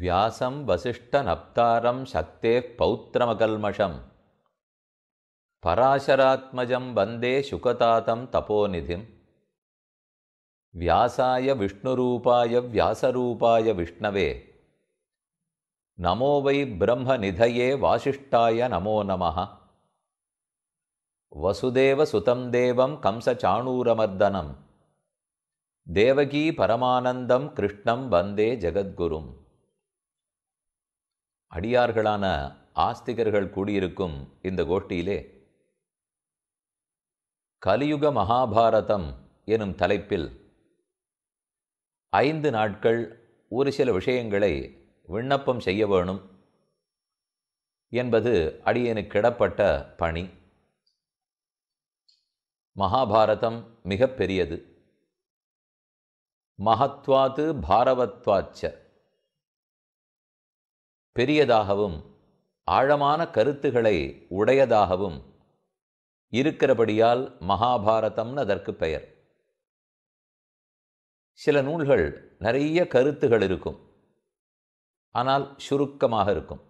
வியாசம் வசிஷ்ட நப்தாரம் சக்தே பௌத்திரமகல்மஷம் பராசராத்மஜம் வந்தே சுகதாதம் தபோநிதிம் வியாசாய விஷ்ணுரூபாய வியாசரூபாய விஷ்ணவே நமோ வை பிரம்மநிதயே வாசிஷ்டாய நமோ நம வசுதேவ சுதம் தேவம் கம்சச்சாணூரமர்தனம் தேவகீ பரமானந்தம் கிருஷ்ணம் வந்தே ஜெகத்குரும் அடியார்களான ஆஸ்திகர்கள் கூடியிருக்கும் இந்த கோஷ்டியிலே கலியுக மகாபாரதம் எனும் தலைப்பில் ஐந்து நாட்கள் ஒரு சில விஷயங்களை விண்ணப்பம் செய்ய வேணும் என்பது அடியனுக்கு கிடப்பட்ட பணி மகாபாரதம் மிகப்பெரியது மகத்வாது பாரவத்வாச்ச பெரியதாகவும் ஆழமான கருத்துகளை உடையதாகவும் இருக்கிறபடியால் மகாபாரதம்னு அதற்கு பெயர் சில நூல்கள் நிறைய கருத்துகள் இருக்கும் ஆனால் சுருக்கமாக இருக்கும்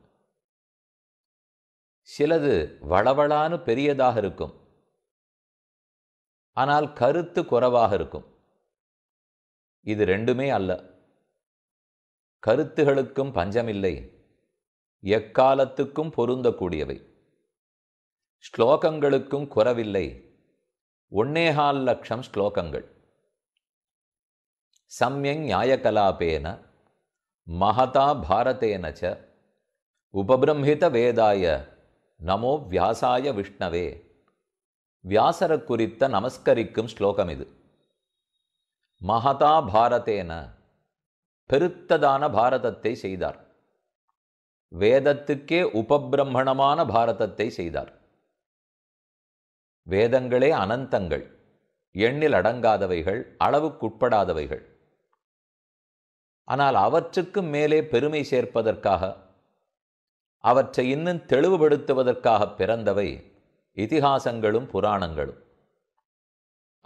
சிலது வளவளானு பெரியதாக இருக்கும் ஆனால் கருத்து குறைவாக இருக்கும் இது ரெண்டுமே அல்ல கருத்துகளுக்கும் பஞ்சமில்லை எக்காலத்துக்கும் பொருந்தக்கூடியவை ஸ்லோகங்களுக்கும் குறவில்லை ஒன்னேகால் லட்சம் ஸ்லோகங்கள் சம்யங் நியாயகலாபேன மகதா பாரதேனச்ச உபபிரம்ஹித வேதாய நமோ வியாசாய விஷ்ணவே வியாசர குறித்த நமஸ்கரிக்கும் ஸ்லோகம் இது மகதா பாரதேன பெருத்ததான பாரதத்தை செய்தார் வேதத்துக்கே உபபிரம்மணமான பாரதத்தை செய்தார் வேதங்களே அனந்தங்கள் எண்ணில் அடங்காதவைகள் அளவுக்குட்படாதவைகள் ஆனால் அவற்றுக்கும் மேலே பெருமை சேர்ப்பதற்காக அவற்றை இன்னும் தெளிவுபடுத்துவதற்காக பிறந்தவை இதிகாசங்களும் புராணங்களும்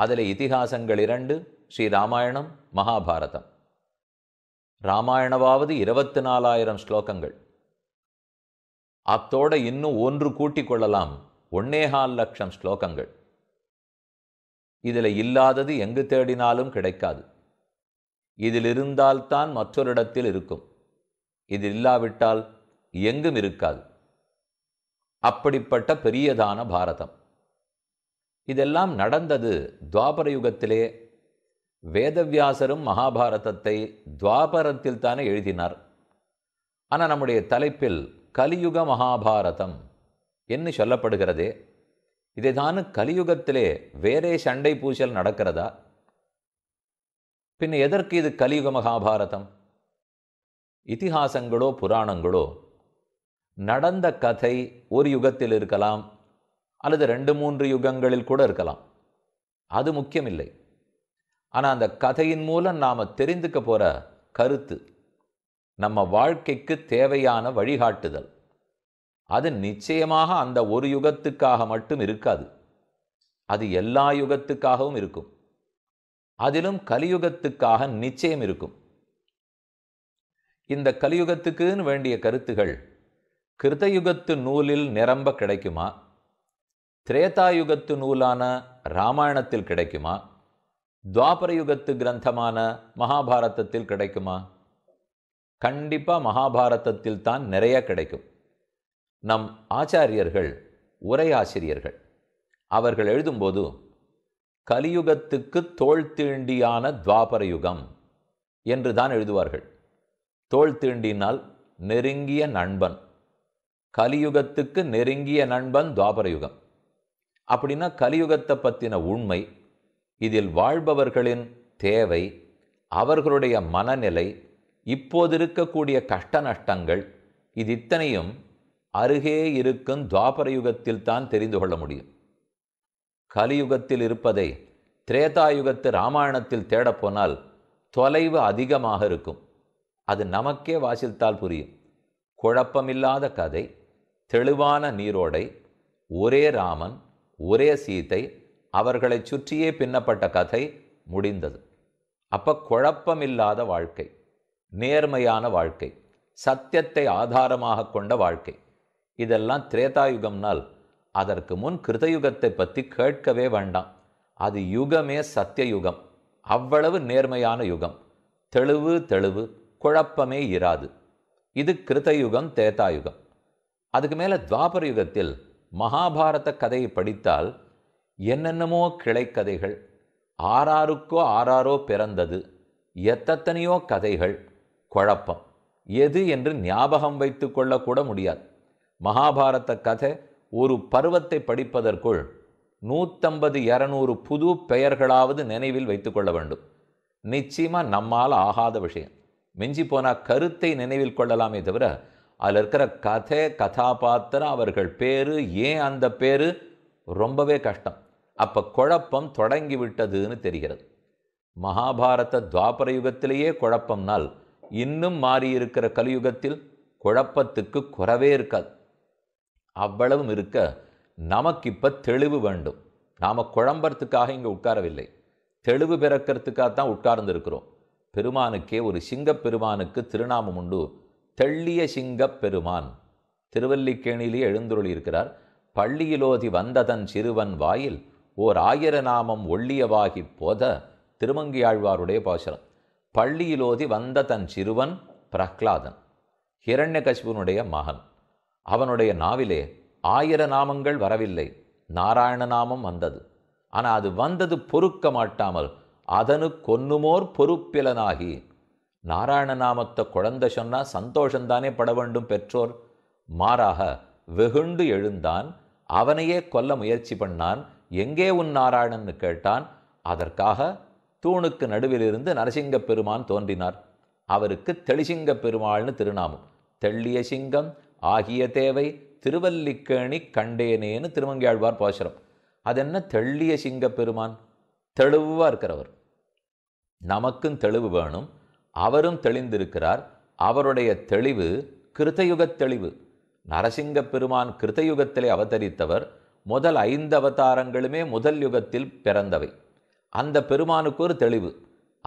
அதில் இதிகாசங்கள் இரண்டு ஸ்ரீராமாயணம் மகாபாரதம் ராமாயணவாவது இருபத்தி நாலாயிரம் ஸ்லோகங்கள் அத்தோட இன்னும் ஒன்று கூட்டிக் கொள்ளலாம் ஒன்னேகால் லட்சம் ஸ்லோகங்கள் இதில் இல்லாதது எங்கு தேடினாலும் கிடைக்காது இதில் இருந்தால்தான் மற்றொரிடத்தில் இருக்கும் இது இல்லாவிட்டால் எங்கும் இருக்காது அப்படிப்பட்ட பெரியதான பாரதம் இதெல்லாம் நடந்தது துவாபர யுகத்திலே வேதவியாசரும் மகாபாரதத்தை துவாபரத்தில் தானே எழுதினார் ஆனால் நம்முடைய தலைப்பில் கலியுக மகாபாரதம் என்று சொல்லப்படுகிறதே இதைதான் கலியுகத்திலே வேறே சண்டை பூசல் நடக்கிறதா பின் எதற்கு இது கலியுக மகாபாரதம் இத்திஹாசங்களோ புராணங்களோ நடந்த கதை ஒரு யுகத்தில் இருக்கலாம் அல்லது ரெண்டு மூன்று யுகங்களில் கூட இருக்கலாம் அது முக்கியமில்லை ஆனால் அந்த கதையின் மூலம் நாம் தெரிந்துக்க போகிற கருத்து நம்ம வாழ்க்கைக்கு தேவையான வழிகாட்டுதல் அது நிச்சயமாக அந்த ஒரு யுகத்துக்காக மட்டும் இருக்காது அது எல்லா யுகத்துக்காகவும் இருக்கும் அதிலும் கலியுகத்துக்காக நிச்சயம் இருக்கும் இந்த கலியுகத்துக்குன்னு வேண்டிய கருத்துகள் கிருதயுகத்து நூலில் நிரம்ப கிடைக்குமா திரேதாயுகத்து நூலான ராமாயணத்தில் கிடைக்குமா துவாபர யுகத்து கிரந்தமான மகாபாரதத்தில் கிடைக்குமா கண்டிப்பாக மகாபாரதத்தில் தான் நிறைய கிடைக்கும் நம் ஆச்சாரியர்கள் உரையாசிரியர்கள் அவர்கள் எழுதும்போது கலியுகத்துக்கு தோல் தீண்டியான துவாபர யுகம் என்று தான் எழுதுவார்கள் தோல் தீண்டினால் நெருங்கிய நண்பன் கலியுகத்துக்கு நெருங்கிய நண்பன் துவாபர யுகம் அப்படின்னா கலியுகத்தை பற்றின உண்மை இதில் வாழ்பவர்களின் தேவை அவர்களுடைய மனநிலை இப்போது இருக்கக்கூடிய கஷ்ட நஷ்டங்கள் இது இத்தனையும் அருகே இருக்கும் துவாபர யுகத்தில் தான் தெரிந்து கொள்ள முடியும் கலியுகத்தில் இருப்பதை திரேதாயுகத்து ராமாயணத்தில் தேடப்போனால் தொலைவு அதிகமாக இருக்கும் அது நமக்கே வாசித்தால் புரியும் குழப்பமில்லாத கதை தெளிவான நீரோடை ஒரே ராமன் ஒரே சீதை அவர்களை சுற்றியே பின்னப்பட்ட கதை முடிந்தது அப்போ குழப்பமில்லாத வாழ்க்கை நேர்மையான வாழ்க்கை சத்தியத்தை ஆதாரமாக கொண்ட வாழ்க்கை இதெல்லாம் திரேதாயுகம்னால் அதற்கு முன் கிருதயுகத்தை பற்றி கேட்கவே வேண்டாம் அது யுகமே சத்திய யுகம் அவ்வளவு நேர்மையான யுகம் தெளிவு தெளிவு குழப்பமே இராது இது கிருதயுகம் தேதாயுகம் அதுக்கு மேலே துவாபர யுகத்தில் மகாபாரத கதையை படித்தால் என்னென்னமோ கிளைக்கதைகள் ஆறாருக்கோ ஆறாரோ பிறந்தது எத்தனையோ கதைகள் குழப்பம் எது என்று ஞாபகம் வைத்து கொள்ளக்கூட முடியாது மகாபாரத கதை ஒரு பருவத்தை படிப்பதற்குள் நூற்றம்பது இரநூறு புது பெயர்களாவது நினைவில் வைத்துக்கொள்ள வேண்டும் நிச்சயமாக நம்மால் ஆகாத விஷயம் மிஞ்சி போனால் கருத்தை நினைவில் கொள்ளலாமே தவிர அதில் இருக்கிற கதை கதாபாத்திரம் அவர்கள் பேர் ஏன் அந்த பேர் ரொம்பவே கஷ்டம் அப்போ குழப்பம் தொடங்கி விட்டதுன்னு தெரிகிறது மகாபாரத துவாபர யுகத்திலேயே குழப்பம்னால் இன்னும் மாறியிருக்கிற கலியுகத்தில் குழப்பத்துக்கு குறவே இருக்காது அவ்வளவும் இருக்க நமக்கு இப்போ தெளிவு வேண்டும் நாம் குழம்புறதுக்காக இங்கே உட்காரவில்லை தெளிவு பிறக்கிறதுக்காக தான் உட்கார்ந்துருக்கிறோம் பெருமானுக்கே ஒரு சிங்கப்பெருமானுக்கு பெருமானுக்கு திருநாமம் உண்டு தெள்ளிய சிங்கப்பெருமான் பெருமான் திருவல்லிக்கேணியிலே எழுந்துருளி இருக்கிறார் பள்ளியிலோதி வந்ததன் சிறுவன் வாயில் ஓர் ஆயிர நாமம் ஒள்ளியவாகி போத திருமங்கியாழ்வாருடைய பாசனம் பள்ளியிலோதி வந்த தன் சிறுவன் பிரஹ்லாதன் ஹிரண்யகசிபுனுடைய மகன் அவனுடைய நாவிலே ஆயிர நாமங்கள் வரவில்லை நாராயண நாமம் வந்தது ஆனால் அது வந்தது பொறுக்க மாட்டாமல் அதனு கொன்னுமோர் பொறுப்பிலனாகி நாராயண நாமத்தை குழந்தை சொன்னால் சந்தோஷந்தானே பட வேண்டும் பெற்றோர் மாறாக வெகுண்டு எழுந்தான் அவனையே கொல்ல முயற்சி பண்ணான் எங்கே உன் நாராயணன்னு கேட்டான் அதற்காக தூணுக்கு நடுவிலிருந்து நரசிங்க பெருமான் தோன்றினார் அவருக்கு தெளிசிங்க பெருமாள்னு திருநாமம் தெள்ளிய சிங்கம் ஆகிய தேவை திருவல்லிக்கேணி கண்டேனேன்னு திருமங்கியாழ்வார் போஷரம் அது என்ன தெள்ளிய சிங்க பெருமான் தெளிவாக இருக்கிறவர் நமக்கும் தெளிவு வேணும் அவரும் தெளிந்திருக்கிறார் அவருடைய தெளிவு கிருத்தயுகத் தெளிவு நரசிங்க பெருமான் கிருத்தயுகத்திலே அவதரித்தவர் முதல் ஐந்து அவதாரங்களுமே முதல் யுகத்தில் பிறந்தவை அந்த பெருமானுக்கு ஒரு தெளிவு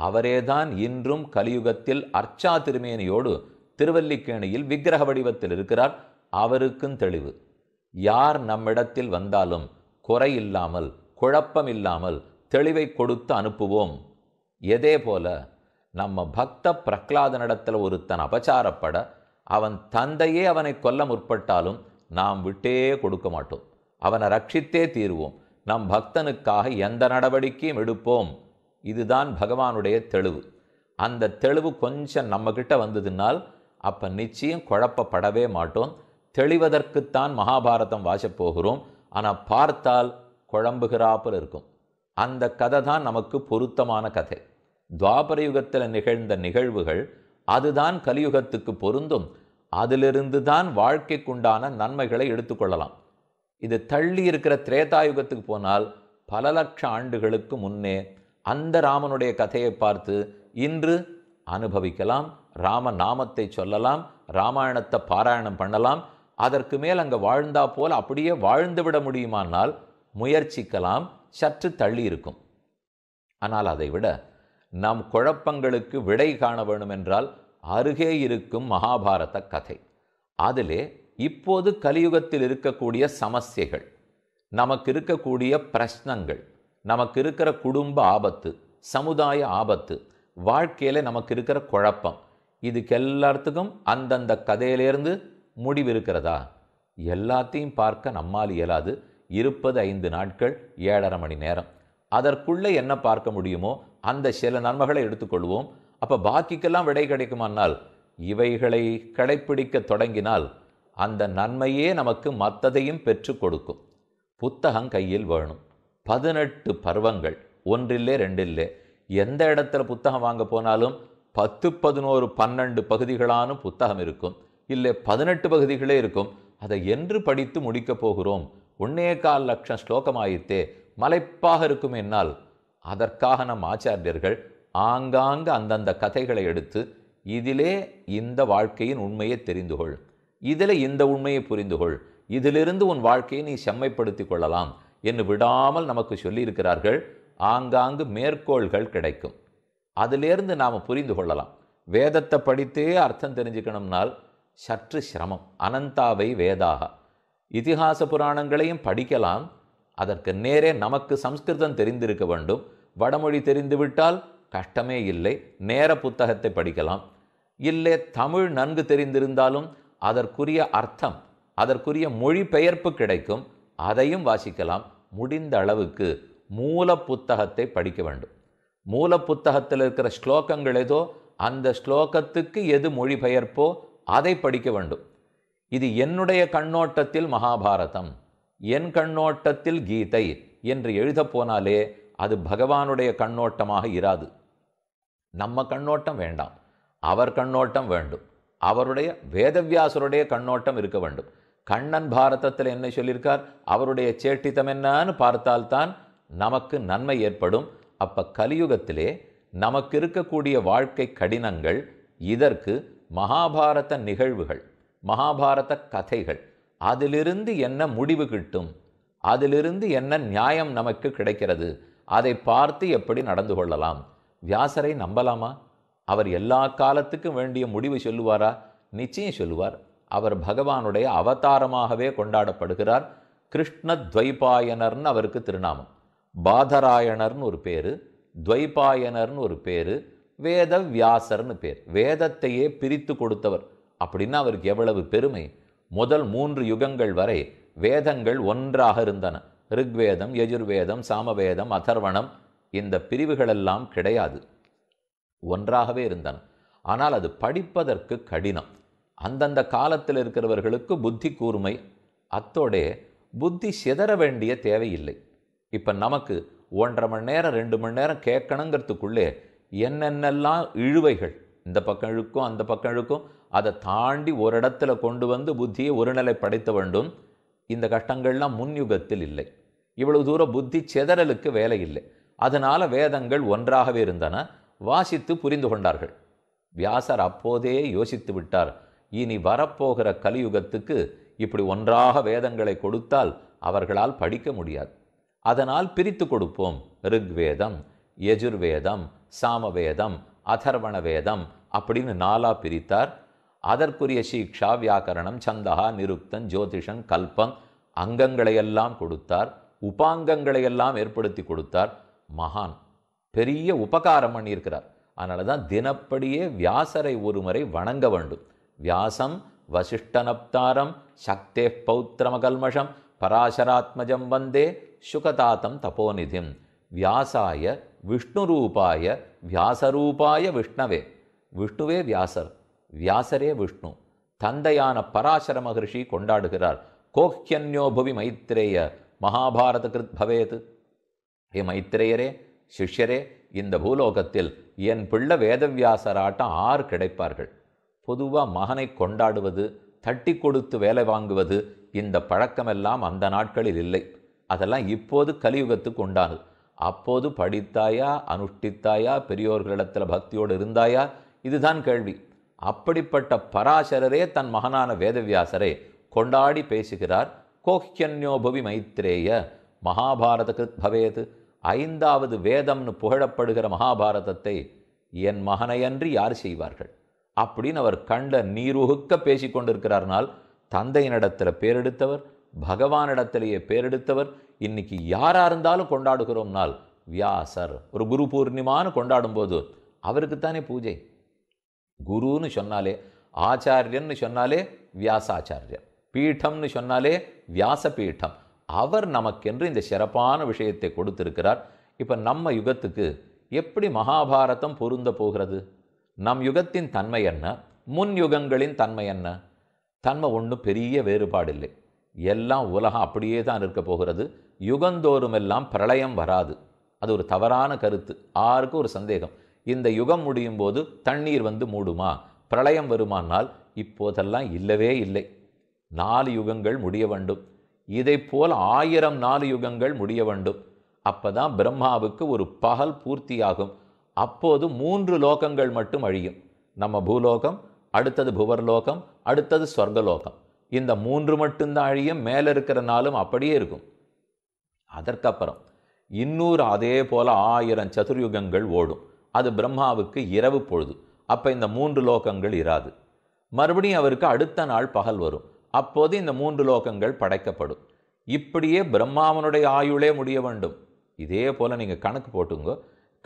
அவரேதான் இன்றும் கலியுகத்தில் அர்ச்சா திருமேனியோடு திருவல்லிக்கேணியில் விக்கிரக வடிவத்தில் இருக்கிறார் அவருக்கும் தெளிவு யார் நம்மிடத்தில் வந்தாலும் குறை இல்லாமல் குழப்பம் இல்லாமல் தெளிவை கொடுத்து அனுப்புவோம் எதே போல நம்ம பக்த பிரகலாதனிடத்தில் ஒருத்தன் அபச்சாரப்பட அவன் தந்தையே அவனை கொல்ல முற்பட்டாலும் நாம் விட்டே கொடுக்க மாட்டோம் அவனை ரட்சித்தே தீருவோம் நம் பக்தனுக்காக எந்த நடவடிக்கையும் எடுப்போம் இதுதான் பகவானுடைய தெளிவு அந்த தெளிவு கொஞ்சம் நம்மக்கிட்ட வந்ததுனால் அப்போ நிச்சயம் குழப்பப்படவே மாட்டோம் தெளிவதற்குத்தான் மகாபாரதம் வாசப்போகிறோம் ஆனால் பார்த்தால் குழம்புகிறாப்பில் இருக்கும் அந்த கதை தான் நமக்கு பொருத்தமான கதை துவாபர யுகத்தில் நிகழ்ந்த நிகழ்வுகள் அதுதான் கலியுகத்துக்கு பொருந்தும் அதிலிருந்து தான் வாழ்க்கைக்குண்டான நன்மைகளை எடுத்துக்கொள்ளலாம் இது தள்ளி இருக்கிற திரேதாயுகத்துக்கு போனால் பல லட்ச ஆண்டுகளுக்கு முன்னே அந்த ராமனுடைய கதையை பார்த்து இன்று அனுபவிக்கலாம் ராம நாமத்தை சொல்லலாம் ராமாயணத்தை பாராயணம் பண்ணலாம் அதற்கு மேல் அங்கே வாழ்ந்தா போல் அப்படியே வாழ்ந்து விட முடியுமானால் முயற்சிக்கலாம் சற்று தள்ளி இருக்கும் ஆனால் அதை விட நம் குழப்பங்களுக்கு விடை காண என்றால் அருகே இருக்கும் மகாபாரத கதை அதிலே இப்போது கலியுகத்தில் இருக்கக்கூடிய சமஸ்யைகள் நமக்கு இருக்கக்கூடிய பிரச்சனங்கள் நமக்கு இருக்கிற குடும்ப ஆபத்து சமுதாய ஆபத்து வாழ்க்கையில் நமக்கு இருக்கிற குழப்பம் இதுக்கு எல்லாத்துக்கும் அந்தந்த கதையிலேருந்து முடிவு இருக்கிறதா எல்லாத்தையும் பார்க்க நம்மால் இயலாது இருப்பது ஐந்து நாட்கள் ஏழரை மணி நேரம் அதற்குள்ளே என்ன பார்க்க முடியுமோ அந்த சில நன்மைகளை எடுத்துக்கொள்வோம் அப்போ பாக்கிக்கெல்லாம் விடை கிடைக்குமானால் இவைகளை கடைப்பிடிக்க தொடங்கினால் அந்த நன்மையே நமக்கு மற்றதையும் பெற்று கொடுக்கும் புத்தகம் கையில் வேணும் பதினெட்டு பருவங்கள் ஒன்றில்லே ரெண்டில்லே எந்த இடத்துல புத்தகம் வாங்க போனாலும் பத்து பதினோரு பன்னெண்டு பகுதிகளான புத்தகம் இருக்கும் இல்லை பதினெட்டு பகுதிகளே இருக்கும் அதை என்று படித்து முடிக்கப் போகிறோம் ஒன்னே கால் லட்சம் ஆயித்தே மலைப்பாக இருக்கும் என்னால் அதற்காக நம் ஆச்சாரியர்கள் ஆங்காங்கு அந்தந்த கதைகளை எடுத்து இதிலே இந்த வாழ்க்கையின் உண்மையை தெரிந்து கொள் இதில் இந்த உண்மையை புரிந்து கொள் இதிலிருந்து உன் வாழ்க்கையை நீ செம்மைப்படுத்தி கொள்ளலாம் என்று விடாமல் நமக்கு சொல்லியிருக்கிறார்கள் ஆங்காங்கு மேற்கோள்கள் கிடைக்கும் அதிலிருந்து நாம் புரிந்து கொள்ளலாம் வேதத்தை படித்தே அர்த்தம் தெரிஞ்சுக்கணும்னால் சற்று சிரமம் அனந்தாவை வேதாக இதிகாச புராணங்களையும் படிக்கலாம் அதற்கு நேரே நமக்கு சம்ஸ்கிருதம் தெரிந்திருக்க வேண்டும் வடமொழி தெரிந்துவிட்டால் கஷ்டமே இல்லை நேர புத்தகத்தை படிக்கலாம் இல்லை தமிழ் நன்கு தெரிந்திருந்தாலும் அதற்குரிய அர்த்தம் அதற்குரிய மொழிபெயர்ப்பு கிடைக்கும் அதையும் வாசிக்கலாம் முடிந்த அளவுக்கு மூல புத்தகத்தை படிக்க வேண்டும் மூல புத்தகத்தில் இருக்கிற ஸ்லோகங்கள் ஏதோ அந்த ஸ்லோகத்துக்கு எது மொழிபெயர்ப்போ அதை படிக்க வேண்டும் இது என்னுடைய கண்ணோட்டத்தில் மகாபாரதம் என் கண்ணோட்டத்தில் கீதை என்று போனாலே அது பகவானுடைய கண்ணோட்டமாக இராது நம்ம கண்ணோட்டம் வேண்டாம் அவர் கண்ணோட்டம் வேண்டும் அவருடைய வேதவியாசருடைய கண்ணோட்டம் இருக்க வேண்டும் கண்ணன் பாரதத்தில் என்ன சொல்லியிருக்கார் அவருடைய சேட்டித்தம் என்னன்னு பார்த்தால்தான் நமக்கு நன்மை ஏற்படும் அப்போ கலியுகத்திலே நமக்கு இருக்கக்கூடிய வாழ்க்கை கடினங்கள் இதற்கு மகாபாரத நிகழ்வுகள் மகாபாரத கதைகள் அதிலிருந்து என்ன முடிவு கிட்டும் அதிலிருந்து என்ன நியாயம் நமக்கு கிடைக்கிறது அதை பார்த்து எப்படி நடந்து கொள்ளலாம் வியாசரை நம்பலாமா அவர் எல்லா காலத்துக்கும் வேண்டிய முடிவு சொல்லுவாரா நிச்சயம் சொல்லுவார் அவர் பகவானுடைய அவதாரமாகவே கொண்டாடப்படுகிறார் கிருஷ்ண துவைபாயனர்னு அவருக்கு திருநாமம் பாதராயணர்னு ஒரு பேர் துவைபாயனர்னு ஒரு பேர் வேத வியாசர்னு பேர் வேதத்தையே பிரித்து கொடுத்தவர் அப்படின்னா அவருக்கு எவ்வளவு பெருமை முதல் மூன்று யுகங்கள் வரை வேதங்கள் ஒன்றாக இருந்தன ரிக்வேதம் யஜுர்வேதம் சாமவேதம் அதர்வணம் இந்த பிரிவுகளெல்லாம் கிடையாது ஒன்றாகவே இருந்தன ஆனால் அது படிப்பதற்கு கடினம் அந்தந்த காலத்தில் இருக்கிறவர்களுக்கு புத்தி கூர்மை அத்தோடே புத்தி சிதற வேண்டிய தேவையில்லை இப்போ நமக்கு ஒன்றரை மணி நேரம் ரெண்டு மணி நேரம் கேட்கணுங்கிறதுக்குள்ளே என்னென்னலாம் இழுவைகள் இந்த பக்கம் இழுக்கும் அந்த பக்கம் இழுக்கும் அதை தாண்டி ஒரு இடத்துல கொண்டு வந்து புத்தியை ஒருநிலைப்படுத்த வேண்டும் இந்த கஷ்டங்கள்லாம் முன்யுகத்தில் இல்லை இவ்வளவு தூரம் புத்தி சிதறலுக்கு வேலை இல்லை அதனால் வேதங்கள் ஒன்றாகவே இருந்தன வாசித்து புரிந்து கொண்டார்கள் வியாசர் அப்போதே யோசித்து விட்டார் இனி வரப்போகிற கலியுகத்துக்கு இப்படி ஒன்றாக வேதங்களை கொடுத்தால் அவர்களால் படிக்க முடியாது அதனால் பிரித்து கொடுப்போம் ரிக்வேதம் எஜுர்வேதம் சாமவேதம் அதர்வண வேதம் அப்படின்னு நாலா பிரித்தார் அதற்குரிய சீக்ஷா வியாக்கரணம் சந்தகா நிருக்தன் ஜோதிஷன் கல்பம் அங்கங்களையெல்லாம் கொடுத்தார் உபாங்கங்களையெல்லாம் ஏற்படுத்தி கொடுத்தார் மகான் பெரிய உபகாரம் பண்ணியிருக்கிறார் அதனால தான் தினப்படியே வியாசரை ஒரு முறை வணங்க வேண்டும் வியாசம் வசிஷ்டனப்தாரம் சக்தே பௌத்திரமகல்மஷம் பராசராத்மஜம் வந்தே சுகதாத்தம் தபோநிதிம் வியாசாய விஷ்ணு ரூபாய வியாசரூபாய விஷ்ணவே விஷ்ணுவே வியாசர் வியாசரே விஷ்ணு தந்தையான பராசர மகர்ஷி கொண்டாடுகிறார் கோஹ்யன்யோபுவி மைத்திரேய மகாபாரத கிருத் பவேத் ஹே மைத்திரேயரே சிஷ்யரே இந்த பூலோகத்தில் என் பிள்ளை வேதவியாசராட்டம் ஆறு கிடைப்பார்கள் பொதுவாக மகனை கொண்டாடுவது தட்டி கொடுத்து வேலை வாங்குவது இந்த பழக்கமெல்லாம் அந்த நாட்களில் இல்லை அதெல்லாம் இப்போது கலியுகத்துக்கு உண்டானது அப்போது படித்தாயா அனுஷ்டித்தாயா பெரியோர்களிடத்தில் பக்தியோடு இருந்தாயா இதுதான் கேள்வி அப்படிப்பட்ட பராசரரே தன் மகனான வேதவியாசரை கொண்டாடி பேசுகிறார் கோஹ்யன்யோபவி மைத்ரேய மகாபாரத கிருத் பவேது ஐந்தாவது வேதம்னு புகழப்படுகிற மகாபாரதத்தை என் மகனையன்றி யார் செய்வார்கள் அப்படின்னு அவர் கண்ட நீருகுக்க பேசி கொண்டிருக்கிறார்னால் தந்தையினிடத்தில் பேரெடுத்தவர் பகவானிடத்திலேயே பேரெடுத்தவர் இன்னைக்கு யாராக இருந்தாலும் கொண்டாடுகிறோம்னால் வியாசர் ஒரு குரு பூர்ணிமான்னு கொண்டாடும்போது அவருக்குத்தானே பூஜை குருன்னு சொன்னாலே ஆச்சாரியன்னு சொன்னாலே வியாசாச்சாரியர் பீட்டம்னு சொன்னாலே வியாச பீட்டம் அவர் நமக்கென்று இந்த சிறப்பான விஷயத்தை கொடுத்திருக்கிறார் இப்போ நம்ம யுகத்துக்கு எப்படி மகாபாரதம் பொருந்த போகிறது நம் யுகத்தின் தன்மை என்ன முன் யுகங்களின் தன்மை என்ன தன்மை ஒன்றும் பெரிய வேறுபாடு இல்லை எல்லாம் உலகம் அப்படியே தான் இருக்க போகிறது யுகந்தோறும் எல்லாம் பிரளயம் வராது அது ஒரு தவறான கருத்து ஆருக்கும் ஒரு சந்தேகம் இந்த யுகம் முடியும் போது தண்ணீர் வந்து மூடுமா பிரளயம் வருமானால் இப்போதெல்லாம் இல்லவே இல்லை நாலு யுகங்கள் முடிய வேண்டும் இதைப்போல் ஆயிரம் நாலு யுகங்கள் முடிய வேண்டும் அப்பதான் பிரம்மாவுக்கு ஒரு பகல் பூர்த்தியாகும் அப்போது மூன்று லோகங்கள் மட்டும் அழியும் நம்ம பூலோகம் அடுத்தது புவர்லோகம் அடுத்தது ஸ்வர்கலோகம் இந்த மூன்று மட்டும்தான் அழியும் மேலே இருக்கிற நாளும் அப்படியே இருக்கும் அதற்கப்புறம் இன்னொரு அதே போல் ஆயிரம் சதுர்யுகங்கள் ஓடும் அது பிரம்மாவுக்கு இரவு பொழுது அப்போ இந்த மூன்று லோகங்கள் இராது மறுபடியும் அவருக்கு அடுத்த நாள் பகல் வரும் அப்போது இந்த மூன்று லோகங்கள் படைக்கப்படும் இப்படியே பிரம்மாவனுடைய ஆயுளே முடிய வேண்டும் இதே போல் நீங்கள் கணக்கு போட்டுங்க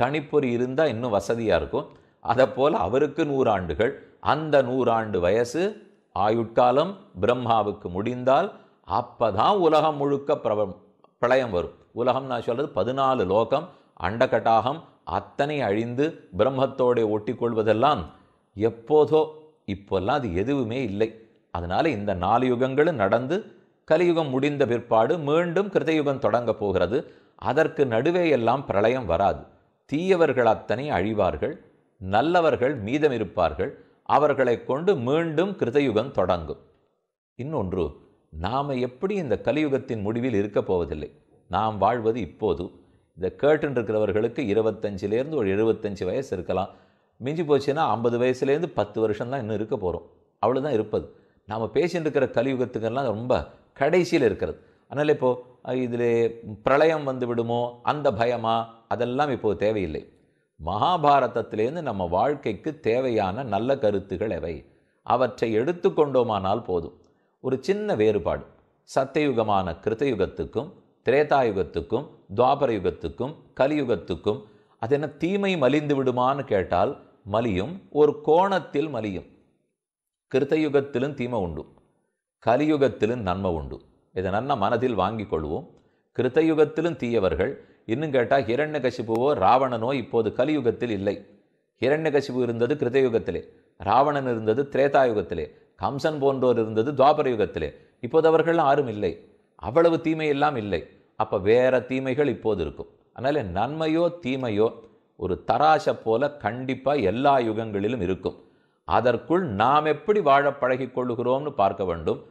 கணிப்பொறி இருந்தால் இன்னும் வசதியாக இருக்கும் அதை போல் அவருக்கு நூறாண்டுகள் அந்த நூறாண்டு வயசு ஆயுட்காலம் பிரம்மாவுக்கு முடிந்தால் அப்போ தான் உலகம் முழுக்க பிரப பிரளயம் வரும் உலகம் நான் சொல்கிறது பதினாலு லோகம் அண்டகட்டாகம் அத்தனை அழிந்து பிரம்மத்தோடைய ஒட்டி கொள்வதெல்லாம் எப்போதோ இப்போல்லாம் அது எதுவுமே இல்லை அதனால் இந்த நாலு யுகங்களும் நடந்து கலியுகம் முடிந்த பிற்பாடு மீண்டும் கிருதயுகம் தொடங்க போகிறது அதற்கு நடுவே எல்லாம் பிரளயம் வராது தீயவர்கள் அத்தனை அழிவார்கள் நல்லவர்கள் மீதம் இருப்பார்கள் அவர்களை கொண்டு மீண்டும் கிருதயுகம் தொடங்கும் இன்னொன்று நாம் எப்படி இந்த கலியுகத்தின் முடிவில் இருக்கப் போவதில்லை நாம் வாழ்வது இப்போது இந்த கேட்டுன்னு இருக்கிறவர்களுக்கு இருபத்தஞ்சிலேருந்து ஒரு எழுபத்தஞ்சி வயசு இருக்கலாம் மிஞ்சி போச்சுன்னா ஐம்பது வயசுலேருந்து பத்து வருஷம்தான் இன்னும் இருக்க போகிறோம் அவ்வளோதான் இருப்பது நாம் பேசிட்டு இருக்கிற கலியுகத்துக்கெல்லாம் ரொம்ப கடைசியில் இருக்கிறது அதனால் இப்போது இதில் பிரளயம் வந்து விடுமோ அந்த பயமா அதெல்லாம் இப்போது தேவையில்லை மகாபாரதத்திலேருந்து நம்ம வாழ்க்கைக்கு தேவையான நல்ல கருத்துகள் எவை அவற்றை எடுத்துக்கொண்டோமானால் போதும் ஒரு சின்ன வேறுபாடு சத்தியுகமான கிருத்தயுகத்துக்கும் திரேதாயுகத்துக்கும் துவாபர யுகத்துக்கும் கலியுகத்துக்கும் அது என்ன தீமை மலிந்து விடுமான்னு கேட்டால் மலியும் ஒரு கோணத்தில் மலியும் கிருத்தயுகத்திலும் தீமை உண்டு கலியுகத்திலும் நன்மை உண்டு இதை நல்ல மனதில் வாங்கிக் கொள்வோம் கிருத்தயுகத்திலும் தீயவர்கள் இன்னும் கேட்டால் ஹிரண்யகசிபுவோ ராவணனோ இப்போது கலியுகத்தில் இல்லை கசிப்பு இருந்தது கிருதயுகத்திலே ராவணன் இருந்தது திரேதாயுகத்திலே கம்சன் போன்றோர் இருந்தது துவாபர யுகத்திலே இப்போது அவர்கள் யாரும் இல்லை அவ்வளவு தீமை எல்லாம் இல்லை அப்போ வேற தீமைகள் இப்போது இருக்கும் அதனால் நன்மையோ தீமையோ ஒரு தராசை போல கண்டிப்பாக எல்லா யுகங்களிலும் இருக்கும் அதற்குள் நாம் எப்படி வாழ கொள்ளுகிறோம்னு பார்க்க வேண்டும்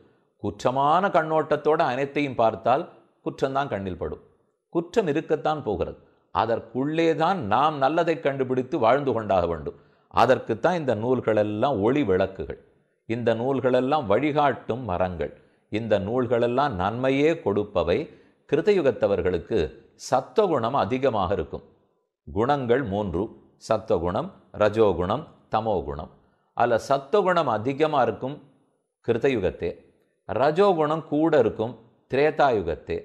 குற்றமான கண்ணோட்டத்தோடு அனைத்தையும் பார்த்தால் குற்றம்தான் கண்ணில் படும் குற்றம் இருக்கத்தான் போகிறது அதற்குள்ளே தான் நாம் நல்லதை கண்டுபிடித்து வாழ்ந்து கொண்டாக வேண்டும் அதற்குத்தான் இந்த நூல்களெல்லாம் ஒளி விளக்குகள் இந்த நூல்களெல்லாம் வழிகாட்டும் மரங்கள் இந்த நூல்களெல்லாம் நன்மையே கொடுப்பவை கிருதயுகத்தவர்களுக்கு சத்தகுணம் அதிகமாக இருக்கும் குணங்கள் மூன்று சத்தகுணம் ரஜோகுணம் தமோகுணம் அதில் சத்துவகுணம் அதிகமாக இருக்கும் கிருத்தயுகத்து ரஜோகுணம் கூட இருக்கும் திரேதாயுகத்து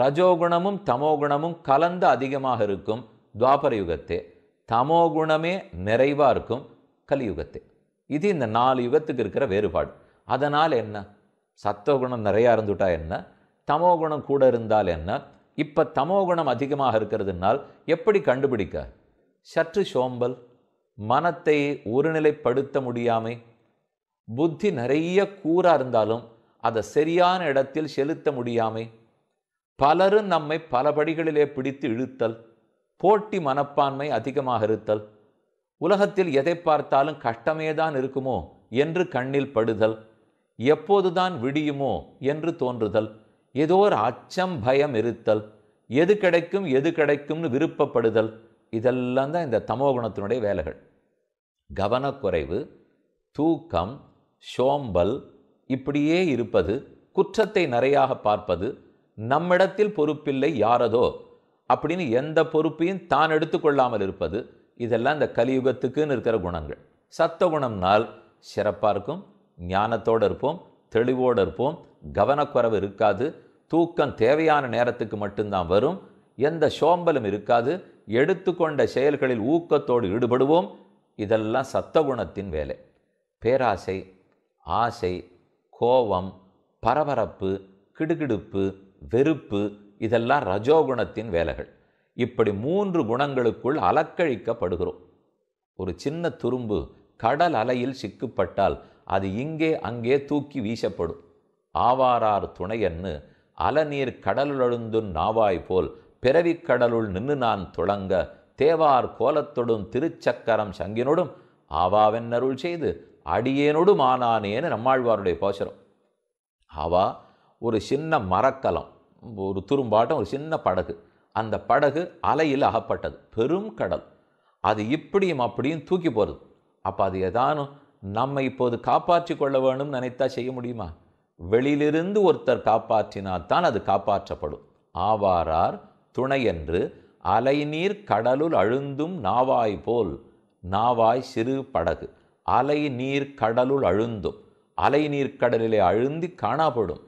ரஜோகுணமும் தமோகுணமும் கலந்து அதிகமாக இருக்கும் துவாபர யுகத்து தமோகுணமே நிறைவாக இருக்கும் கலியுகத்து இது இந்த நாலு யுகத்துக்கு இருக்கிற வேறுபாடு அதனால் என்ன சத்துவகுணம் நிறையா இருந்துட்டா என்ன தமோகுணம் கூட இருந்தால் என்ன இப்போ தமோகுணம் அதிகமாக இருக்கிறதுனால் எப்படி கண்டுபிடிக்க சற்று சோம்பல் மனத்தை ஒருநிலைப்படுத்த முடியாமை புத்தி நிறைய கூறாக இருந்தாலும் அதை சரியான இடத்தில் செலுத்த முடியாமை பலரும் நம்மை பல படிகளிலே பிடித்து இழுத்தல் போட்டி மனப்பான்மை அதிகமாக இருத்தல் உலகத்தில் எதை பார்த்தாலும் கஷ்டமே தான் இருக்குமோ என்று கண்ணில் படுதல் எப்போதுதான் விடியுமோ என்று தோன்றுதல் ஏதோ ஒரு அச்சம் பயம் இருத்தல் எது கிடைக்கும் எது கிடைக்கும்னு விருப்பப்படுதல் இதெல்லாம் தான் இந்த தமோ குணத்தினுடைய வேலைகள் கவனக்குறைவு தூக்கம் சோம்பல் இப்படியே இருப்பது குற்றத்தை நிறையாக பார்ப்பது நம்மிடத்தில் பொறுப்பில்லை யாரதோ அப்படின்னு எந்த பொறுப்பையும் தான் எடுத்துக்கொள்ளாமல் இருப்பது இதெல்லாம் இந்த கலியுகத்துக்குன்னு இருக்கிற குணங்கள் சத்த குணம்னால் சிறப்பாக இருக்கும் ஞானத்தோடு இருப்போம் தெளிவோடு இருப்போம் கவனக்குறைவு இருக்காது தூக்கம் தேவையான நேரத்துக்கு மட்டும்தான் வரும் எந்த சோம்பலும் இருக்காது எடுத்துக்கொண்ட செயல்களில் ஊக்கத்தோடு ஈடுபடுவோம் இதெல்லாம் சத்தகுணத்தின் வேலை பேராசை ஆசை கோபம் பரபரப்பு கிடுகிடுப்பு வெறுப்பு இதெல்லாம் ரஜோகுணத்தின் வேலைகள் இப்படி மூன்று குணங்களுக்குள் அலக்கழிக்கப்படுகிறோம் ஒரு சின்ன துரும்பு கடல் அலையில் சிக்கப்பட்டால் அது இங்கே அங்கே தூக்கி வீசப்படும் ஆவாரார் துணையன்னு அலநீர் கடலுழுந்து நாவாய் போல் பிறவிக் கடலுள் நின்று நான் துளங்க தேவார் கோலத்தொடும் திருச்சக்கரம் சங்கினோடும் ஆவாவென்னருள் செய்து அடியேனோடும் ஆனானேன்னு நம்மாழ்வாருடைய போசரம் ஆவா ஒரு சின்ன மரக்கலம் ஒரு துரும்பாட்டம் ஒரு சின்ன படகு அந்த படகு அலையில் அகப்பட்டது பெரும் கடல் அது இப்படியும் அப்படியும் தூக்கி போகிறது அப்போ அது ஏதானும் நம்ம இப்போது காப்பாற்றி கொள்ள வேணும்னு நினைத்தா செய்ய முடியுமா வெளியிலிருந்து ஒருத்தர் காப்பாற்றினால் தான் அது காப்பாற்றப்படும் ஆவாரார் துணையன்று அலைநீர் கடலுள் அழுந்தும் நாவாய் போல் நாவாய் சிறு படகு அலை நீர் கடலுள் அழுந்தும் அலை நீர் கடலிலே அழுந்தி காணாப்படும்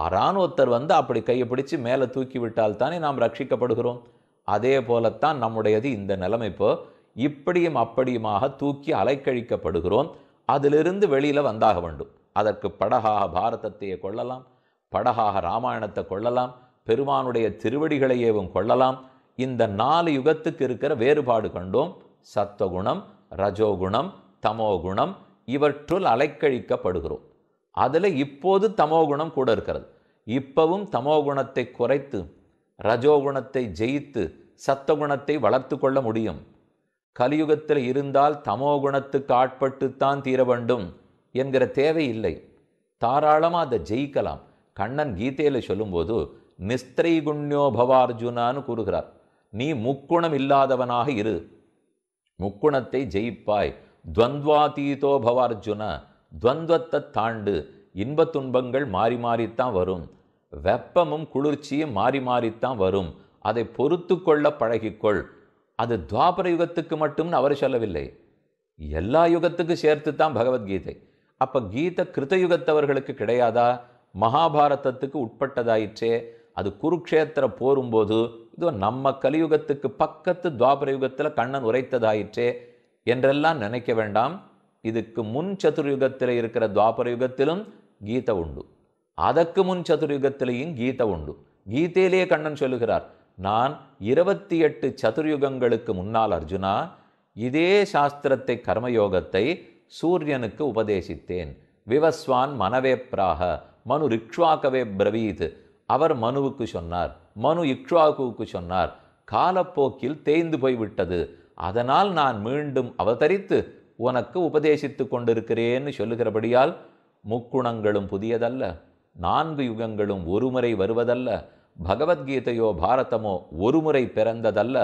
ஆறான் ஒருத்தர் வந்து அப்படி கையை பிடிச்சு மேலே தூக்கி விட்டால் தானே நாம் ரட்சிக்கப்படுகிறோம் அதே போலத்தான் நம்முடையது இந்த நிலைமை இப்போ இப்படியும் அப்படியுமாக தூக்கி அலைக்கழிக்கப்படுகிறோம் அதிலிருந்து வெளியில் வந்தாக வேண்டும் அதற்கு படகாக பாரதத்தையே கொள்ளலாம் படகாக ராமாயணத்தை கொள்ளலாம் பெருமானுடைய திருவடிகளையேவும் கொள்ளலாம் இந்த நாலு யுகத்துக்கு இருக்கிற வேறுபாடு கண்டோம் சத்தகுணம் ரஜோகுணம் தமோகுணம் இவற்றுள் அலைக்கழிக்கப்படுகிறோம் அதில் இப்போது தமோகுணம் கூட இருக்கிறது இப்பவும் தமோகுணத்தை குறைத்து ரஜோகுணத்தை ஜெயித்து சத்தகுணத்தை வளர்த்து கொள்ள முடியும் கலியுகத்தில் இருந்தால் தமோகுணத்துக்கு ஆட்பட்டுத்தான் தீர வேண்டும் என்கிற தேவை இல்லை தாராளமாக அதை ஜெயிக்கலாம் கண்ணன் கீதையில் சொல்லும்போது நிஸ்திரைகுண்யோ பவார்ஜுனான்னு கூறுகிறார் நீ முக்குணம் இல்லாதவனாக இரு முக்குணத்தை ஜெயிப்பாய் துவந்த்வாதீதோ பவார்ஜுன துவந்த்வத்தை தாண்டு இன்பத் துன்பங்கள் மாறி மாறித்தான் வரும் வெப்பமும் குளிர்ச்சியும் மாறி மாறித்தான் வரும் அதை பொறுத்து கொள்ள பழகிக்கொள் அது துவாபர யுகத்துக்கு மட்டும்னு அவர் சொல்லவில்லை எல்லா யுகத்துக்கும் சேர்த்து தான் பகவத்கீதை அப்போ கீதை கிருதயுகத்தவர்களுக்கு யுகத்தவர்களுக்கு கிடையாதா மகாபாரதத்துக்கு உட்பட்டதாயிற்றே அது குருக்ஷேத்திர போரும்போது இதோ நம்ம கலியுகத்துக்கு பக்கத்து துவாபர யுகத்தில் கண்ணன் உரைத்ததாயிற்றே என்றெல்லாம் நினைக்க வேண்டாம் இதுக்கு முன் சதுர்யுகத்தில் இருக்கிற துவாபர யுகத்திலும் கீதை உண்டு அதற்கு முன் சதுர்யுகத்திலேயும் கீதை உண்டு கீதையிலேயே கண்ணன் சொல்லுகிறார் நான் இருபத்தி எட்டு சதுர்யுகங்களுக்கு முன்னால் அர்ஜுனா இதே சாஸ்திரத்தை கர்மயோகத்தை சூரியனுக்கு உபதேசித்தேன் விவஸ்வான் மனவே பிராக மனு ரிக்ஷாக்கவே பிரவீது அவர் மனுவுக்கு சொன்னார் மனு இக்ஷாகுவுக்கு சொன்னார் காலப்போக்கில் தேய்ந்து போய்விட்டது அதனால் நான் மீண்டும் அவதரித்து உனக்கு உபதேசித்து கொண்டிருக்கிறேன்னு சொல்லுகிறபடியால் முக்குணங்களும் புதியதல்ல நான்கு யுகங்களும் ஒருமுறை வருவதல்ல பகவத்கீதையோ பாரதமோ ஒருமுறை பிறந்ததல்ல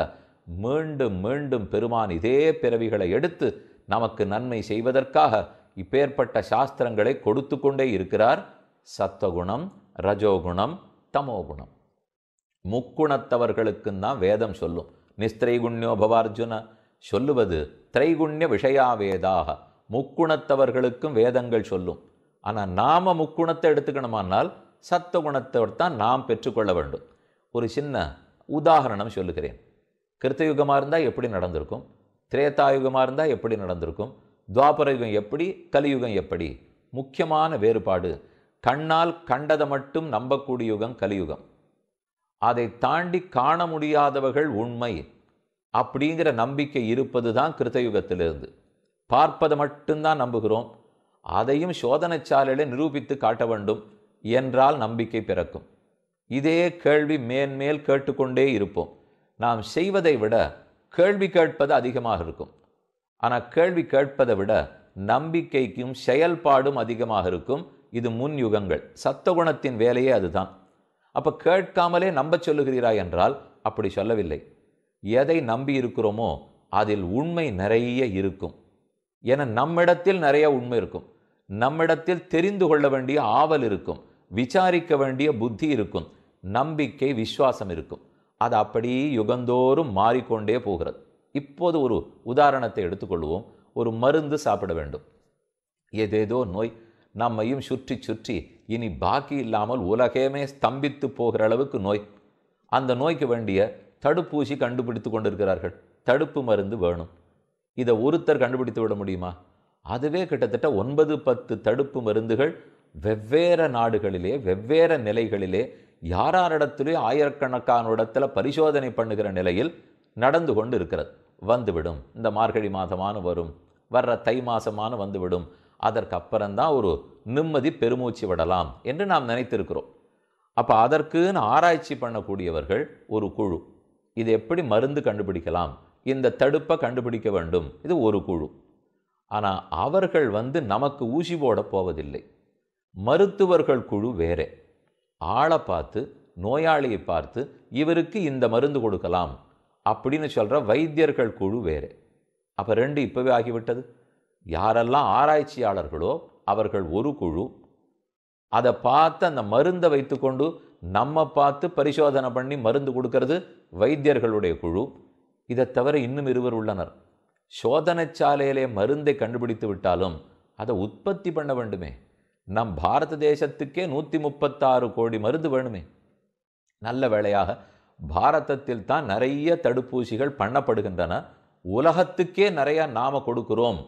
மீண்டும் மீண்டும் பெருமான் இதே பிறவிகளை எடுத்து நமக்கு நன்மை செய்வதற்காக இப்பேற்பட்ட சாஸ்திரங்களை கொடுத்து கொண்டே இருக்கிறார் சத்தகுணம் ரஜோகுணம் தமோ குணம் முக்குணத்தவர்களுக்கும் தான் வேதம் சொல்லும் நிஸ்திரைகுண்யோ பவார்ஜுன சொல்லுவது திரைகுண்ய விஷயாவேதாக முக்குணத்தவர்களுக்கும் வேதங்கள் சொல்லும் ஆனால் நாம் முக்குணத்தை எடுத்துக்கணுமானால் சத்த தான் நாம் பெற்றுக்கொள்ள வேண்டும் ஒரு சின்ன உதாகரணம் சொல்லுகிறேன் கிருத்தயுகமாக இருந்தால் எப்படி நடந்திருக்கும் திரேதாயுகமாக இருந்தால் எப்படி நடந்திருக்கும் துவாபரயுகம் எப்படி கலியுகம் எப்படி முக்கியமான வேறுபாடு கண்ணால் கண்டதை மட்டும் நம்பக்கூடிய யுகம் கலியுகம் அதை தாண்டி காண முடியாதவர்கள் உண்மை அப்படிங்கிற நம்பிக்கை இருப்பது தான் கிருத்தயுகத்திலிருந்து பார்ப்பதை மட்டும்தான் நம்புகிறோம் அதையும் சோதனை சாலையில் நிரூபித்து காட்ட வேண்டும் என்றால் நம்பிக்கை பிறக்கும் இதே கேள்வி மேன்மேல் கேட்டுக்கொண்டே இருப்போம் நாம் செய்வதை விட கேள்வி கேட்பது அதிகமாக இருக்கும் ஆனால் கேள்வி கேட்பதை விட நம்பிக்கைக்கும் செயல்பாடும் அதிகமாக இருக்கும் இது முன் யுகங்கள் சத்தகுணத்தின் வேலையே அதுதான் அப்போ கேட்காமலே நம்ப சொல்லுகிறீரா என்றால் அப்படி சொல்லவில்லை எதை நம்பி இருக்கிறோமோ அதில் உண்மை நிறைய இருக்கும் என நம்மிடத்தில் நிறைய உண்மை இருக்கும் நம்மிடத்தில் தெரிந்து கொள்ள வேண்டிய ஆவல் இருக்கும் விசாரிக்க வேண்டிய புத்தி இருக்கும் நம்பிக்கை விஸ்வாசம் இருக்கும் அது அப்படியே யுகந்தோறும் மாறிக்கொண்டே போகிறது இப்போது ஒரு உதாரணத்தை எடுத்துக்கொள்வோம் ஒரு மருந்து சாப்பிட வேண்டும் ஏதேதோ நோய் நம்மையும் சுற்றி சுற்றி இனி பாக்கி இல்லாமல் உலகமே ஸ்தம்பித்து போகிற அளவுக்கு நோய் அந்த நோய்க்கு வேண்டிய தடுப்பூசி கண்டுபிடித்து கொண்டிருக்கிறார்கள் தடுப்பு மருந்து வேணும் இதை ஒருத்தர் கண்டுபிடித்து விட முடியுமா அதுவே கிட்டத்தட்ட ஒன்பது பத்து தடுப்பு மருந்துகள் வெவ்வேறு நாடுகளிலே வெவ்வேறு நிலைகளிலே யாராரிடத்திலே ஆயிரக்கணக்கான இடத்துல பரிசோதனை பண்ணுகிற நிலையில் நடந்து கொண்டு இருக்கிறது வந்துவிடும் இந்த மார்கழி மாதமான வரும் வர்ற தை மாதமான வந்துவிடும் அதற்கு அப்புறம்தான் ஒரு நிம்மதி பெருமூச்சு விடலாம் என்று நாம் நினைத்திருக்கிறோம் அப்போ அதற்குன்னு ஆராய்ச்சி பண்ணக்கூடியவர்கள் ஒரு குழு இது எப்படி மருந்து கண்டுபிடிக்கலாம் இந்த தடுப்பை கண்டுபிடிக்க வேண்டும் இது ஒரு குழு ஆனால் அவர்கள் வந்து நமக்கு ஊசி போட போவதில்லை மருத்துவர்கள் குழு வேறே ஆளை பார்த்து நோயாளியை பார்த்து இவருக்கு இந்த மருந்து கொடுக்கலாம் அப்படின்னு சொல்கிற வைத்தியர்கள் குழு வேறு அப்போ ரெண்டு இப்போவே ஆகிவிட்டது யாரெல்லாம் ஆராய்ச்சியாளர்களோ அவர்கள் ஒரு குழு அதை பார்த்து அந்த மருந்தை வைத்துக்கொண்டு நம்ம பார்த்து பரிசோதனை பண்ணி மருந்து கொடுக்கறது வைத்தியர்களுடைய குழு இதை தவிர இன்னும் இருவர் உள்ளனர் சோதனைச்சாலையிலே மருந்தை கண்டுபிடித்து விட்டாலும் அதை உற்பத்தி பண்ண வேண்டுமே நம் பாரத தேசத்துக்கே நூற்றி முப்பத்தாறு கோடி மருந்து வேணுமே நல்ல வேளையாக பாரதத்தில் தான் நிறைய தடுப்பூசிகள் பண்ணப்படுகின்றன உலகத்துக்கே நிறையா நாம் கொடுக்குறோம்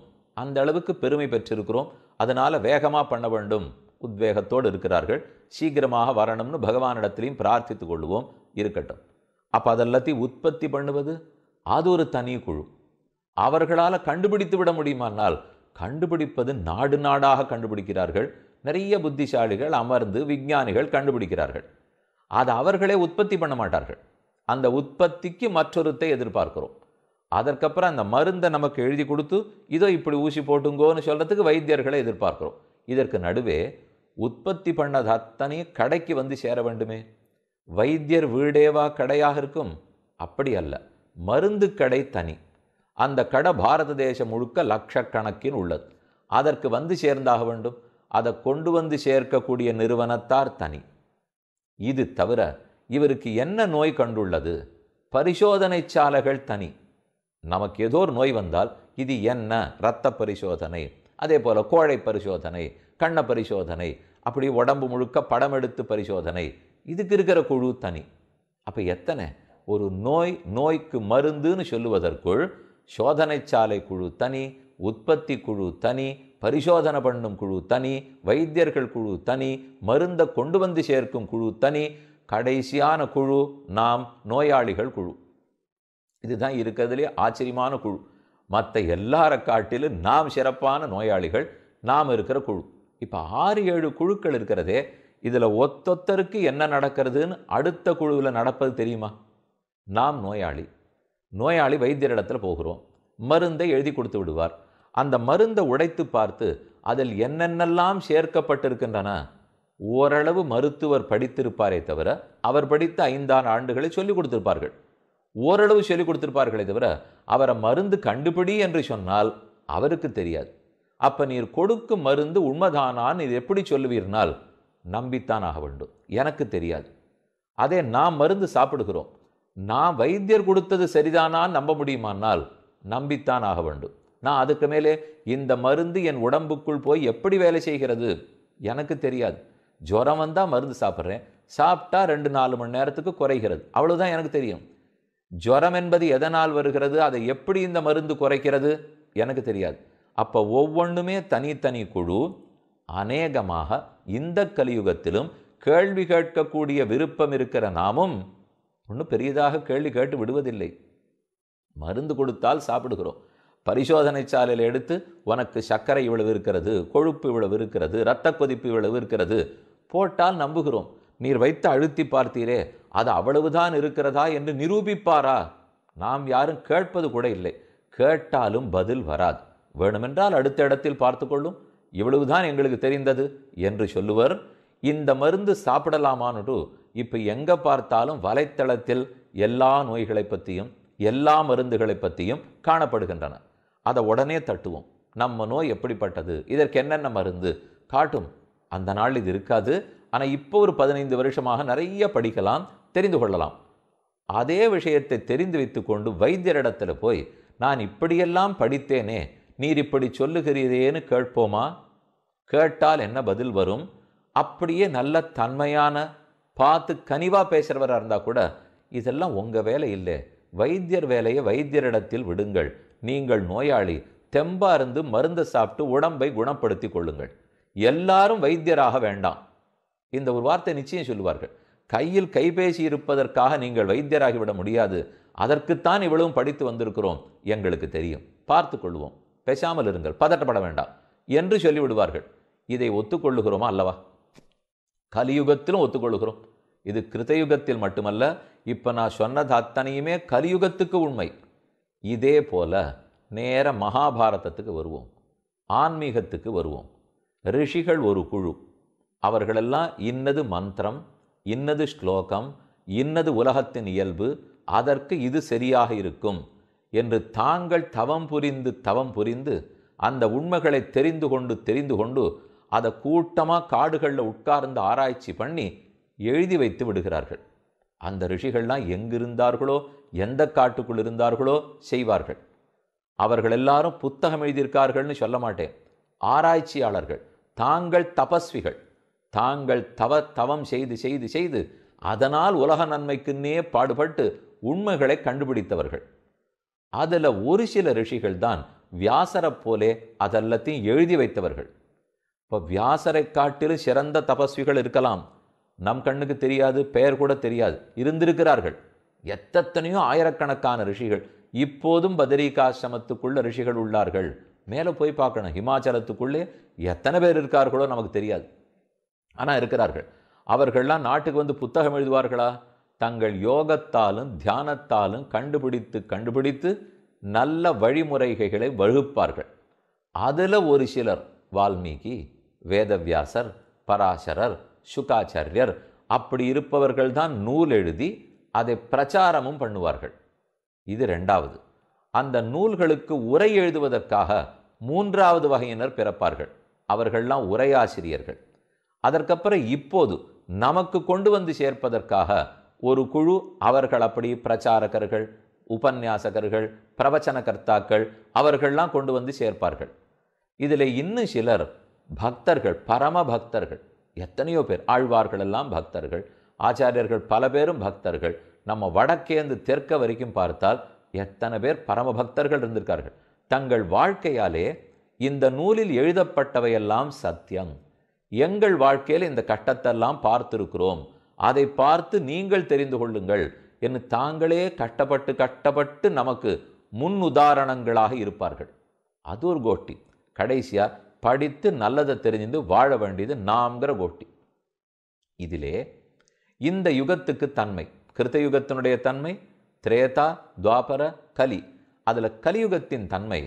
அந்த அளவுக்கு பெருமை பெற்றிருக்கிறோம் அதனால் வேகமாக பண்ண வேண்டும் உத்வேகத்தோடு இருக்கிறார்கள் சீக்கிரமாக வரணும்னு பகவானிடத்திலையும் பிரார்த்தித்து கொள்வோம் இருக்கட்டும் அப்போ அதெல்லாத்தையும் உற்பத்தி பண்ணுவது அது ஒரு தனி குழு அவர்களால் கண்டுபிடித்து விட முடியுமானால் கண்டுபிடிப்பது நாடு நாடாக கண்டுபிடிக்கிறார்கள் நிறைய புத்திசாலிகள் அமர்ந்து விஞ்ஞானிகள் கண்டுபிடிக்கிறார்கள் அதை அவர்களே உற்பத்தி பண்ண மாட்டார்கள் அந்த உற்பத்திக்கு மற்றொருத்தை எதிர்பார்க்கிறோம் அதற்கப்புறம் அந்த மருந்தை நமக்கு எழுதி கொடுத்து இதோ இப்படி ஊசி போட்டுங்கோன்னு சொல்கிறதுக்கு வைத்தியர்களை எதிர்பார்க்குறோம் இதற்கு நடுவே உற்பத்தி பண்ணது அத்தனையும் கடைக்கு வந்து சேர வேண்டுமே வைத்தியர் வீடேவா கடையாக இருக்கும் அப்படி அல்ல மருந்து கடை தனி அந்த கடை பாரத தேசம் முழுக்க லட்சக்கணக்கில் உள்ளது அதற்கு வந்து சேர்ந்தாக வேண்டும் அதை கொண்டு வந்து சேர்க்கக்கூடிய நிறுவனத்தார் தனி இது தவிர இவருக்கு என்ன நோய் கண்டுள்ளது பரிசோதனை சாலைகள் தனி நமக்கு ஏதோ ஒரு நோய் வந்தால் இது என்ன இரத்த பரிசோதனை அதே போல் கோழை பரிசோதனை கண்ண பரிசோதனை அப்படி உடம்பு முழுக்க படம் எடுத்து பரிசோதனை இதுக்கு இருக்கிற குழு தனி அப்போ எத்தனை ஒரு நோய் நோய்க்கு மருந்துன்னு சொல்லுவதற்குள் சோதனை சாலை குழு தனி உற்பத்தி குழு தனி பரிசோதனை பண்ணும் குழு தனி வைத்தியர்கள் குழு தனி மருந்தை கொண்டு வந்து சேர்க்கும் குழு தனி கடைசியான குழு நாம் நோயாளிகள் குழு இதுதான் இருக்கிறதுலே ஆச்சரியமான குழு மற்ற எல்லார காட்டிலும் நாம் சிறப்பான நோயாளிகள் நாம் இருக்கிற குழு இப்போ ஆறு ஏழு குழுக்கள் இருக்கிறதே இதில் ஒத்தொத்தருக்கு என்ன நடக்கிறதுன்னு அடுத்த குழுவில் நடப்பது தெரியுமா நாம் நோயாளி நோயாளி வைத்தியரிடத்தில் போகிறோம் மருந்தை எழுதி கொடுத்து விடுவார் அந்த மருந்தை உடைத்து பார்த்து அதில் என்னென்னலாம் சேர்க்கப்பட்டிருக்கின்றன ஓரளவு மருத்துவர் படித்திருப்பாரே தவிர அவர் படித்த ஐந்தாறு ஆண்டுகளை சொல்லி கொடுத்திருப்பார்கள் ஓரளவு சொல்லிக் கொடுத்திருப்பார்களே தவிர அவரை மருந்து கண்டுபிடி என்று சொன்னால் அவருக்கு தெரியாது அப்போ நீர் கொடுக்கும் மருந்து உண்மைதானான்னு இது எப்படி சொல்லுவீர்னால் நம்பித்தான் ஆக வேண்டும் எனக்கு தெரியாது அதே நாம் மருந்து சாப்பிடுகிறோம் நான் வைத்தியர் கொடுத்தது சரிதானான்னு நம்ப முடியுமானால் நம்பித்தான் ஆக வேண்டும் நான் அதுக்கு மேலே இந்த மருந்து என் உடம்புக்குள் போய் எப்படி வேலை செய்கிறது எனக்கு தெரியாது ஜுரம் வந்தால் மருந்து சாப்பிட்றேன் சாப்பிட்டா ரெண்டு நாலு மணி நேரத்துக்கு குறைகிறது அவ்வளோதான் எனக்கு தெரியும் ஜுரம் என்பது எதனால் வருகிறது அதை எப்படி இந்த மருந்து குறைக்கிறது எனக்கு தெரியாது அப்போ ஒவ்வொன்றுமே தனித்தனி குழு அநேகமாக இந்த கலியுகத்திலும் கேள்வி கேட்கக்கூடிய விருப்பம் இருக்கிற நாமும் ஒன்றும் பெரியதாக கேள்வி கேட்டு விடுவதில்லை மருந்து கொடுத்தால் சாப்பிடுகிறோம் பரிசோதனை சாலையில் எடுத்து உனக்கு சர்க்கரை இவ்வளவு இருக்கிறது கொழுப்பு இவ்வளவு இருக்கிறது இரத்த கொதிப்பு இவ்வளவு இருக்கிறது போட்டால் நம்புகிறோம் நீர் வைத்து அழுத்தி பார்த்தீரே அது அவ்வளவுதான் இருக்கிறதா என்று நிரூபிப்பாரா நாம் யாரும் கேட்பது கூட இல்லை கேட்டாலும் பதில் வராது வேணுமென்றால் அடுத்த இடத்தில் பார்த்து கொள்ளும் இவ்வளவுதான் எங்களுக்கு தெரிந்தது என்று சொல்லுவர் இந்த மருந்து சாப்பிடலாமான்னுட்டு இப்போ எங்கே பார்த்தாலும் வலைத்தளத்தில் எல்லா நோய்களை பற்றியும் எல்லா மருந்துகளை பற்றியும் காணப்படுகின்றன அதை உடனே தட்டுவோம் நம்ம நோய் எப்படிப்பட்டது இதற்கு என்னென்ன மருந்து காட்டும் அந்த நாள் இது இருக்காது ஆனால் இப்போ ஒரு பதினைந்து வருஷமாக நிறைய படிக்கலாம் தெரிந்து கொள்ளலாம் அதே விஷயத்தை தெரிந்து வைத்து கொண்டு வைத்தியரிடத்தில் போய் நான் இப்படியெல்லாம் படித்தேனே நீர் இப்படி சொல்லுகிறீரேன்னு கேட்போமா கேட்டால் என்ன பதில் வரும் அப்படியே நல்ல தன்மையான பார்த்து கனிவாக பேசுகிறவராக இருந்தால் கூட இதெல்லாம் உங்கள் வேலை இல்லை வைத்தியர் வேலையை வைத்தியரிடத்தில் விடுங்கள் நீங்கள் நோயாளி தெம்பா இருந்து மருந்து சாப்பிட்டு உடம்பை குணப்படுத்தி கொள்ளுங்கள் எல்லாரும் வைத்தியராக வேண்டாம் இந்த ஒரு வார்த்தை நிச்சயம் சொல்லுவார்கள் கையில் கைபேசி இருப்பதற்காக நீங்கள் வைத்தியராகிவிட முடியாது அதற்குத்தான் இவ்வளவும் படித்து வந்திருக்கிறோம் எங்களுக்கு தெரியும் பார்த்து கொள்வோம் பேசாமல் இருங்கள் பதட்டப்பட வேண்டாம் என்று சொல்லிவிடுவார்கள் இதை ஒத்துக்கொள்ளுகிறோமா அல்லவா கலியுகத்திலும் ஒத்துக்கொள்ளுகிறோம் இது கிருத்தயுகத்தில் மட்டுமல்ல இப்போ நான் சொன்னது அத்தனையுமே கலியுகத்துக்கு உண்மை இதே போல நேர மகாபாரதத்துக்கு வருவோம் ஆன்மீகத்துக்கு வருவோம் ரிஷிகள் ஒரு குழு அவர்களெல்லாம் இன்னது மந்திரம் இன்னது ஸ்லோகம் இன்னது உலகத்தின் இயல்பு அதற்கு இது சரியாக இருக்கும் என்று தாங்கள் தவம் புரிந்து தவம் புரிந்து அந்த உண்மைகளை தெரிந்து கொண்டு தெரிந்து கொண்டு அதை கூட்டமாக காடுகளில் உட்கார்ந்து ஆராய்ச்சி பண்ணி எழுதி வைத்து விடுகிறார்கள் அந்த ரிஷிகள்லாம் எங்கிருந்தார்களோ எந்த காட்டுக்குள் இருந்தார்களோ செய்வார்கள் அவர்கள் எல்லாரும் புத்தகம் எழுதியிருக்கார்கள்னு சொல்ல மாட்டேன் ஆராய்ச்சியாளர்கள் தாங்கள் தபஸ்விகள் தாங்கள் தவ தவம் செய்து செய்து செய்து அதனால் உலக நன்மைக்குன்னே பாடுபட்டு உண்மைகளை கண்டுபிடித்தவர்கள் அதில் ஒரு சில ரிஷிகள் தான் வியாசரை போலே அதெல்லாத்தையும் எழுதி வைத்தவர்கள் இப்போ வியாசரை காட்டிலும் சிறந்த தபஸ்விகள் இருக்கலாம் நம் கண்ணுக்கு தெரியாது பெயர் கூட தெரியாது இருந்திருக்கிறார்கள் எத்தனையோ ஆயிரக்கணக்கான ரிஷிகள் இப்போதும் பதரிகாசிரமத்துக்குள்ள ரிஷிகள் உள்ளார்கள் மேலே போய் பார்க்கணும் ஹிமாச்சலத்துக்குள்ளே எத்தனை பேர் இருக்கார்களோ நமக்கு தெரியாது ஆனால் இருக்கிறார்கள் அவர்கள்லாம் நாட்டுக்கு வந்து புத்தகம் எழுதுவார்களா தங்கள் யோகத்தாலும் தியானத்தாலும் கண்டுபிடித்து கண்டுபிடித்து நல்ல வழிமுறைகளை வகுப்பார்கள் அதில் ஒரு சிலர் வால்மீகி வேதவியாசர் பராசரர் சுகாச்சாரியர் அப்படி இருப்பவர்கள் தான் நூல் எழுதி அதை பிரச்சாரமும் பண்ணுவார்கள் இது ரெண்டாவது அந்த நூல்களுக்கு உரை எழுதுவதற்காக மூன்றாவது வகையினர் பிறப்பார்கள் அவர்கள்லாம் உரையாசிரியர்கள் அதற்கப்புறம் இப்போது நமக்கு கொண்டு வந்து சேர்ப்பதற்காக ஒரு குழு அவர்கள் அப்படி பிரச்சாரகர்கள் உபன்யாசகர்கள் பிரவச்சன கர்த்தாக்கள் அவர்கள்லாம் கொண்டு வந்து சேர்ப்பார்கள் இதில் இன்னும் சிலர் பக்தர்கள் பரம பக்தர்கள் எத்தனையோ பேர் ஆழ்வார்கள் எல்லாம் பக்தர்கள் ஆச்சாரியர்கள் பல பேரும் பக்தர்கள் நம்ம வடக்கேந்து தெற்க வரைக்கும் பார்த்தால் எத்தனை பேர் பரம பக்தர்கள் இருந்திருக்கார்கள் தங்கள் வாழ்க்கையாலே இந்த நூலில் எழுதப்பட்டவையெல்லாம் சத்தியம் எங்கள் வாழ்க்கையில் இந்த கட்டத்தெல்லாம் பார்த்திருக்கிறோம் அதை பார்த்து நீங்கள் தெரிந்து கொள்ளுங்கள் என்று தாங்களே கட்டப்பட்டு கட்டப்பட்டு நமக்கு முன் உதாரணங்களாக இருப்பார்கள் அது ஒரு கோட்டி கடைசியாக படித்து நல்லதை தெரிஞ்சிருந்து வாழ வேண்டியது நாம்கிற கோட்டி இதிலே இந்த யுகத்துக்கு தன்மை கிருத்த யுகத்தினுடைய தன்மை திரேதா துவாபர கலி அதில் கலியுகத்தின் தன்மை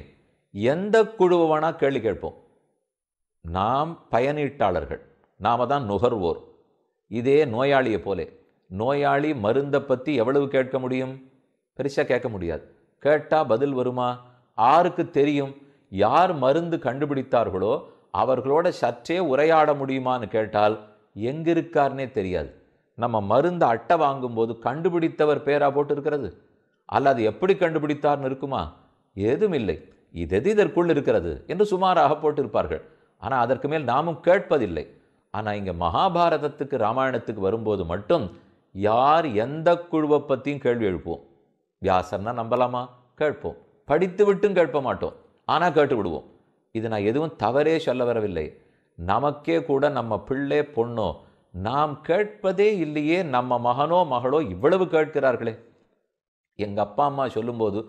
எந்த குழுவனா கேள்வி கேட்போம் நாம் பயனீட்டாளர்கள் நாம் தான் நுகர்வோர் இதே நோயாளியை போலே நோயாளி மருந்தை பற்றி எவ்வளவு கேட்க முடியும் பெருசாக கேட்க முடியாது கேட்டால் பதில் வருமா ஆருக்கு தெரியும் யார் மருந்து கண்டுபிடித்தார்களோ அவர்களோட சற்றே உரையாட முடியுமான்னு கேட்டால் எங்கிருக்கார்னே தெரியாது நம்ம மருந்து அட்டை வாங்கும்போது கண்டுபிடித்தவர் பேராக போட்டு இருக்கிறது அல்ல அது எப்படி கண்டுபிடித்தார்னு இருக்குமா ஏதும் இல்லை இது எது இதற்குள் இருக்கிறது என்று சுமாராக போட்டிருப்பார்கள் ஆனால் அதற்கு மேல் நாமும் கேட்பதில்லை ஆனால் இங்கே மகாபாரதத்துக்கு ராமாயணத்துக்கு வரும்போது மட்டும் யார் எந்த குழுவை பற்றியும் கேள்வி எழுப்புவோம் வியாசர்னா நம்பலாமா கேட்போம் படித்து விட்டும் கேட்ப மாட்டோம் ஆனால் கேட்டு விடுவோம் இது நான் எதுவும் தவறே சொல்ல வரவில்லை நமக்கே கூட நம்ம பிள்ளை பொண்ணோ நாம் கேட்பதே இல்லையே நம்ம மகனோ மகளோ இவ்வளவு கேட்கிறார்களே எங்கள் அப்பா அம்மா சொல்லும்போது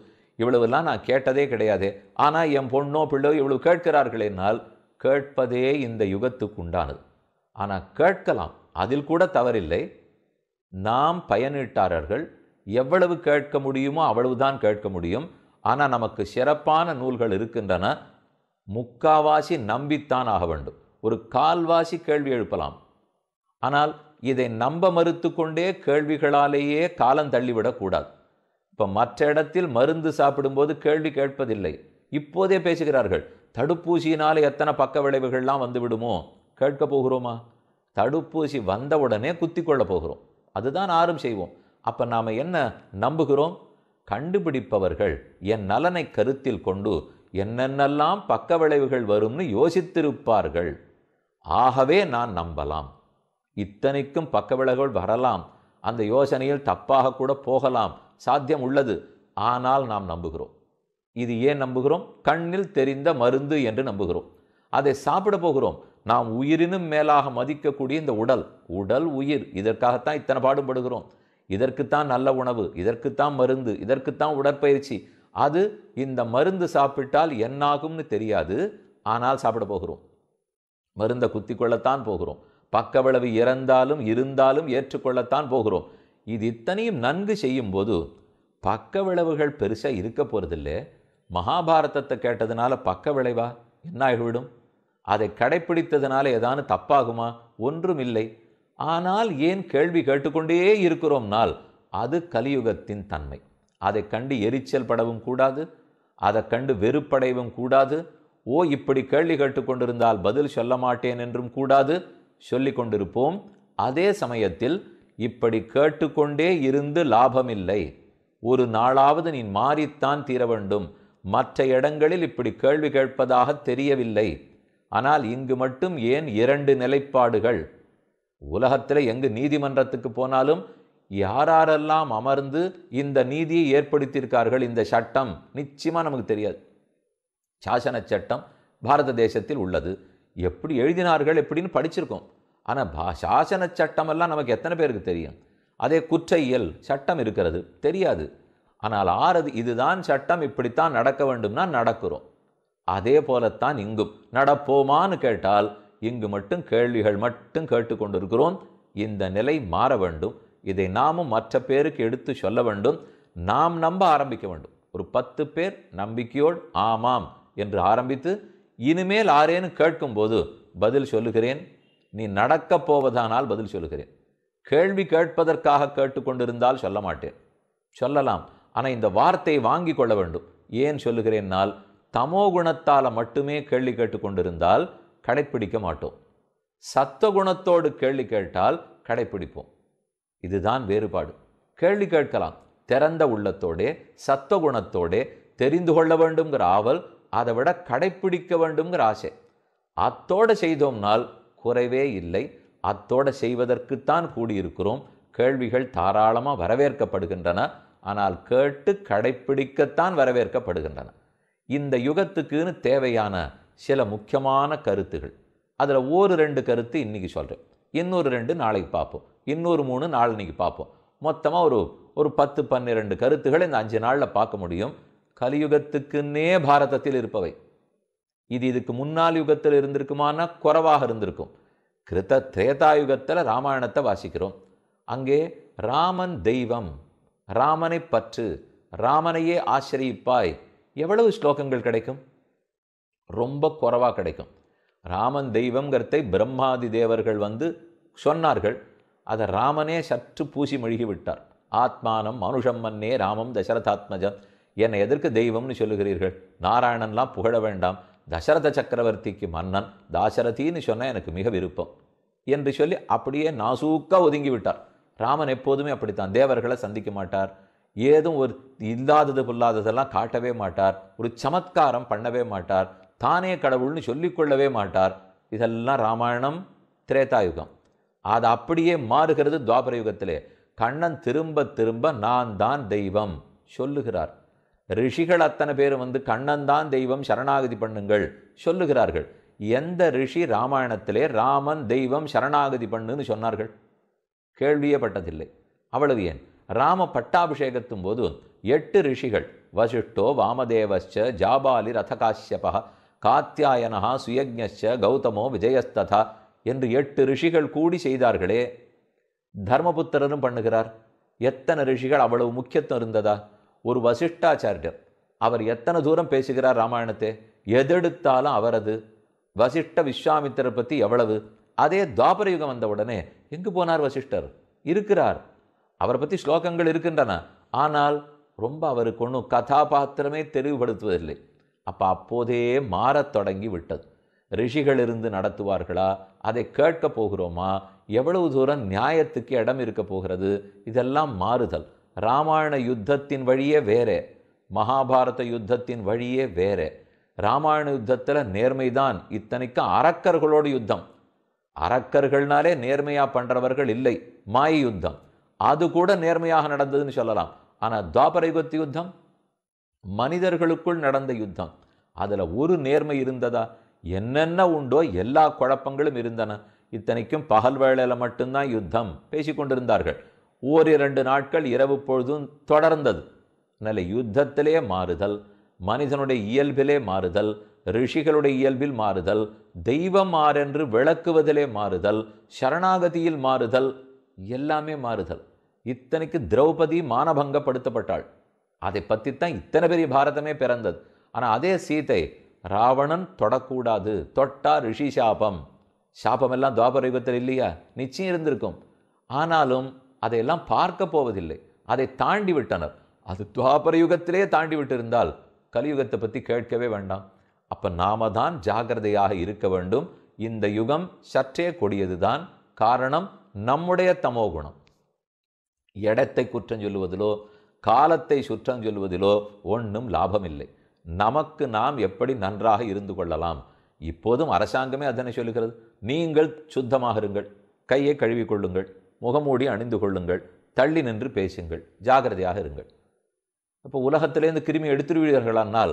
இவ்வளவுலாம் நான் கேட்டதே கிடையாது ஆனால் என் பொண்ணோ பிள்ளையோ இவ்வளவு கேட்கிறார்களேனால் கேட்பதே இந்த யுகத்துக்கு உண்டானது ஆனால் கேட்கலாம் அதில் கூட தவறில்லை நாம் பயனீட்டாரர்கள் எவ்வளவு கேட்க முடியுமோ அவ்வளவுதான் கேட்க முடியும் ஆனால் நமக்கு சிறப்பான நூல்கள் இருக்கின்றன முக்காவாசி நம்பித்தான் ஆக வேண்டும் ஒரு கால்வாசி கேள்வி எழுப்பலாம் ஆனால் இதை நம்ப மறுத்து கொண்டே கேள்விகளாலேயே காலம் தள்ளிவிடக்கூடாது இப்போ மற்ற இடத்தில் மருந்து சாப்பிடும்போது கேள்வி கேட்பதில்லை இப்போதே பேசுகிறார்கள் தடுப்பூசியினால் எத்தனை பக்க விளைவுகள்லாம் வந்து விடுமோ கேட்க போகிறோமா தடுப்பூசி வந்த உடனே குத்தி கொள்ள போகிறோம் அதுதான் ஆறும் செய்வோம் அப்போ நாம் என்ன நம்புகிறோம் கண்டுபிடிப்பவர்கள் என் நலனை கருத்தில் கொண்டு என்னென்னெல்லாம் பக்க விளைவுகள் வரும்னு யோசித்திருப்பார்கள் ஆகவே நான் நம்பலாம் இத்தனைக்கும் பக்க விளைவுகள் வரலாம் அந்த யோசனையில் தப்பாக கூட போகலாம் சாத்தியம் உள்ளது ஆனால் நாம் நம்புகிறோம் இது ஏன் நம்புகிறோம் கண்ணில் தெரிந்த மருந்து என்று நம்புகிறோம் அதை சாப்பிட போகிறோம் நாம் உயிரினும் மேலாக மதிக்கக்கூடிய இந்த உடல் உடல் உயிர் இதற்காகத்தான் இத்தனை பாடுபடுகிறோம் இதற்குத்தான் நல்ல உணவு இதற்குத்தான் மருந்து இதற்குத்தான் உடற்பயிற்சி அது இந்த மருந்து சாப்பிட்டால் என்னாகும்னு தெரியாது ஆனால் சாப்பிட போகிறோம் மருந்தை குத்தி கொள்ளத்தான் போகிறோம் பக்கவளவு இறந்தாலும் இருந்தாலும் ஏற்றுக்கொள்ளத்தான் போகிறோம் இது இத்தனையும் நன்கு செய்யும்போது பக்கவிளவுகள் பெருசாக இருக்க போகிறதில்லை மகாபாரதத்தை கேட்டதுனால பக்க விளைவா என்ன ஆகிவிடும் அதை கடைப்பிடித்ததுனால ஏதானு தப்பாகுமா ஒன்றும் இல்லை ஆனால் ஏன் கேள்வி கேட்டுக்கொண்டே இருக்கிறோம்னால் அது கலியுகத்தின் தன்மை அதை கண்டு எரிச்சல் படவும் கூடாது அதை கண்டு வெறுப்படையவும் கூடாது ஓ இப்படி கேள்வி கேட்டுக்கொண்டிருந்தால் பதில் சொல்ல மாட்டேன் என்றும் கூடாது சொல்லி கொண்டிருப்போம் அதே சமயத்தில் இப்படி கேட்டுக்கொண்டே இருந்து லாபமில்லை ஒரு நாளாவது நீ மாறித்தான் தீர வேண்டும் மற்ற இடங்களில் இப்படி கேள்வி கேட்பதாக தெரியவில்லை ஆனால் இங்கு மட்டும் ஏன் இரண்டு நிலைப்பாடுகள் உலகத்தில் எங்கு நீதிமன்றத்துக்கு போனாலும் யாரெல்லாம் அமர்ந்து இந்த நீதியை ஏற்படுத்தியிருக்கார்கள் இந்த சட்டம் நிச்சயமாக நமக்கு தெரியாது சாசன சட்டம் பாரத தேசத்தில் உள்ளது எப்படி எழுதினார்கள் எப்படின்னு படிச்சிருக்கோம் ஆனால் பா சாசன சட்டமெல்லாம் நமக்கு எத்தனை பேருக்கு தெரியும் அதே குற்ற இயல் சட்டம் இருக்கிறது தெரியாது ஆனால் ஆறது இதுதான் சட்டம் இப்படித்தான் நடக்க வேண்டும்னா நடக்கிறோம் அதே போலத்தான் இங்கும் நடப்போமான்னு கேட்டால் இங்கு மட்டும் கேள்விகள் மட்டும் கேட்டுக்கொண்டிருக்கிறோம் இந்த நிலை மாற வேண்டும் இதை நாமும் மற்ற பேருக்கு எடுத்து சொல்ல வேண்டும் நாம் நம்ப ஆரம்பிக்க வேண்டும் ஒரு பத்து பேர் நம்பிக்கையோடு ஆமாம் என்று ஆரம்பித்து இனிமேல் ஆரேன்னு கேட்கும்போது பதில் சொல்லுகிறேன் நீ நடக்கப் போவதானால் பதில் சொல்லுகிறேன் கேள்வி கேட்பதற்காக கேட்டுக்கொண்டிருந்தால் சொல்ல மாட்டேன் சொல்லலாம் ஆனால் இந்த வார்த்தை வாங்கி கொள்ள வேண்டும் ஏன் சொல்லுகிறேன்னால் தமோ குணத்தால் மட்டுமே கேள்வி கேட்டு கொண்டிருந்தால் கடைப்பிடிக்க மாட்டோம் சத்த குணத்தோடு கேள்வி கேட்டால் கடைப்பிடிப்போம் இதுதான் வேறுபாடு கேள்வி கேட்கலாம் திறந்த உள்ளத்தோடே சத்த குணத்தோடே தெரிந்து கொள்ள வேண்டும்ங்கிற ஆவல் அதை விட கடைப்பிடிக்க வேண்டுங்கிற ஆசை அத்தோடு செய்தோம்னால் குறைவே இல்லை அத்தோடு செய்வதற்குத்தான் கூடியிருக்கிறோம் கேள்விகள் தாராளமாக வரவேற்கப்படுகின்றன ஆனால் கேட்டு கடைப்பிடிக்கத்தான் வரவேற்கப்படுகின்றன இந்த யுகத்துக்குன்னு தேவையான சில முக்கியமான கருத்துகள் அதில் ஒரு ரெண்டு கருத்து இன்றைக்கி சொல்கிறேன் இன்னொரு ரெண்டு நாளைக்கு பார்ப்போம் இன்னொரு மூணு நாளன்னைக்கு பார்ப்போம் மொத்தமாக ஒரு ஒரு பத்து பன்னிரெண்டு கருத்துக்களை இந்த அஞ்சு நாளில் பார்க்க முடியும் கலியுகத்துக்குன்னே பாரதத்தில் இருப்பவை இது இதுக்கு முன்னாள் யுகத்தில் இருந்திருக்குமானா குறவாக இருந்திருக்கும் கிருத்த திரேதாயுகத்தில் ராமாயணத்தை வாசிக்கிறோம் அங்கே ராமன் தெய்வம் ராமனை பற்று ராமனையே ஆசிரியிப்பாய் எவ்வளவு ஸ்லோகங்கள் கிடைக்கும் ரொம்ப குறவாக கிடைக்கும் ராமன் தெய்வங்கிறதை பிரம்மாதி தேவர்கள் வந்து சொன்னார்கள் அதை ராமனே சற்று பூசி மொழிகி விட்டார் ஆத்மானம் மனுஷம் மன்னே ராமம் தசரதாத்மஜம் என்னை எதற்கு தெய்வம்னு சொல்லுகிறீர்கள் நாராயணன்லாம் புகழ வேண்டாம் தசரத சக்கரவர்த்திக்கு மன்னன் தாசரதின்னு சொன்னால் எனக்கு மிக விருப்பம் என்று சொல்லி அப்படியே நாசூக்கா ஒதுங்கி விட்டார் ராமன் எப்போதுமே அப்படித்தான் தேவர்களை சந்திக்க மாட்டார் ஏதும் ஒரு இல்லாதது பொல்லாததெல்லாம் காட்டவே மாட்டார் ஒரு சமத்காரம் பண்ணவே மாட்டார் தானே கடவுள்னு சொல்லிக்கொள்ளவே மாட்டார் இதெல்லாம் ராமாயணம் திரேதாயுகம் அது அப்படியே மாறுகிறது துவாபர யுகத்திலே கண்ணன் திரும்ப திரும்ப நான் தான் தெய்வம் சொல்லுகிறார் ரிஷிகள் அத்தனை பேர் வந்து கண்ணன் தான் தெய்வம் சரணாகதி பண்ணுங்கள் சொல்லுகிறார்கள் எந்த ரிஷி ராமாயணத்திலே ராமன் தெய்வம் சரணாகதி பண்ணுன்னு சொன்னார்கள் கேள்வியே பட்டதில்லை அவ்வளவு ஏன் ராம பட்டாபிஷேகத்தும் போது எட்டு ரிஷிகள் வசிஷ்டோ வாமதேவச்ச ஜாபாலி ரதகாஷ்யபா காத்தியாயனா சுயஜ்ஞ கௌதமோ விஜயஸ்ததா என்று எட்டு ரிஷிகள் கூடி செய்தார்களே தர்மபுத்திரரும் பண்ணுகிறார் எத்தனை ரிஷிகள் அவ்வளவு முக்கியத்துவம் இருந்ததா ஒரு வசிஷ்டாச்சாரியர் அவர் எத்தனை தூரம் பேசுகிறார் ராமாயணத்தை எதெடுத்தாலும் அவரது வசிஷ்ட விஸ்வாமித்திர பற்றி எவ்வளவு அதே துவாபர யுகம் வந்த உடனே எங்கு போனார் வசிஷ்டர் இருக்கிறார் அவரை பற்றி ஸ்லோகங்கள் இருக்கின்றன ஆனால் ரொம்ப அவருக்கு ஒன்றும் கதாபாத்திரமே தெளிவுபடுத்துவதில்லை அப்போ அப்போதே மாறத் தொடங்கி விட்டது ரிஷிகள் இருந்து நடத்துவார்களா அதை கேட்க போகிறோமா எவ்வளவு தூரம் நியாயத்துக்கு இடம் இருக்க போகிறது இதெல்லாம் மாறுதல் ராமாயண யுத்தத்தின் வழியே வேறே மகாபாரத யுத்தத்தின் வழியே வேறே ராமாயண யுத்தத்தில் நேர்மைதான் இத்தனைக்கும் அரக்கர்களோட யுத்தம் அரக்கர்கள்னாலே நேர்மையாக பண்ணுறவர்கள் இல்லை மாய யுத்தம் அது கூட நேர்மையாக நடந்ததுன்னு சொல்லலாம் ஆனால் துவாபர யுகத்து யுத்தம் மனிதர்களுக்குள் நடந்த யுத்தம் அதில் ஒரு நேர்மை இருந்ததா என்னென்ன உண்டோ எல்லா குழப்பங்களும் இருந்தன இத்தனைக்கும் பகல் வேளையில் மட்டும்தான் யுத்தம் பேசிக்கொண்டிருந்தார்கள் ஓர் இரண்டு நாட்கள் இரவு பொழுதும் தொடர்ந்தது அதனால் யுத்தத்திலே மாறுதல் மனிதனுடைய இயல்பிலே மாறுதல் ரிஷிகளுடைய இயல்பில் மாறுதல் தெய்வம் மாறென்று விளக்குவதிலே மாறுதல் சரணாகதியில் மாறுதல் எல்லாமே மாறுதல் இத்தனைக்கு திரௌபதி மானபங்கப்படுத்தப்பட்டாள் அதை பற்றித்தான் இத்தனை பெரிய பாரதமே பிறந்தது ஆனால் அதே சீதை ராவணன் தொடக்கூடாது தொட்டா ரிஷி சாபம் சாபமெல்லாம் துவாபர யுகத்தில் இல்லையா நிச்சயம் இருந்திருக்கும் ஆனாலும் அதையெல்லாம் பார்க்க போவதில்லை அதை தாண்டி விட்டனர் அது துவாபர யுகத்திலே தாண்டி விட்டிருந்தால் கலியுகத்தை பற்றி கேட்கவே வேண்டாம் அப்போ நாம தான் ஜாகிரதையாக இருக்க வேண்டும் இந்த யுகம் சற்றே கொடியது தான் காரணம் நம்முடைய தமோ குணம் இடத்தை குற்றம் சொல்லுவதிலோ காலத்தை சுற்றம் சொல்வதிலோ ஒன்றும் லாபமில்லை நமக்கு நாம் எப்படி நன்றாக இருந்து கொள்ளலாம் இப்போதும் அரசாங்கமே அதனை சொல்லுகிறது நீங்கள் சுத்தமாக இருங்கள் கையை கழுவி கொள்ளுங்கள் முகமூடி அணிந்து கொள்ளுங்கள் தள்ளி நின்று பேசுங்கள் ஜாகிரதையாக இருங்கள் இப்போ உலகத்திலேருந்து கிருமி எடுத்துருவீர்களானால்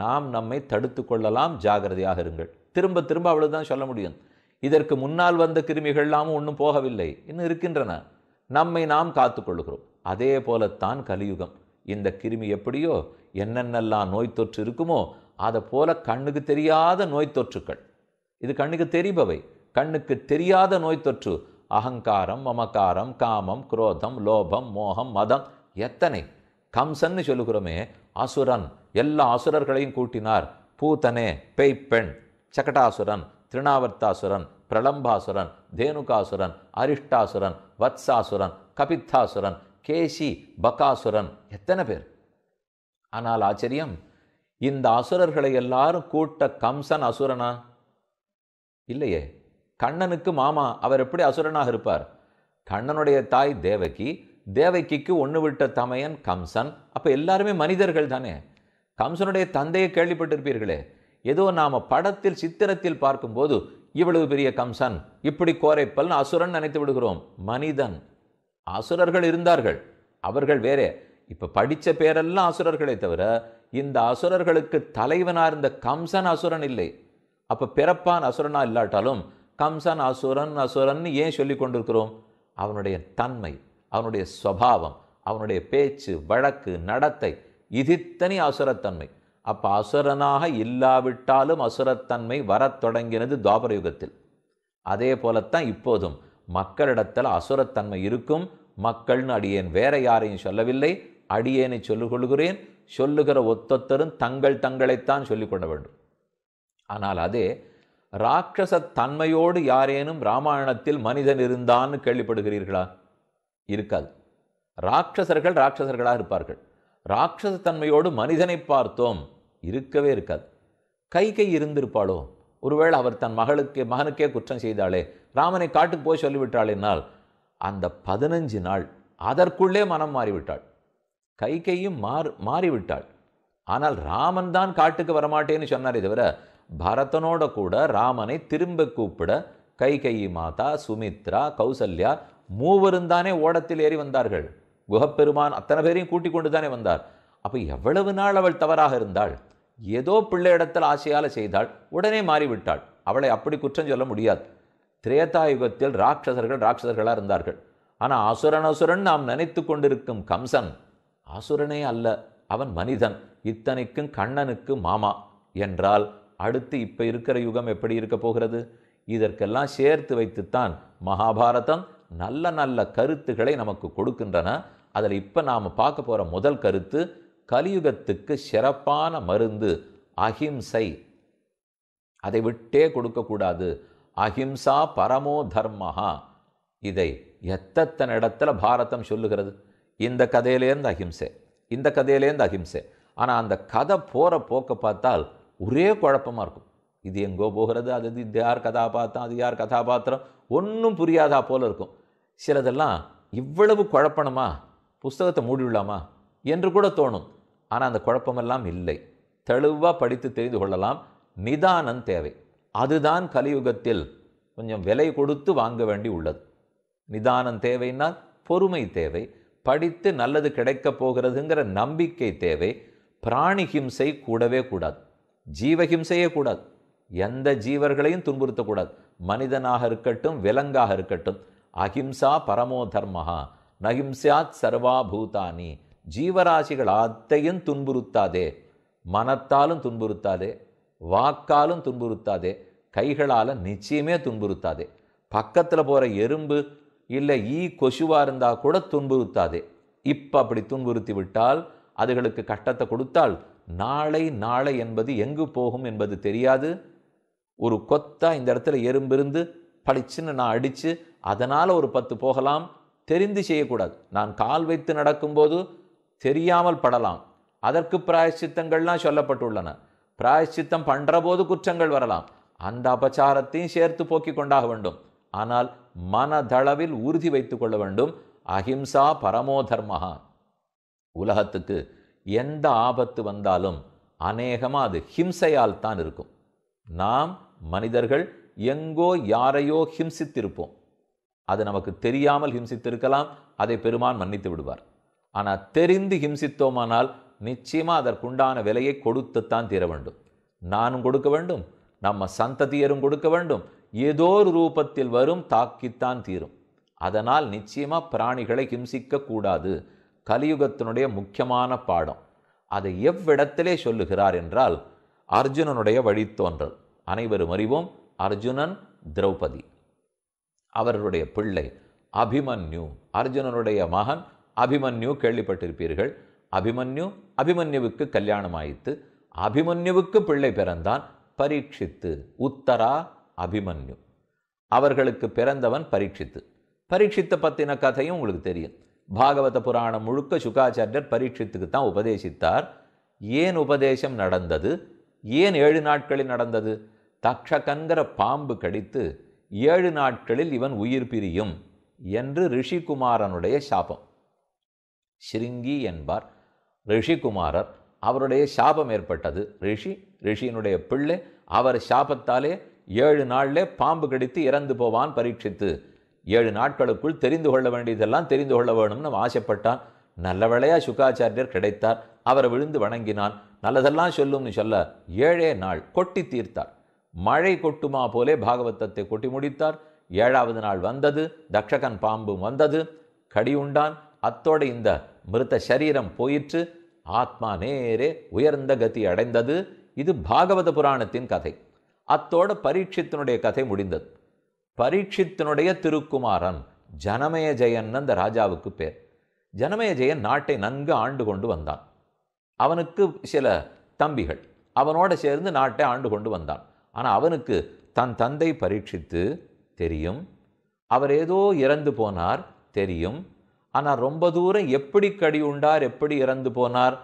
நாம் நம்மை தடுத்து கொள்ளலாம் ஜாகிரதையாக இருங்கள் திரும்ப திரும்ப அவ்வளவுதான் சொல்ல முடியும் இதற்கு முன்னால் வந்த கிருமிகள்லாம் ஒன்றும் போகவில்லை இன்னும் இருக்கின்றன நம்மை நாம் காத்து கொள்ளுகிறோம் அதே போலத்தான் கலியுகம் இந்த கிருமி எப்படியோ என்னென்னலாம் நோய் தொற்று இருக்குமோ அதை போல கண்ணுக்கு தெரியாத நோய் தொற்றுக்கள் இது கண்ணுக்கு தெரிபவை கண்ணுக்கு தெரியாத நோய் தொற்று அகங்காரம் மமக்காரம் காமம் குரோதம் லோபம் மோகம் மதம் எத்தனை கம்சன்னு சொல்லுகிறோமே அசுரன் எல்லா அசுரர்களையும் கூட்டினார் பூத்தனே பெண் சகடாசுரன் திருணாவர்த்தாசுரன் பிரளம்பாசுரன் தேனுகாசுரன் அரிஷ்டாசுரன் வத்சாசுரன் கபித்தாசுரன் கேசி பகாசுரன் எத்தனை பேர் ஆனால் ஆச்சரியம் இந்த அசுரர்களை எல்லாரும் கூட்ட கம்சன் அசுரனா இல்லையே கண்ணனுக்கு மாமா அவர் எப்படி அசுரனாக இருப்பார் கண்ணனுடைய தாய் தேவகி தேவகிக்கு ஒன்று விட்ட தமையன் கம்சன் அப்போ எல்லாருமே மனிதர்கள் தானே கம்சனுடைய தந்தையை கேள்விப்பட்டிருப்பீர்களே ஏதோ நாம் படத்தில் சித்திரத்தில் பார்க்கும்போது இவ்வளவு பெரிய கம்சன் இப்படி கோரைப்பல் அசுரன் நினைத்து விடுகிறோம் மனிதன் அசுரர்கள் இருந்தார்கள் அவர்கள் வேறே இப்போ படித்த பேரெல்லாம் அசுரர்களை தவிர இந்த அசுரர்களுக்கு தலைவனாக இருந்த கம்சன் அசுரன் இல்லை அப்போ பிறப்பான் அசுரனாக இல்லாட்டாலும் கம்சன் அசுரன் அசுரன் ஏன் சொல்லி கொண்டிருக்கிறோம் அவனுடைய தன்மை அவனுடைய ஸ்வபாவம் அவனுடைய பேச்சு வழக்கு நடத்தை இதித்தனி அசுரத்தன்மை அப்போ அசுரனாக இல்லாவிட்டாலும் அசுரத்தன்மை வரத் தொடங்கினது துவாபர யுகத்தில் அதே போலத்தான் இப்போதும் மக்களிடத்தில் அசுரத்தன்மை இருக்கும் மக்கள்னு அடியேன் வேற யாரையும் சொல்லவில்லை அடியேனை சொல்லிக்கொள்கிறேன் சொல்லுகிற ஒத்தொத்தரும் தங்கள் தங்களைத்தான் சொல்லிக்கொள்ள வேண்டும் ஆனால் அதே தன்மையோடு யாரேனும் ராமாயணத்தில் மனிதன் இருந்தான்னு கேள்விப்படுகிறீர்களா இருக்காது ராட்சசர்கள் ராட்சசர்களாக இருப்பார்கள் ராட்சசத்தன்மையோடு மனிதனை பார்த்தோம் இருக்கவே இருக்காது கை கை இருந்திருப்பாளோ ஒருவேளை அவர் தன் மகளுக்கு மகனுக்கே குற்றம் செய்தாளே ராமனை காட்டுக்கு போய் சொல்லிவிட்டாள் அந்த பதினஞ்சு நாள் அதற்குள்ளே மனம் மாறிவிட்டாள் கை கையும் மாறு மாறிவிட்டாள் ஆனால் ராமன் தான் காட்டுக்கு வரமாட்டேன்னு சொன்னாரே தவிர பரதனோட கூட ராமனை திரும்ப கூப்பிட கைகை மாதா சுமித்ரா கௌசல்யா மூவரும் தானே ஓடத்தில் ஏறி வந்தார்கள் குகப்பெருமான் அத்தனை பேரையும் கூட்டிக் கொண்டு தானே வந்தார் அப்போ எவ்வளவு நாள் அவள் தவறாக இருந்தாள் ஏதோ பிள்ளை இடத்தில் ஆசையால் செய்தாள் உடனே மாறிவிட்டாள் அவளை அப்படி குற்றம் சொல்ல முடியாது யுகத்தில் ராட்சசர்கள் ராட்சசர்களாக இருந்தார்கள் ஆனால் அசுரன் அசுரன் நாம் நினைத்து கொண்டிருக்கும் கம்சன் அசுரனே அல்ல அவன் மனிதன் இத்தனைக்கும் கண்ணனுக்கு மாமா என்றால் அடுத்து இப்போ இருக்கிற யுகம் எப்படி இருக்க போகிறது இதற்கெல்லாம் சேர்த்து வைத்துத்தான் மகாபாரதம் நல்ல நல்ல கருத்துக்களை நமக்கு கொடுக்கின்றன அதில் இப்போ நாம் பார்க்க போகிற முதல் கருத்து கலியுகத்துக்கு சிறப்பான மருந்து அஹிம்சை அதை விட்டே கொடுக்கக்கூடாது அஹிம்சா பரமோ தர்மஹா இதை எத்தனை இடத்துல பாரதம் சொல்லுகிறது இந்த கதையிலேருந்து அஹிம்சை இந்த கதையிலேருந்து அஹிம்சை ஆனால் அந்த கதை போகிற போக்க பார்த்தால் ஒரே குழப்பமாக இருக்கும் இது எங்கோ போகிறது அது இது யார் கதாபாத்திரம் அது யார் கதாபாத்திரம் ஒன்றும் புரியாதா போல இருக்கும் சிலதெல்லாம் இவ்வளவு குழப்பணமா புஸ்தகத்தை மூடிவிடலாமா என்று கூட தோணும் ஆனால் அந்த குழப்பமெல்லாம் இல்லை தெளிவாக படித்து தெரிந்து கொள்ளலாம் நிதானம் தேவை அதுதான் கலியுகத்தில் கொஞ்சம் விலை கொடுத்து வாங்க வேண்டி உள்ளது நிதானம் தேவைன்னா பொறுமை தேவை படித்து நல்லது கிடைக்கப் போகிறதுங்கிற நம்பிக்கை தேவை பிராணி ஹிம்சை கூடவே கூடாது ஜீவஹிம்சையே கூடாது எந்த ஜீவர்களையும் துன்புறுத்தக்கூடாது மனிதனாக இருக்கட்டும் விலங்காக இருக்கட்டும் அஹிம்சா பரமோ தர்மஹா நஹிம்சாத் சர்வா பூதானி ஜீவராசிகள் அத்தையும் துன்புறுத்தாதே மனத்தாலும் துன்புறுத்தாதே வாக்காலும் துன்புறுத்தாதே கைகளால் நிச்சயமே துன்புறுத்தாதே பக்கத்தில் போகிற எறும்பு இல்லை ஈ கொசுவாக இருந்தால் கூட துன்புறுத்தாதே இப்போ அப்படி துன்புறுத்தி விட்டால் அதுகளுக்கு கட்டத்தை கொடுத்தால் நாளை நாளை என்பது எங்கு போகும் என்பது தெரியாது ஒரு கொத்தா இந்த இடத்துல எறும்பு இருந்து பளிச்சுன்னு நான் அடித்து அதனால் ஒரு பத்து போகலாம் தெரிந்து செய்யக்கூடாது நான் கால் வைத்து நடக்கும்போது தெரியாமல் படலாம் அதற்கு பிராயச்சித்தங்கள்லாம் சொல்லப்பட்டுள்ளன பிராயச்சித்தம் பண்ணுறபோது குற்றங்கள் வரலாம் அந்த அபச்சாரத்தையும் சேர்த்து போக்கிக் கொண்டாக வேண்டும் ஆனால் மனதளவில் உறுதி வைத்து கொள்ள வேண்டும் அஹிம்சா பரமோ தர்மஹா உலகத்துக்கு எந்த ஆபத்து வந்தாலும் அநேகமாக அது ஹிம்சையால் தான் இருக்கும் நாம் மனிதர்கள் எங்கோ யாரையோ ஹிம்சித்திருப்போம் அது நமக்கு தெரியாமல் ஹிம்சித்திருக்கலாம் அதை பெருமான் மன்னித்து விடுவார் ஆனால் தெரிந்து ஹிம்சித்தோமானால் நிச்சயமாக அதற்குண்டான விலையை கொடுத்துத்தான் தீர வேண்டும் நானும் கொடுக்க வேண்டும் நம்ம சந்ததியரும் கொடுக்க வேண்டும் ஏதோ ஒரு ரூபத்தில் வரும் தாக்கித்தான் தீரும் அதனால் நிச்சயமாக பிராணிகளை ஹிம்சிக்கக்கூடாது கலியுகத்தினுடைய முக்கியமான பாடம் அதை எவ்விடத்திலே சொல்லுகிறார் என்றால் அர்ஜுனனுடைய வழித்தோன்றல் அனைவரும் அறிவோம் அர்ஜுனன் திரௌபதி அவருடைய பிள்ளை அபிமன்யு அர்ஜுனனுடைய மகன் அபிமன்யு கேள்விப்பட்டிருப்பீர்கள் அபிமன்யு அபிமன்யுவுக்கு கல்யாணம் ஆயித்து அபிமன்யுவுக்கு பிள்ளை பிறந்தான் பரீட்சித்து உத்தரா அபிமன்யு அவர்களுக்கு பிறந்தவன் பரீட்சித்து பரீட்சித்த பற்றின கதையும் உங்களுக்கு தெரியும் பாகவத புராணம் முழுக்க சுகாச்சாரியர் பரீட்சித்துக்கு தான் உபதேசித்தார் ஏன் உபதேசம் நடந்தது ஏன் ஏழு நாட்களில் நடந்தது தக்ஷகங்கிற பாம்பு கடித்து ஏழு நாட்களில் இவன் உயிர் பிரியும் என்று ரிஷிகுமாரனுடைய சாபம் சிருங்கி என்பார் ரிஷிகுமாரர் அவருடைய சாபம் ஏற்பட்டது ரிஷி ரிஷியினுடைய பிள்ளை அவர் சாபத்தாலே ஏழு நாளிலே பாம்பு கடித்து இறந்து போவான் பரீட்சித்து ஏழு நாட்களுக்குள் தெரிந்து கொள்ள வேண்டியதெல்லாம் தெரிந்து கொள்ள வேணும்னு ஆசைப்பட்டான் நல்ல வேளையாக சுக்காச்சாரியர் கிடைத்தார் அவர் விழுந்து வணங்கினான் நல்லதெல்லாம் சொல்லும்னு சொல்ல ஏழே நாள் கொட்டி தீர்த்தார் மழை கொட்டுமா போலே பாகவதத்தை கொட்டி முடித்தார் ஏழாவது நாள் வந்தது தக்ஷகன் பாம்பும் வந்தது கடி உண்டான் அத்தோடு இந்த மிருத்த சரீரம் போயிற்று ஆத்மா நேரே உயர்ந்த கதி அடைந்தது இது பாகவத புராணத்தின் கதை அத்தோடு பரீட்சித்தினுடைய கதை முடிந்தது பரீட்சித்தினுடைய திருக்குமாரன் ஜனமய ஜெயன் அந்த ராஜாவுக்கு பேர் ஜனமய ஜெயன் நாட்டை நன்கு ஆண்டு கொண்டு வந்தான் அவனுக்கு சில தம்பிகள் அவனோட சேர்ந்து நாட்டை ஆண்டு கொண்டு வந்தான் ஆனால் அவனுக்கு தன் தந்தை பரீட்சித்து தெரியும் அவர் ஏதோ இறந்து போனார் தெரியும் ஆனால் ரொம்ப தூரம் எப்படி கடி உண்டார் எப்படி இறந்து போனார்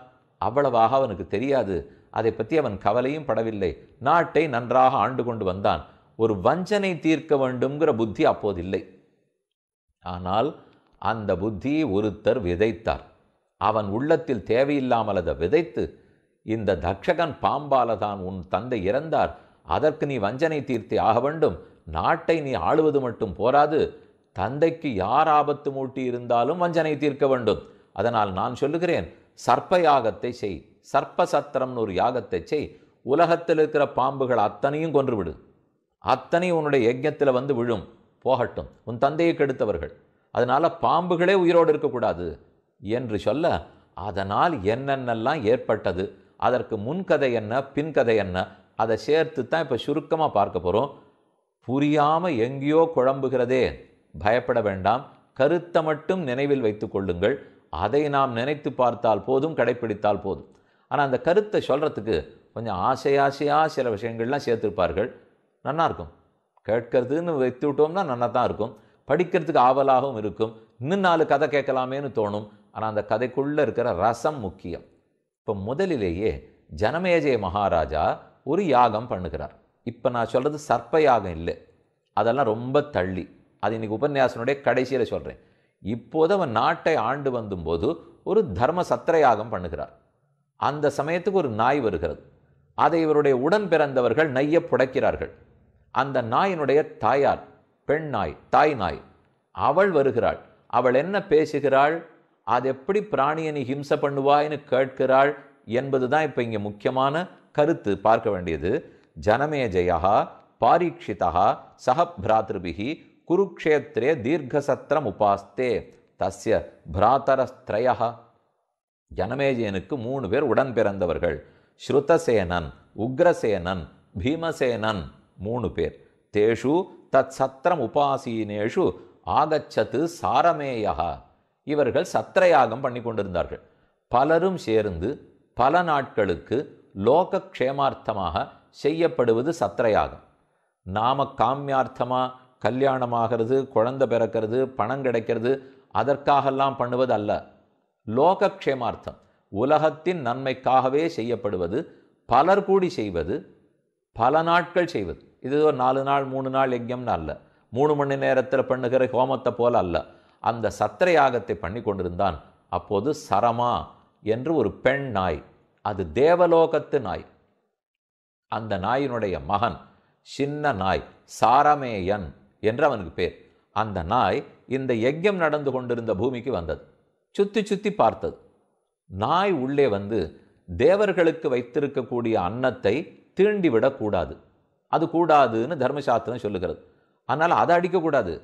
அவ்வளவாக அவனுக்கு தெரியாது அதை பற்றி அவன் கவலையும் படவில்லை நாட்டை நன்றாக ஆண்டு கொண்டு வந்தான் ஒரு வஞ்சனை தீர்க்க வேண்டும்ங்கிற புத்தி அப்போதில்லை ஆனால் அந்த புத்தியை ஒருத்தர் விதைத்தார் அவன் உள்ளத்தில் தேவையில்லாமல் அதை விதைத்து இந்த தக்ஷகன் பாம்பால தான் உன் தந்தை இறந்தார் அதற்கு நீ வஞ்சனை தீர்த்தே ஆக வேண்டும் நாட்டை நீ ஆளுவது மட்டும் போராது தந்தைக்கு யார் ஆபத்து மூட்டி இருந்தாலும் வஞ்சனை தீர்க்க வேண்டும் அதனால் நான் சொல்லுகிறேன் சர்ப்ப யாகத்தை செய் சர்ப்ப சத்திரம்னு ஒரு யாகத்தை செய் உலகத்தில் இருக்கிற பாம்புகள் அத்தனையும் கொன்றுவிடு அத்தனை உன்னுடைய யஜ்யத்தில் வந்து விழும் போகட்டும் உன் தந்தையை கெடுத்தவர்கள் அதனால் பாம்புகளே உயிரோடு இருக்கக்கூடாது என்று சொல்ல அதனால் என்னென்னலாம் ஏற்பட்டது அதற்கு முன்கதை என்ன பின்கதை என்ன அதை சேர்த்து தான் இப்போ சுருக்கமாக பார்க்க போகிறோம் புரியாமல் எங்கேயோ குழம்புகிறதே பயப்பட வேண்டாம் கருத்தை மட்டும் நினைவில் வைத்து கொள்ளுங்கள் அதை நாம் நினைத்து பார்த்தால் போதும் கடைப்பிடித்தால் போதும் ஆனால் அந்த கருத்தை சொல்கிறதுக்கு கொஞ்சம் ஆசை ஆசையாக சில விஷயங்கள்லாம் சேர்த்துருப்பார்கள் நல்லாயிருக்கும் கேட்கறதுன்னு வைத்து விட்டோம்னா நல்லா தான் இருக்கும் படிக்கிறதுக்கு ஆவலாகவும் இருக்கும் இன்னும் நாலு கதை கேட்கலாமேன்னு தோணும் ஆனால் அந்த கதைக்குள்ளே இருக்கிற ரசம் முக்கியம் இப்போ முதலிலேயே ஜனமேஜய மகாராஜா ஒரு யாகம் பண்ணுகிறார் இப்போ நான் சொல்கிறது சர்ப்ப யாகம் இல்லை அதெல்லாம் ரொம்ப தள்ளி அது இன்றைக்கி உபன்யாசனுடைய கடைசியில் சொல்கிறேன் இப்போது அவன் நாட்டை ஆண்டு வந்தும்போது ஒரு தர்ம சத்திர யாகம் பண்ணுகிறார் அந்த சமயத்துக்கு ஒரு நாய் வருகிறது அதை இவருடைய உடன் பிறந்தவர்கள் நைய புடைக்கிறார்கள் அந்த நாயினுடைய தாயார் பெண் நாய் தாய் நாய் அவள் வருகிறாள் அவள் என்ன பேசுகிறாள் அது எப்படி பிராணியை நீ ஹிம்சை பண்ணுவாய்னு கேட்கிறாள் என்பது தான் இப்போ இங்கே முக்கியமான கருத்து பார்க்க வேண்டியது ஜனமேஜயா பாரீட்சிதா சக பிராத்திருபிகி குருக்ஷேத்திரே தீர்க்கசத்திரம் உபாஸ்தே தஸ்ய பிராத்தரஸ்திரயா ஜனமேஜயனுக்கு மூணு பேர் உடன் பிறந்தவர்கள் ஸ்ருதசேனன் உக்ரசேனன் பீமசேனன் மூணு பேர் தேஷு தத் சத்திரம் உபாசீனேஷு ஆகச்சத்து சாரமேயா இவர்கள் சத்திரயாகம் பண்ணி கொண்டிருந்தார்கள் பலரும் சேர்ந்து பல நாட்களுக்கு லோகக்ஷேமார்த்தமாக க்ஷேமார்த்தமாக செய்யப்படுவது சத்திரயாகம் நாம காமியார்த்தமாக கல்யாணமாகிறது குழந்த பிறக்கிறது பணம் கிடைக்கிறது அதற்காகலாம் பண்ணுவது அல்ல லோக க்ஷேமார்த்தம் உலகத்தின் நன்மைக்காகவே செய்யப்படுவது பலர் கூடி செய்வது பல நாட்கள் செய்வது இது ஒரு நாலு நாள் மூணு நாள் யஜ்யம்னு அல்ல மூணு மணி நேரத்தில் பண்ணுகிற ஹோமத்தை போல் அல்ல அந்த சத்திர யாகத்தை பண்ணி கொண்டிருந்தான் அப்போது சரமா என்று ஒரு பெண் நாய் அது தேவலோகத்து நாய் அந்த நாயினுடைய மகன் சின்ன நாய் சாரமேயன் என்று அவனுக்கு பேர் அந்த நாய் இந்த யஜ்யம் நடந்து கொண்டிருந்த பூமிக்கு வந்தது சுத்தி சுத்தி பார்த்தது நாய் உள்ளே வந்து தேவர்களுக்கு வைத்திருக்கக்கூடிய அன்னத்தை தீண்டிவிடக்கூடாது அது கூடாதுன்னு தர்மசாஸ்திரம் சொல்லுகிறது அதனால் அதை அடிக்கக்கூடாது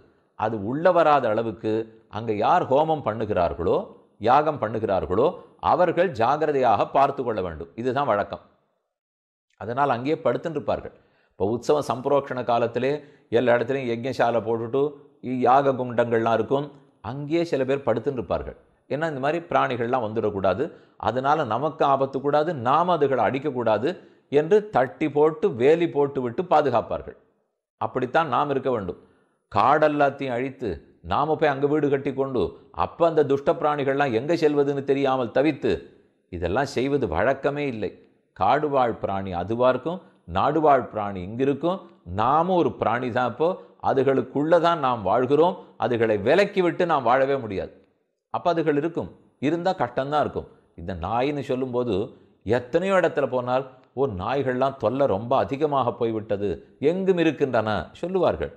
அது உள்ள வராத அளவுக்கு அங்கே யார் ஹோமம் பண்ணுகிறார்களோ யாகம் பண்ணுகிறார்களோ அவர்கள் ஜாகிரதையாக பார்த்து கொள்ள வேண்டும் இதுதான் வழக்கம் அதனால் அங்கேயே படுத்துருப்பார்கள் இப்போ உற்சவம் சம்பரோக்ஷண காலத்திலே எல்லா இடத்துலையும் யஜ்யசாலை போட்டுட்டு யாக குண்டங்கள்லாம் இருக்கும் அங்கேயே சில பேர் படுத்துருப்பார்கள் ஏன்னா இந்த மாதிரி பிராணிகள்லாம் வந்துடக்கூடாது அதனால் நமக்கு ஆபத்து கூடாது நாம் அதுகளை அடிக்கக்கூடாது என்று தட்டி போட்டு வேலி போட்டு விட்டு பாதுகாப்பார்கள் அப்படித்தான் நாம் இருக்க வேண்டும் காடெல்லாத்தையும் அழித்து நாம் போய் அங்கே வீடு கட்டி கொண்டு அப்போ அந்த துஷ்ட பிராணிகள்லாம் எங்கே செல்வதுன்னு தெரியாமல் தவித்து இதெல்லாம் செய்வது வழக்கமே இல்லை காடு வாழ் பிராணி அதுவாக இருக்கும் நாடு வாழ் பிராணி இங்கிருக்கும் நாமும் ஒரு பிராணி தான் இப்போது அதுகளுக்குள்ளே தான் நாம் வாழ்கிறோம் அதுகளை விலக்கி விட்டு நாம் வாழவே முடியாது அப்போ அதுகள் இருக்கும் இருந்தால் கஷ்டம்தான் இருக்கும் இந்த நாயின்னு சொல்லும்போது எத்தனையோ இடத்துல போனால் ஓ நாய்கள்லாம் தொல்லை ரொம்ப அதிகமாக போய்விட்டது எங்கும் இருக்கின்றன சொல்லுவார்கள்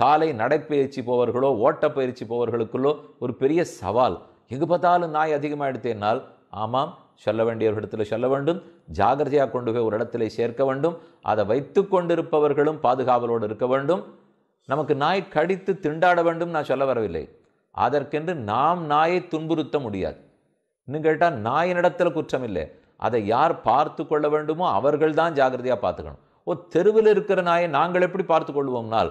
காலை நடைப்பயிற்சி போவர்களோ ஓட்டப்பயிற்சி போவர்களுக்குள்ளோ ஒரு பெரிய சவால் எங்கு பார்த்தாலும் நாய் அதிகமாக எடுத்தேனால் ஆமாம் சொல்ல வேண்டிய ஒரு இடத்துல சொல்ல வேண்டும் ஜாகிரதையாக கொண்டு போய் ஒரு இடத்துல சேர்க்க வேண்டும் அதை வைத்து கொண்டிருப்பவர்களும் பாதுகாவலோடு இருக்க வேண்டும் நமக்கு நாய் கடித்து திண்டாட வேண்டும் நான் சொல்ல வரவில்லை அதற்கென்று நாம் நாயை துன்புறுத்த முடியாது இன்னும் கேட்டால் நாயினிடத்தில் குற்றம் இல்லை அதை யார் பார்த்து கொள்ள வேண்டுமோ அவர்கள் தான் ஜாகிரதையாக பார்த்துக்கணும் ஓ தெருவில் இருக்கிற நாயை நாங்கள் எப்படி பார்த்து கொள்வோம்னால்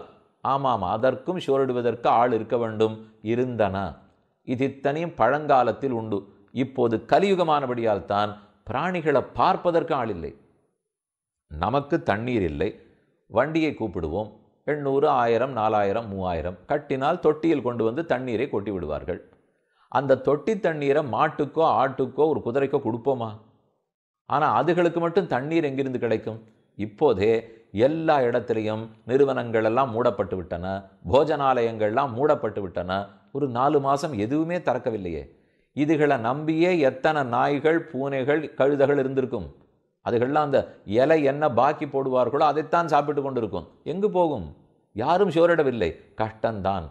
ஆமாம் அதற்கும் சோரிடுவதற்கு ஆள் இருக்க வேண்டும் இருந்தன இது இத்தனையும் பழங்காலத்தில் உண்டு இப்போது கலியுகமானபடியால் தான் பிராணிகளை பார்ப்பதற்கு ஆள் இல்லை நமக்கு தண்ணீர் இல்லை வண்டியை கூப்பிடுவோம் எண்ணூறு ஆயிரம் நாலாயிரம் மூவாயிரம் கட்டினால் தொட்டியில் கொண்டு வந்து தண்ணீரை கொட்டி விடுவார்கள் அந்த தொட்டி தண்ணீரை மாட்டுக்கோ ஆட்டுக்கோ ஒரு குதிரைக்கோ கொடுப்போமா ஆனால் அதுகளுக்கு மட்டும் தண்ணீர் எங்கிருந்து கிடைக்கும் இப்போதே எல்லா இடத்துலையும் நிறுவனங்கள் எல்லாம் மூடப்பட்டு விட்டன போஜனாலயங்கள்லாம் மூடப்பட்டு விட்டன ஒரு நாலு மாதம் எதுவுமே திறக்கவில்லையே இதுகளை நம்பியே எத்தனை நாய்கள் பூனைகள் கழுதைகள் இருந்திருக்கும் அதுகளெலாம் அந்த இலை என்ன பாக்கி போடுவார்களோ அதைத்தான் சாப்பிட்டு கொண்டிருக்கும் எங்கு போகும் யாரும் சோரிடவில்லை கஷ்டந்தான்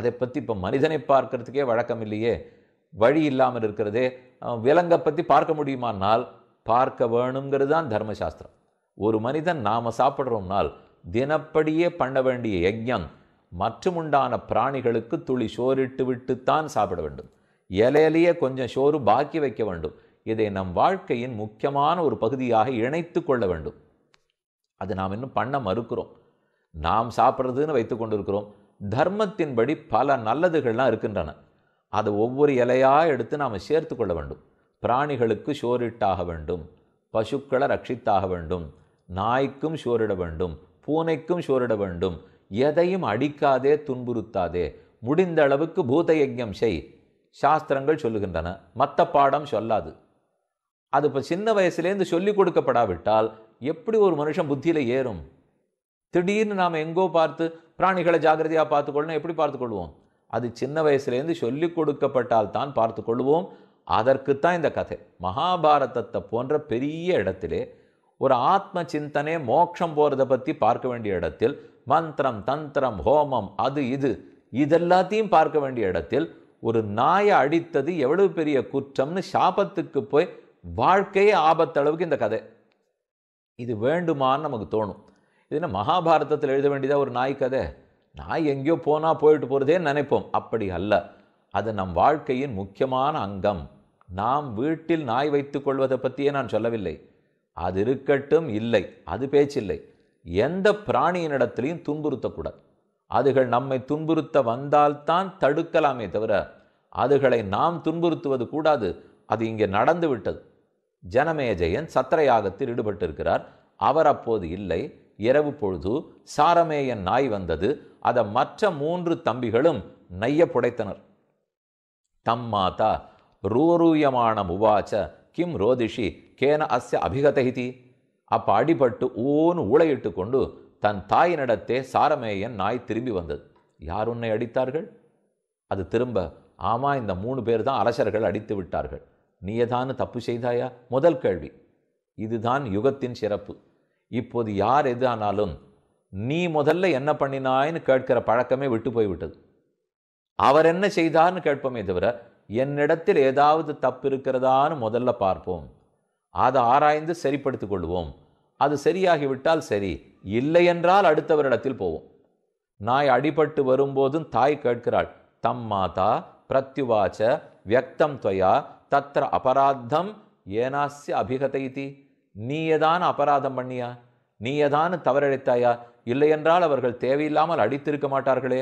அதை பற்றி இப்போ மனிதனை பார்க்கறதுக்கே வழக்கம் இல்லையே வழி இல்லாமல் இருக்கிறதே விலங்கை பற்றி பார்க்க முடியுமானால் பார்க்க வேணுங்கிறது தான் தர்மசாஸ்திரம் ஒரு மனிதன் நாம் சாப்பிட்றோம்னால் தினப்படியே பண்ண வேண்டிய யஜ்யம் மற்றும் உண்டான பிராணிகளுக்கு துளி சோறிட்டு விட்டுத்தான் சாப்பிட வேண்டும் இலையிலேயே கொஞ்சம் சோறு பாக்கி வைக்க வேண்டும் இதை நம் வாழ்க்கையின் முக்கியமான ஒரு பகுதியாக இணைத்து கொள்ள வேண்டும் அது நாம் இன்னும் பண்ண மறுக்கிறோம் நாம் சாப்பிட்றதுன்னு வைத்து கொண்டிருக்கிறோம் தர்மத்தின்படி பல நல்லதுகள்லாம் இருக்கின்றன அதை ஒவ்வொரு இலையாக எடுத்து நாம் சேர்த்து கொள்ள வேண்டும் பிராணிகளுக்கு சோறிட்டாக வேண்டும் பசுக்களை ரட்சித்தாக வேண்டும் நாய்க்கும் ஷோரிட வேண்டும் பூனைக்கும் ஷோரிட வேண்டும் எதையும் அடிக்காதே துன்புறுத்தாதே முடிந்த அளவுக்கு பூத செய் சாஸ்திரங்கள் சொல்லுகின்றன மற்ற பாடம் சொல்லாது அது இப்போ சின்ன வயசுலேருந்து சொல்லிக் கொடுக்கப்படாவிட்டால் எப்படி ஒரு மனுஷன் புத்தியில் ஏறும் திடீர்னு நாம் எங்கோ பார்த்து பிராணிகளை ஜாகிரதையாக பார்த்துக்கொள்ளணும் எப்படி பார்த்துக்கொள்வோம் அது சின்ன வயசுலேருந்து சொல்லிக் கொடுக்கப்பட்டால் தான் பார்த்துக்கொள்வோம் அதற்குத்தான் இந்த கதை மகாபாரதத்தை போன்ற பெரிய இடத்திலே ஒரு ஆத்ம சிந்தனை மோட்சம் போகிறத பற்றி பார்க்க வேண்டிய இடத்தில் மந்திரம் தந்திரம் ஹோமம் அது இது இதெல்லாத்தையும் பார்க்க வேண்டிய இடத்தில் ஒரு நாயை அடித்தது எவ்வளவு பெரிய குற்றம்னு சாபத்துக்கு போய் வாழ்க்கையே ஆபத்தளவுக்கு இந்த கதை இது வேண்டுமான்னு நமக்கு தோணும் இது என்ன மகாபாரதத்தில் எழுத வேண்டியதாக ஒரு நாய் கதை நாய் எங்கேயோ போனால் போயிட்டு போகிறதே நினைப்போம் அப்படி அல்ல அது நம் வாழ்க்கையின் முக்கியமான அங்கம் நாம் வீட்டில் நாய் வைத்துக்கொள்வதை பற்றியே நான் சொல்லவில்லை அது இருக்கட்டும் இல்லை அது பேச்சில்லை எந்த பிராணியினிடத்திலையும் துன்புறுத்தக்கூடாது அதுகள் நம்மை துன்புறுத்த வந்தால்தான் தடுக்கலாமே தவிர அதுகளை நாம் துன்புறுத்துவது கூடாது அது இங்கே நடந்து விட்டது ஜனமேஜயன் சத்திரயாகத்தில் ஈடுபட்டிருக்கிறார் அவர் அப்போது இல்லை இரவு பொழுது சாரமேயன் நாய் வந்தது அதை மற்ற மூன்று தம்பிகளும் நைய புடைத்தனர் தம் மாதா ரூரூயமான உவாச்ச ரோதிஷி ರೋದಿಶಿ அஸ்ய அபிகதைதி ಅಭಿಗತಹಿತಿ அடிபட்டு ಅಡಿಪಟ್ಟು ஊழையிட்டு கொண்டு தன் தாயினிடத்தே சாரமேயன் நாய் திரும்பி வந்தது யார் உன்னை அடித்தார்கள் அது திரும்ப ஆமாம் இந்த மூணு பேர் தான் அரசர்கள் அடித்து விட்டார்கள் நீயதான் தப்பு செய்தாயா முதல் கேள்வி இதுதான் யுகத்தின் சிறப்பு இப்போது யார் எது ஆனாலும் நீ முதல்ல என்ன பண்ணினாயின்னு கேட்கிற பழக்கமே விட்டு போய்விட்டது அவர் என்ன செய்தார்னு கேட்போமே தவிர என்னிடத்தில் ஏதாவது தப்பு இருக்கிறதான்னு முதல்ல பார்ப்போம் அதை ஆராய்ந்து சரிப்படுத்தி கொள்வோம் அது சரியாகிவிட்டால் சரி இல்லை என்றால் அடுத்தவரிடத்தில் போவோம் நாய் அடிபட்டு வரும்போதும் தாய் கேட்கிறாள் தம் மாதா பிரத்யுவாச்ச வியக்தம் துவயா தத்திர அபராத்தம் ஏனாஸ்ய அபிகதைத்தி நீயதான அபராதம் பண்ணியா நீயதான தவறழைத்தாயா இல்லையென்றால் அவர்கள் தேவையில்லாமல் அடித்திருக்க மாட்டார்களே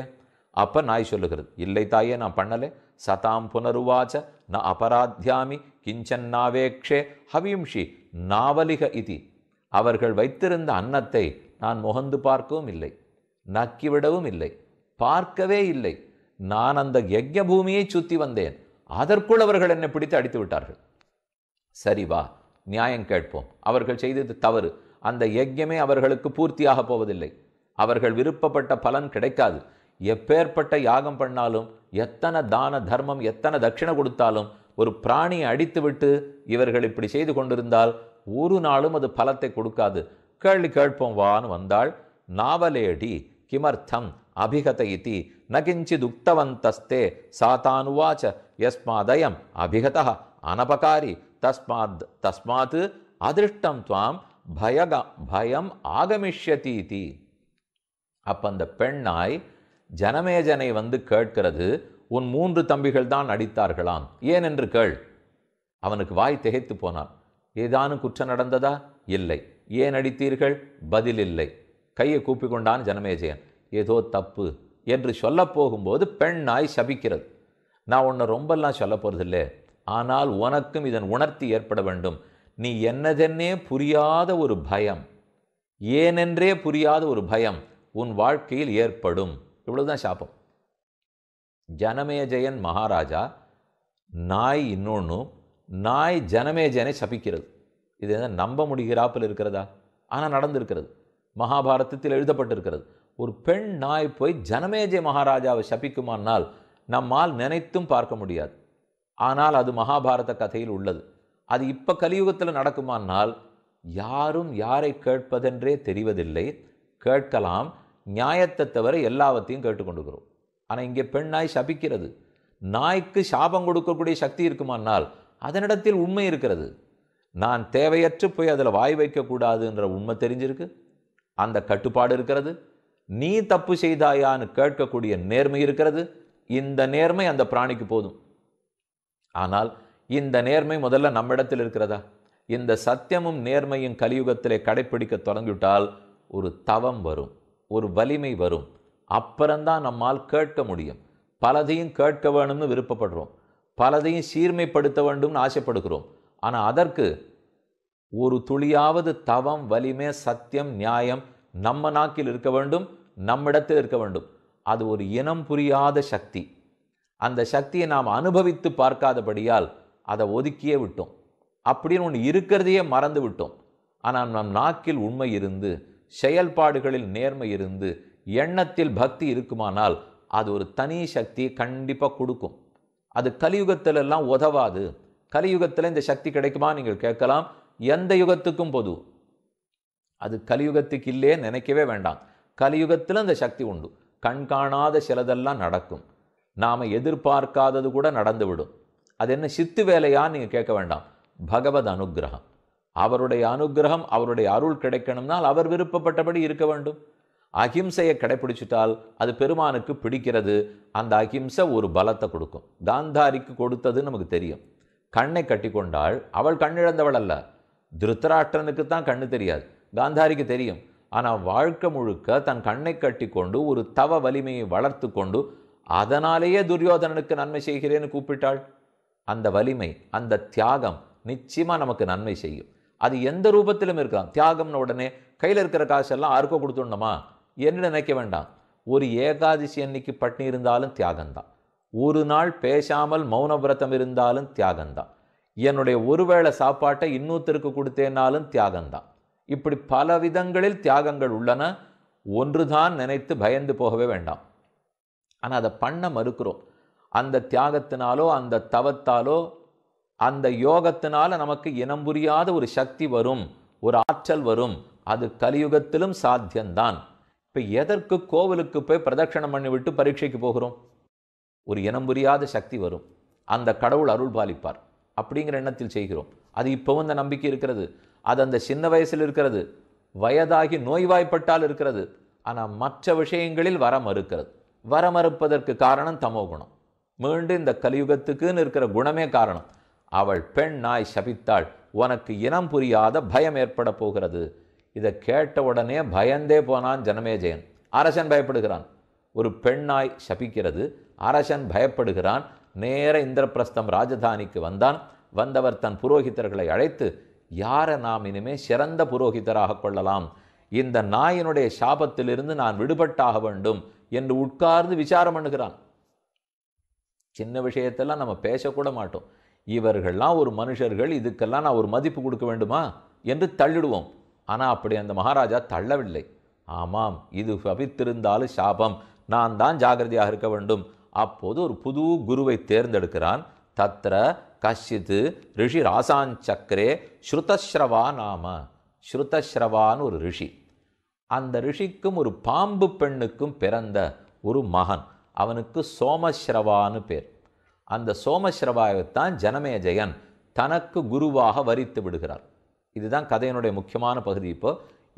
அப்போ நாய் சொல்லுகிறது இல்லை தாயே நான் பண்ணலை சதாம் புனருவாச்ச ந அபராத்தியாமி கிஞ்சன் நாவேக்ஷே ஹவிம்ஷி நாவலிக இதி அவர்கள் வைத்திருந்த அன்னத்தை நான் முகந்து பார்க்கவும் இல்லை நக்கிவிடவும் இல்லை பார்க்கவே இல்லை நான் அந்த யஜ்ய பூமியை சுற்றி வந்தேன் அதற்குள் அவர்கள் என்னை பிடித்து அடித்து விட்டார்கள் சரி வா நியாயம் கேட்போம் அவர்கள் செய்தது தவறு அந்த யஜ்யமே அவர்களுக்கு பூர்த்தியாக போவதில்லை அவர்கள் விருப்பப்பட்ட பலன் கிடைக்காது எப்பேற்பட்ட யாகம் பண்ணாலும் எத்தனை தான தர்மம் எத்தனை தட்சிணை கொடுத்தாலும் ஒரு பிராணியை அடித்துவிட்டு இவர்கள் இப்படி செய்து கொண்டிருந்தால் ஒரு நாளும் அது பலத்தை கொடுக்காது கேள்வி கேட்போம் வான்னு வந்தாள் நாவலேடி கிமர்த்தம் அபிகத இத்தி நகிஞ்சித் உக்தவந்தஸ்தே சாத்தானுவாச்ச எஸ்மாதயம் அபிகத அனபகாரி தஸ்மாத் தஸ்மாத் அதிருஷ்டம் துவாம் பயக பயம் ஆகமிஷ்யதி அப்போ அந்த பெண்ணாய் ஜனமேஜனை வந்து கேட்கிறது உன் மூன்று தம்பிகள் தான் அடித்தார்களாம் ஏன் என்று கேள் அவனுக்கு வாய் திகைத்து போனான் ஏதானும் குற்றம் நடந்ததா இல்லை ஏன் அடித்தீர்கள் பதில் இல்லை கையை கூப்பிக்கொண்டான் ஜனமேஜயன் ஏதோ தப்பு என்று சொல்ல போகும்போது பெண் நாய் சபிக்கிறது நான் உன்னை ரொம்பலாம் சொல்ல போகிறதில்லை ஆனால் உனக்கும் இதன் உணர்த்தி ஏற்பட வேண்டும் நீ என்னதென்னே புரியாத ஒரு பயம் ஏனென்றே புரியாத ஒரு பயம் உன் வாழ்க்கையில் ஏற்படும் இவ்வளவுதான் சாபம் ஜனமேஜயன் மகாராஜா நாய் இன்னொன்று நாய் ஜனமேஜயனை சபிக்கிறது இது என்ன நம்ப முடிகிறாப்பில் இருக்கிறதா ஆனால் நடந்திருக்கிறது மகாபாரதத்தில் எழுதப்பட்டிருக்கிறது ஒரு பெண் நாய் போய் ஜனமேஜய மகாராஜாவை சபிக்குமானால் நம்மால் நினைத்தும் பார்க்க முடியாது ஆனால் அது மகாபாரத கதையில் உள்ளது அது இப்போ கலியுகத்தில் நடக்குமானால் யாரும் யாரை கேட்பதென்றே தெரிவதில்லை கேட்கலாம் நியாயத்தை தவிர எல்லாவற்றையும் கேட்டுக்கொண்டுக்கிறோம் ஆனால் இங்கே பெண் நாய் சபிக்கிறது நாய்க்கு சாபம் கொடுக்கக்கூடிய சக்தி இருக்குமானால் அதனிடத்தில் உண்மை இருக்கிறது நான் தேவையற்று போய் அதில் வாய் வைக்கக்கூடாதுன்ற உண்மை தெரிஞ்சிருக்கு அந்த கட்டுப்பாடு இருக்கிறது நீ தப்பு செய்தாயான்னு கேட்கக்கூடிய நேர்மை இருக்கிறது இந்த நேர்மை அந்த பிராணிக்கு போதும் ஆனால் இந்த நேர்மை முதல்ல நம்மிடத்தில் இருக்கிறதா இந்த சத்தியமும் நேர்மையும் கலியுகத்திலே கடைப்பிடிக்க தொடங்கிவிட்டால் ஒரு தவம் வரும் ஒரு வலிமை வரும் அப்புறம்தான் நம்மால் கேட்க முடியும் பலதையும் கேட்க வேணும்னு விருப்பப்படுறோம் பலதையும் சீர்மைப்படுத்த வேண்டும்னு ஆசைப்படுகிறோம் ஆனால் அதற்கு ஒரு துளியாவது தவம் வலிமை சத்தியம் நியாயம் நம்ம நாக்கில் இருக்க வேண்டும் நம்மிடத்தில் இருக்க வேண்டும் அது ஒரு இனம் புரியாத சக்தி அந்த சக்தியை நாம் அனுபவித்து பார்க்காதபடியால் அதை ஒதுக்கியே விட்டோம் அப்படின்னு ஒன்று இருக்கிறதையே மறந்து விட்டோம் ஆனால் நம் நாக்கில் உண்மை இருந்து செயல்பாடுகளில் நேர்மை இருந்து எண்ணத்தில் பக்தி இருக்குமானால் அது ஒரு தனி சக்தி கண்டிப்பாக கொடுக்கும் அது கலியுகத்திலெல்லாம் உதவாது கலியுகத்தில் இந்த சக்தி கிடைக்குமா நீங்கள் கேட்கலாம் எந்த யுகத்துக்கும் பொது அது கலியுகத்துக்கு இல்லையே நினைக்கவே வேண்டாம் கலியுகத்தில் அந்த சக்தி உண்டு கண் காணாத சிலதெல்லாம் நடக்கும் நாம் எதிர்பார்க்காதது கூட நடந்துவிடும் அது என்ன சித்து வேலையான்னு நீங்கள் கேட்க வேண்டாம் பகவத் அனுகிரகம் அவருடைய அனுகிரகம் அவருடைய அருள் கிடைக்கணும்னால் அவர் விருப்பப்பட்டபடி இருக்க வேண்டும் அகிம்சையை கடைபிடிச்சிட்டால் அது பெருமானுக்கு பிடிக்கிறது அந்த அகிம்சை ஒரு பலத்தை கொடுக்கும் காந்தாரிக்கு கொடுத்தது நமக்கு தெரியும் கண்ணை கட்டி கொண்டாள் அவள் கண்ணிழந்தவள் அல்ல திருத்தராட்டனுக்கு தான் கண்ணு தெரியாது காந்தாரிக்கு தெரியும் ஆனால் வாழ்க்கை முழுக்க தன் கண்ணை கட்டி கொண்டு ஒரு தவ வலிமையை வளர்த்து கொண்டு அதனாலேயே துரியோதனனுக்கு நன்மை செய்கிறேன்னு கூப்பிட்டாள் அந்த வலிமை அந்த தியாகம் நிச்சயமாக நமக்கு நன்மை செய்யும் அது எந்த ரூபத்திலும் இருக்கலாம் தியாகம்னு உடனே கையில் இருக்கிற காசெல்லாம் யாருக்கோ கொடுத்துடணுமா என்ன நினைக்க வேண்டாம் ஒரு ஏகாதசி அன்னைக்கு பட்னி இருந்தாலும் தியாகம்தான் ஒரு நாள் பேசாமல் மௌன விரதம் இருந்தாலும் தியாகம்தான் என்னுடைய ஒருவேளை சாப்பாட்டை இன்னொருத்தருக்கு கொடுத்தேனாலும் தியாகம்தான் இப்படி பல விதங்களில் தியாகங்கள் உள்ளன ஒன்றுதான் நினைத்து பயந்து போகவே வேண்டாம் ஆனால் அதை பண்ண மறுக்கிறோம் அந்த தியாகத்தினாலோ அந்த தவத்தாலோ அந்த யோகத்தினால நமக்கு இனம் புரியாத ஒரு சக்தி வரும் ஒரு ஆற்றல் வரும் அது கலியுகத்திலும் சாத்தியம்தான் இப்போ எதற்கு கோவிலுக்கு போய் பிரதட்சணம் பண்ணிவிட்டு பரீட்சைக்கு போகிறோம் ஒரு இனம் புரியாத சக்தி வரும் அந்த கடவுள் அருள் பாலிப்பார் அப்படிங்கிற எண்ணத்தில் செய்கிறோம் அது இப்போவும் இந்த நம்பிக்கை இருக்கிறது அது அந்த சின்ன வயசில் இருக்கிறது வயதாகி நோய்வாய்ப்பட்டால் இருக்கிறது ஆனால் மற்ற விஷயங்களில் வர மறுக்கிறது வர மறுப்பதற்கு காரணம் தமோ குணம் மீண்டும் இந்த கலியுகத்துக்குன்னு இருக்கிற குணமே காரணம் அவள் பெண் நாய் சபித்தாள் உனக்கு இனம் புரியாத பயம் ஏற்பட போகிறது இதை கேட்டவுடனே பயந்தே போனான் ஜனமேஜயன் அரசன் பயப்படுகிறான் ஒரு பெண் நாய் சபிக்கிறது அரசன் பயப்படுகிறான் நேர இந்திரபிரஸ்தம் ராஜதானிக்கு வந்தான் வந்தவர் தன் புரோகிதர்களை அழைத்து யாரை நாம் இனிமே சிறந்த புரோகிதராக கொள்ளலாம் இந்த நாயினுடைய சாபத்திலிருந்து நான் விடுபட்டாக வேண்டும் என்று உட்கார்ந்து விசாரம் பண்ணுகிறான் சின்ன விஷயத்தெல்லாம் நம்ம பேசக்கூட மாட்டோம் இவர்கள்லாம் ஒரு மனுஷர்கள் இதுக்கெல்லாம் நான் ஒரு மதிப்பு கொடுக்க வேண்டுமா என்று தள்ளிடுவோம் ஆனால் அப்படி அந்த மகாராஜா தள்ளவில்லை ஆமாம் இது பவித்திருந்தாலும் சாபம் நான் தான் ஜாகிரதையாக இருக்க வேண்டும் அப்போது ஒரு புது குருவை தேர்ந்தெடுக்கிறான் தத்திர கஷித்து ரிஷி ராசான் சக்கரே ஸ்ருதஸ்ரவா நாம ஸ்ருதஸ்ரவான்னு ஒரு ரிஷி அந்த ரிஷிக்கும் ஒரு பாம்பு பெண்ணுக்கும் பிறந்த ஒரு மகன் அவனுக்கு சோமஸ்ரவான்னு பேர் அந்த சோமஸ்ரவாயத்தான் ஜனமேஜயன் தனக்கு குருவாக வரித்து விடுகிறார் இதுதான் கதையினுடைய முக்கியமான பகுதி இப்போ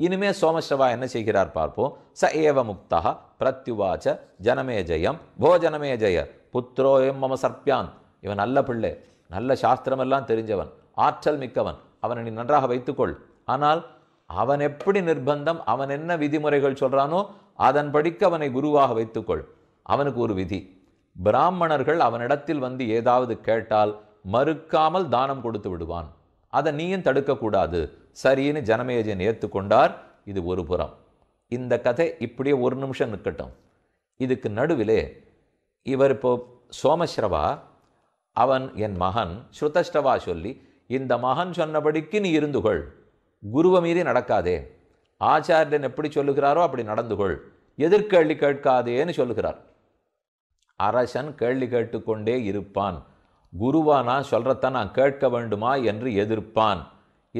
இனிமே சோமஸ்ரவா என்ன செய்கிறார் பார்ப்போம் ச ஏவ முக்தா பிரத்யுவாச்ச ஜனமேஜயம் போ ஜனமேஜய புத்திரோயம் மம சர்ப்பியான் இவன் நல்ல பிள்ளை நல்ல சாஸ்திரமெல்லாம் தெரிஞ்சவன் ஆற்றல் மிக்கவன் அவனை நீ நன்றாக வைத்துக்கொள் ஆனால் அவன் எப்படி நிர்பந்தம் அவன் என்ன விதிமுறைகள் சொல்கிறானோ அதன்படிக்கு அவனை குருவாக வைத்துக்கொள் அவனுக்கு ஒரு விதி பிராமணர்கள் அவனிடத்தில் வந்து ஏதாவது கேட்டால் மறுக்காமல் தானம் கொடுத்து விடுவான் அதை நீயும் தடுக்கக்கூடாது சரின்னு ஜனமேஜன் ஏற்றுக்கொண்டார் இது ஒரு புறம் இந்த கதை இப்படியே ஒரு நிமிஷம் நிற்கட்டும் இதுக்கு நடுவிலே இவர் இப்போ சோமஸ்ரவா அவன் என் மகன் ஸ்ருதஸ்ரவா சொல்லி இந்த மகன் சொன்னபடிக்கு நீ இருந்துகொள் குருவை மீறி நடக்காதே ஆச்சாரியன் எப்படி சொல்லுகிறாரோ அப்படி நடந்துகொள் எதிர்கேள்வி கேட்காதேன்னு சொல்லுகிறார் அரசன் கேள்வி கேட்டுக்கொண்டே இருப்பான் குருவா நான் சொல்கிறத நான் கேட்க வேண்டுமா என்று எதிர்ப்பான்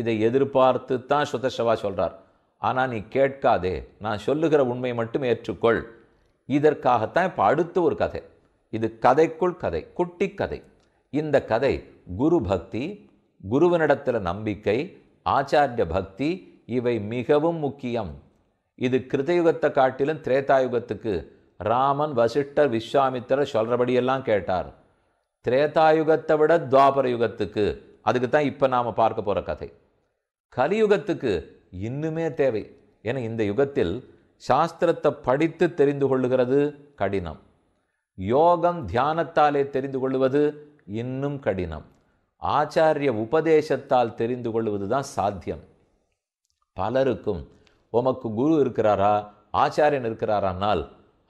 இதை எதிர்பார்த்து தான் சுதர்ஷவா சொல்கிறார் ஆனால் நீ கேட்காதே நான் சொல்லுகிற உண்மை மட்டும் ஏற்றுக்கொள் இதற்காகத்தான் இப்போ அடுத்து ஒரு கதை இது கதைக்குள் கதை குட்டி கதை இந்த கதை குரு பக்தி குருவனிடத்தில் நம்பிக்கை ஆச்சாரிய பக்தி இவை மிகவும் முக்கியம் இது கிருதயுகத்தை காட்டிலும் திரேதாயுகத்துக்கு ராமன் வசிஷ்டர் விஸ்வாமித்திரர் சொல்கிறபடியெல்லாம் கேட்டார் திரேதாயுகத்தை விட துவாபர யுகத்துக்கு அதுக்கு தான் இப்போ நாம் பார்க்க போகிற கதை கலியுகத்துக்கு இன்னுமே தேவை என இந்த யுகத்தில் சாஸ்திரத்தை படித்து தெரிந்து கொள்ளுகிறது கடினம் யோகம் தியானத்தாலே தெரிந்து கொள்வது இன்னும் கடினம் ஆச்சாரிய உபதேசத்தால் தெரிந்து கொள்வது தான் சாத்தியம் பலருக்கும் உமக்கு குரு இருக்கிறாரா ஆச்சாரியன் இருக்கிறாரானால்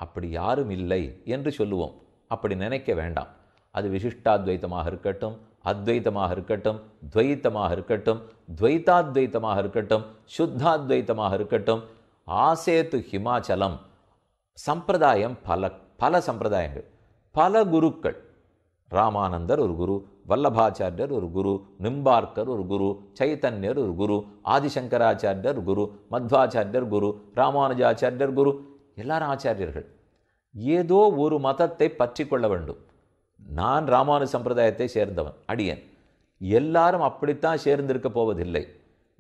அப்படி யாரும் இல்லை என்று சொல்லுவோம் அப்படி நினைக்க வேண்டாம் அது விசிஷ்டாத்வைத்தமாக இருக்கட்டும் அத்வைத்தமாக இருக்கட்டும் துவைத்தமாக இருக்கட்டும் துவைத்தாத்வைத்தமாக இருக்கட்டும் சுத்தாத்வைத்தமாக இருக்கட்டும் ஆசேத்து ஹிமாச்சலம் சம்பிரதாயம் பல பல சம்பிரதாயங்கள் பல குருக்கள் ராமானந்தர் ஒரு குரு வல்லபாச்சாரியர் ஒரு குரு நிம்பார்க்கர் ஒரு குரு சைத்தன்யர் ஒரு குரு ஆதிசங்கராச்சாரியர் குரு மத்வாச்சாரியர் குரு ராமானுஜாச்சாரியர் குரு எல்லாரும் ஆச்சாரியர்கள் ஏதோ ஒரு மதத்தை பற்றி கொள்ள வேண்டும் நான் ராமானு சம்பிரதாயத்தை சேர்ந்தவன் அடியன் எல்லாரும் அப்படித்தான் சேர்ந்திருக்க போவதில்லை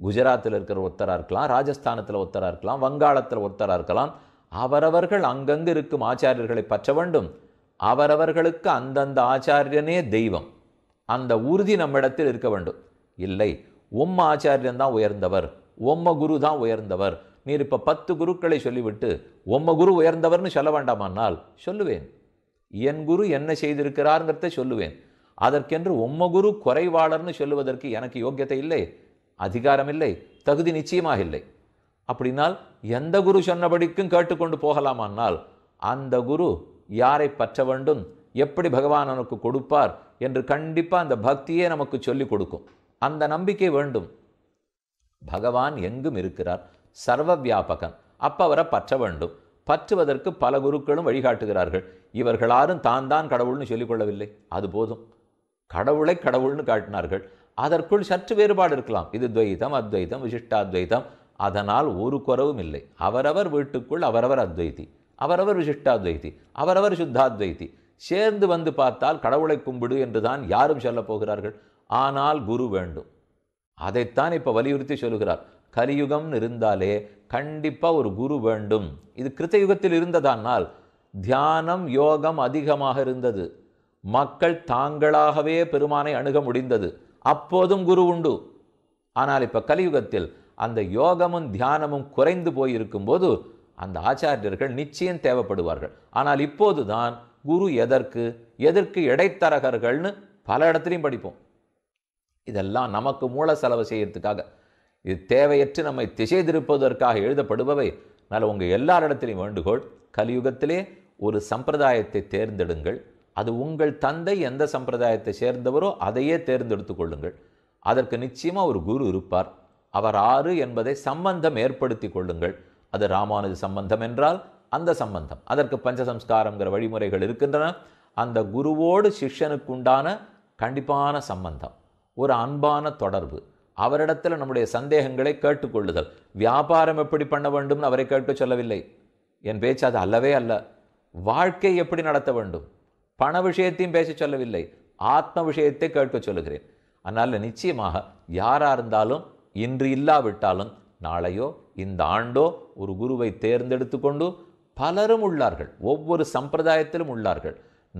குஜராத்தில் இருக்கிற ஒருத்தராக இருக்கலாம் ராஜஸ்தானத்தில் ஒருத்தராக இருக்கலாம் வங்காளத்தில் ஒருத்தராக இருக்கலாம் அவரவர்கள் அங்கங்கு இருக்கும் ஆச்சாரியர்களை பற்ற வேண்டும் அவரவர்களுக்கு அந்தந்த ஆச்சாரியனே தெய்வம் அந்த உறுதி நம்மிடத்தில் இருக்க வேண்டும் இல்லை உம்ம ஆச்சாரியன் தான் உயர்ந்தவர் உம்ம குரு தான் உயர்ந்தவர் நீர் இப்போ பத்து குருக்களை சொல்லிவிட்டு உம்ம குரு உயர்ந்தவர்னு சொல்ல வேண்டாமானால் சொல்லுவேன் என் குரு என்ன செய்திருக்கிறாருங்கிறத சொல்லுவேன் அதற்கென்று உம்ம குரு குறைவாளர்னு சொல்லுவதற்கு எனக்கு யோக்கியத்தை இல்லை அதிகாரம் இல்லை தகுதி நிச்சயமாக இல்லை அப்படின்னால் எந்த குரு சொன்னபடிக்கும் கேட்டுக்கொண்டு போகலாமானால் அந்த குரு யாரை பற்ற வேண்டும் எப்படி பகவான் கொடுப்பார் என்று கண்டிப்பாக அந்த பக்தியே நமக்கு சொல்லிக் கொடுக்கும் அந்த நம்பிக்கை வேண்டும் பகவான் எங்கும் இருக்கிறார் சர்வ வியாபகன் அப்போ அவரை பற்ற வேண்டும் பற்றுவதற்கு பல குருக்களும் வழிகாட்டுகிறார்கள் இவர்களாரும் தான் தான் கடவுள்னு சொல்லிக்கொள்ளவில்லை அது போதும் கடவுளை கடவுள்னு காட்டினார்கள் அதற்குள் சற்று வேறுபாடு இருக்கலாம் இது துவைதம் அத்வைதம் விசிஷ்டாத்வைதம் அதனால் ஒரு குறவும் இல்லை அவரவர் வீட்டுக்குள் அவரவர் அத்வைதி அவரவர் விசிஷ்டாத்வைதி அவரவர் சுத்தாத்வைதி சேர்ந்து வந்து பார்த்தால் கடவுளை கும்பிடு என்று தான் யாரும் சொல்லப் போகிறார்கள் ஆனால் குரு வேண்டும் அதைத்தான் இப்போ வலியுறுத்தி சொல்லுகிறார் கலியுகம்னு இருந்தாலே கண்டிப்பாக ஒரு குரு வேண்டும் இது கிருத்தயுகத்தில் இருந்ததானால் தியானம் யோகம் அதிகமாக இருந்தது மக்கள் தாங்களாகவே பெருமானை அணுக முடிந்தது அப்போதும் குரு உண்டு ஆனால் இப்போ கலியுகத்தில் அந்த யோகமும் தியானமும் குறைந்து போயிருக்கும்போது அந்த ஆச்சாரியர்கள் நிச்சயம் தேவைப்படுவார்கள் ஆனால் இப்போது தான் குரு எதற்கு எதற்கு இடைத்தரகர்கள்னு பல இடத்துலையும் படிப்போம் இதெல்லாம் நமக்கு மூல செலவு செய்யறதுக்காக இது தேவையற்று நம்மை திசை திருப்பதற்காக எழுதப்படுபவை அதனால் உங்கள் எல்லாரிடத்திலையும் வேண்டுகோள் கலியுகத்திலே ஒரு சம்பிரதாயத்தை தேர்ந்தெடுங்கள் அது உங்கள் தந்தை எந்த சம்பிரதாயத்தை சேர்ந்தவரோ அதையே தேர்ந்தெடுத்து கொள்ளுங்கள் அதற்கு நிச்சயமாக ஒரு குரு இருப்பார் அவர் ஆறு என்பதை சம்பந்தம் ஏற்படுத்தி கொள்ளுங்கள் அது ராமானுஜ சம்பந்தம் என்றால் அந்த சம்பந்தம் அதற்கு பஞ்சசம்ஸ்காரங்கிற வழிமுறைகள் இருக்கின்றன அந்த குருவோடு சிஷ்யனுக்குண்டான கண்டிப்பான சம்பந்தம் ஒரு அன்பான தொடர்பு அவரிடத்தில் நம்முடைய சந்தேகங்களை கேட்டுக்கொள்ளுதல் வியாபாரம் எப்படி பண்ண வேண்டும்னு அவரை கேட்க சொல்லவில்லை என் பேச்சு அது அல்லவே அல்ல வாழ்க்கை எப்படி நடத்த வேண்டும் பண விஷயத்தையும் பேச சொல்லவில்லை ஆத்ம விஷயத்தை கேட்க சொல்லுகிறேன் அதனால் நிச்சயமாக யாராக இருந்தாலும் இன்று இல்லாவிட்டாலும் நாளையோ இந்த ஆண்டோ ஒரு குருவை தேர்ந்தெடுத்து கொண்டு பலரும் உள்ளார்கள் ஒவ்வொரு சம்பிரதாயத்திலும் உள்ளார்கள்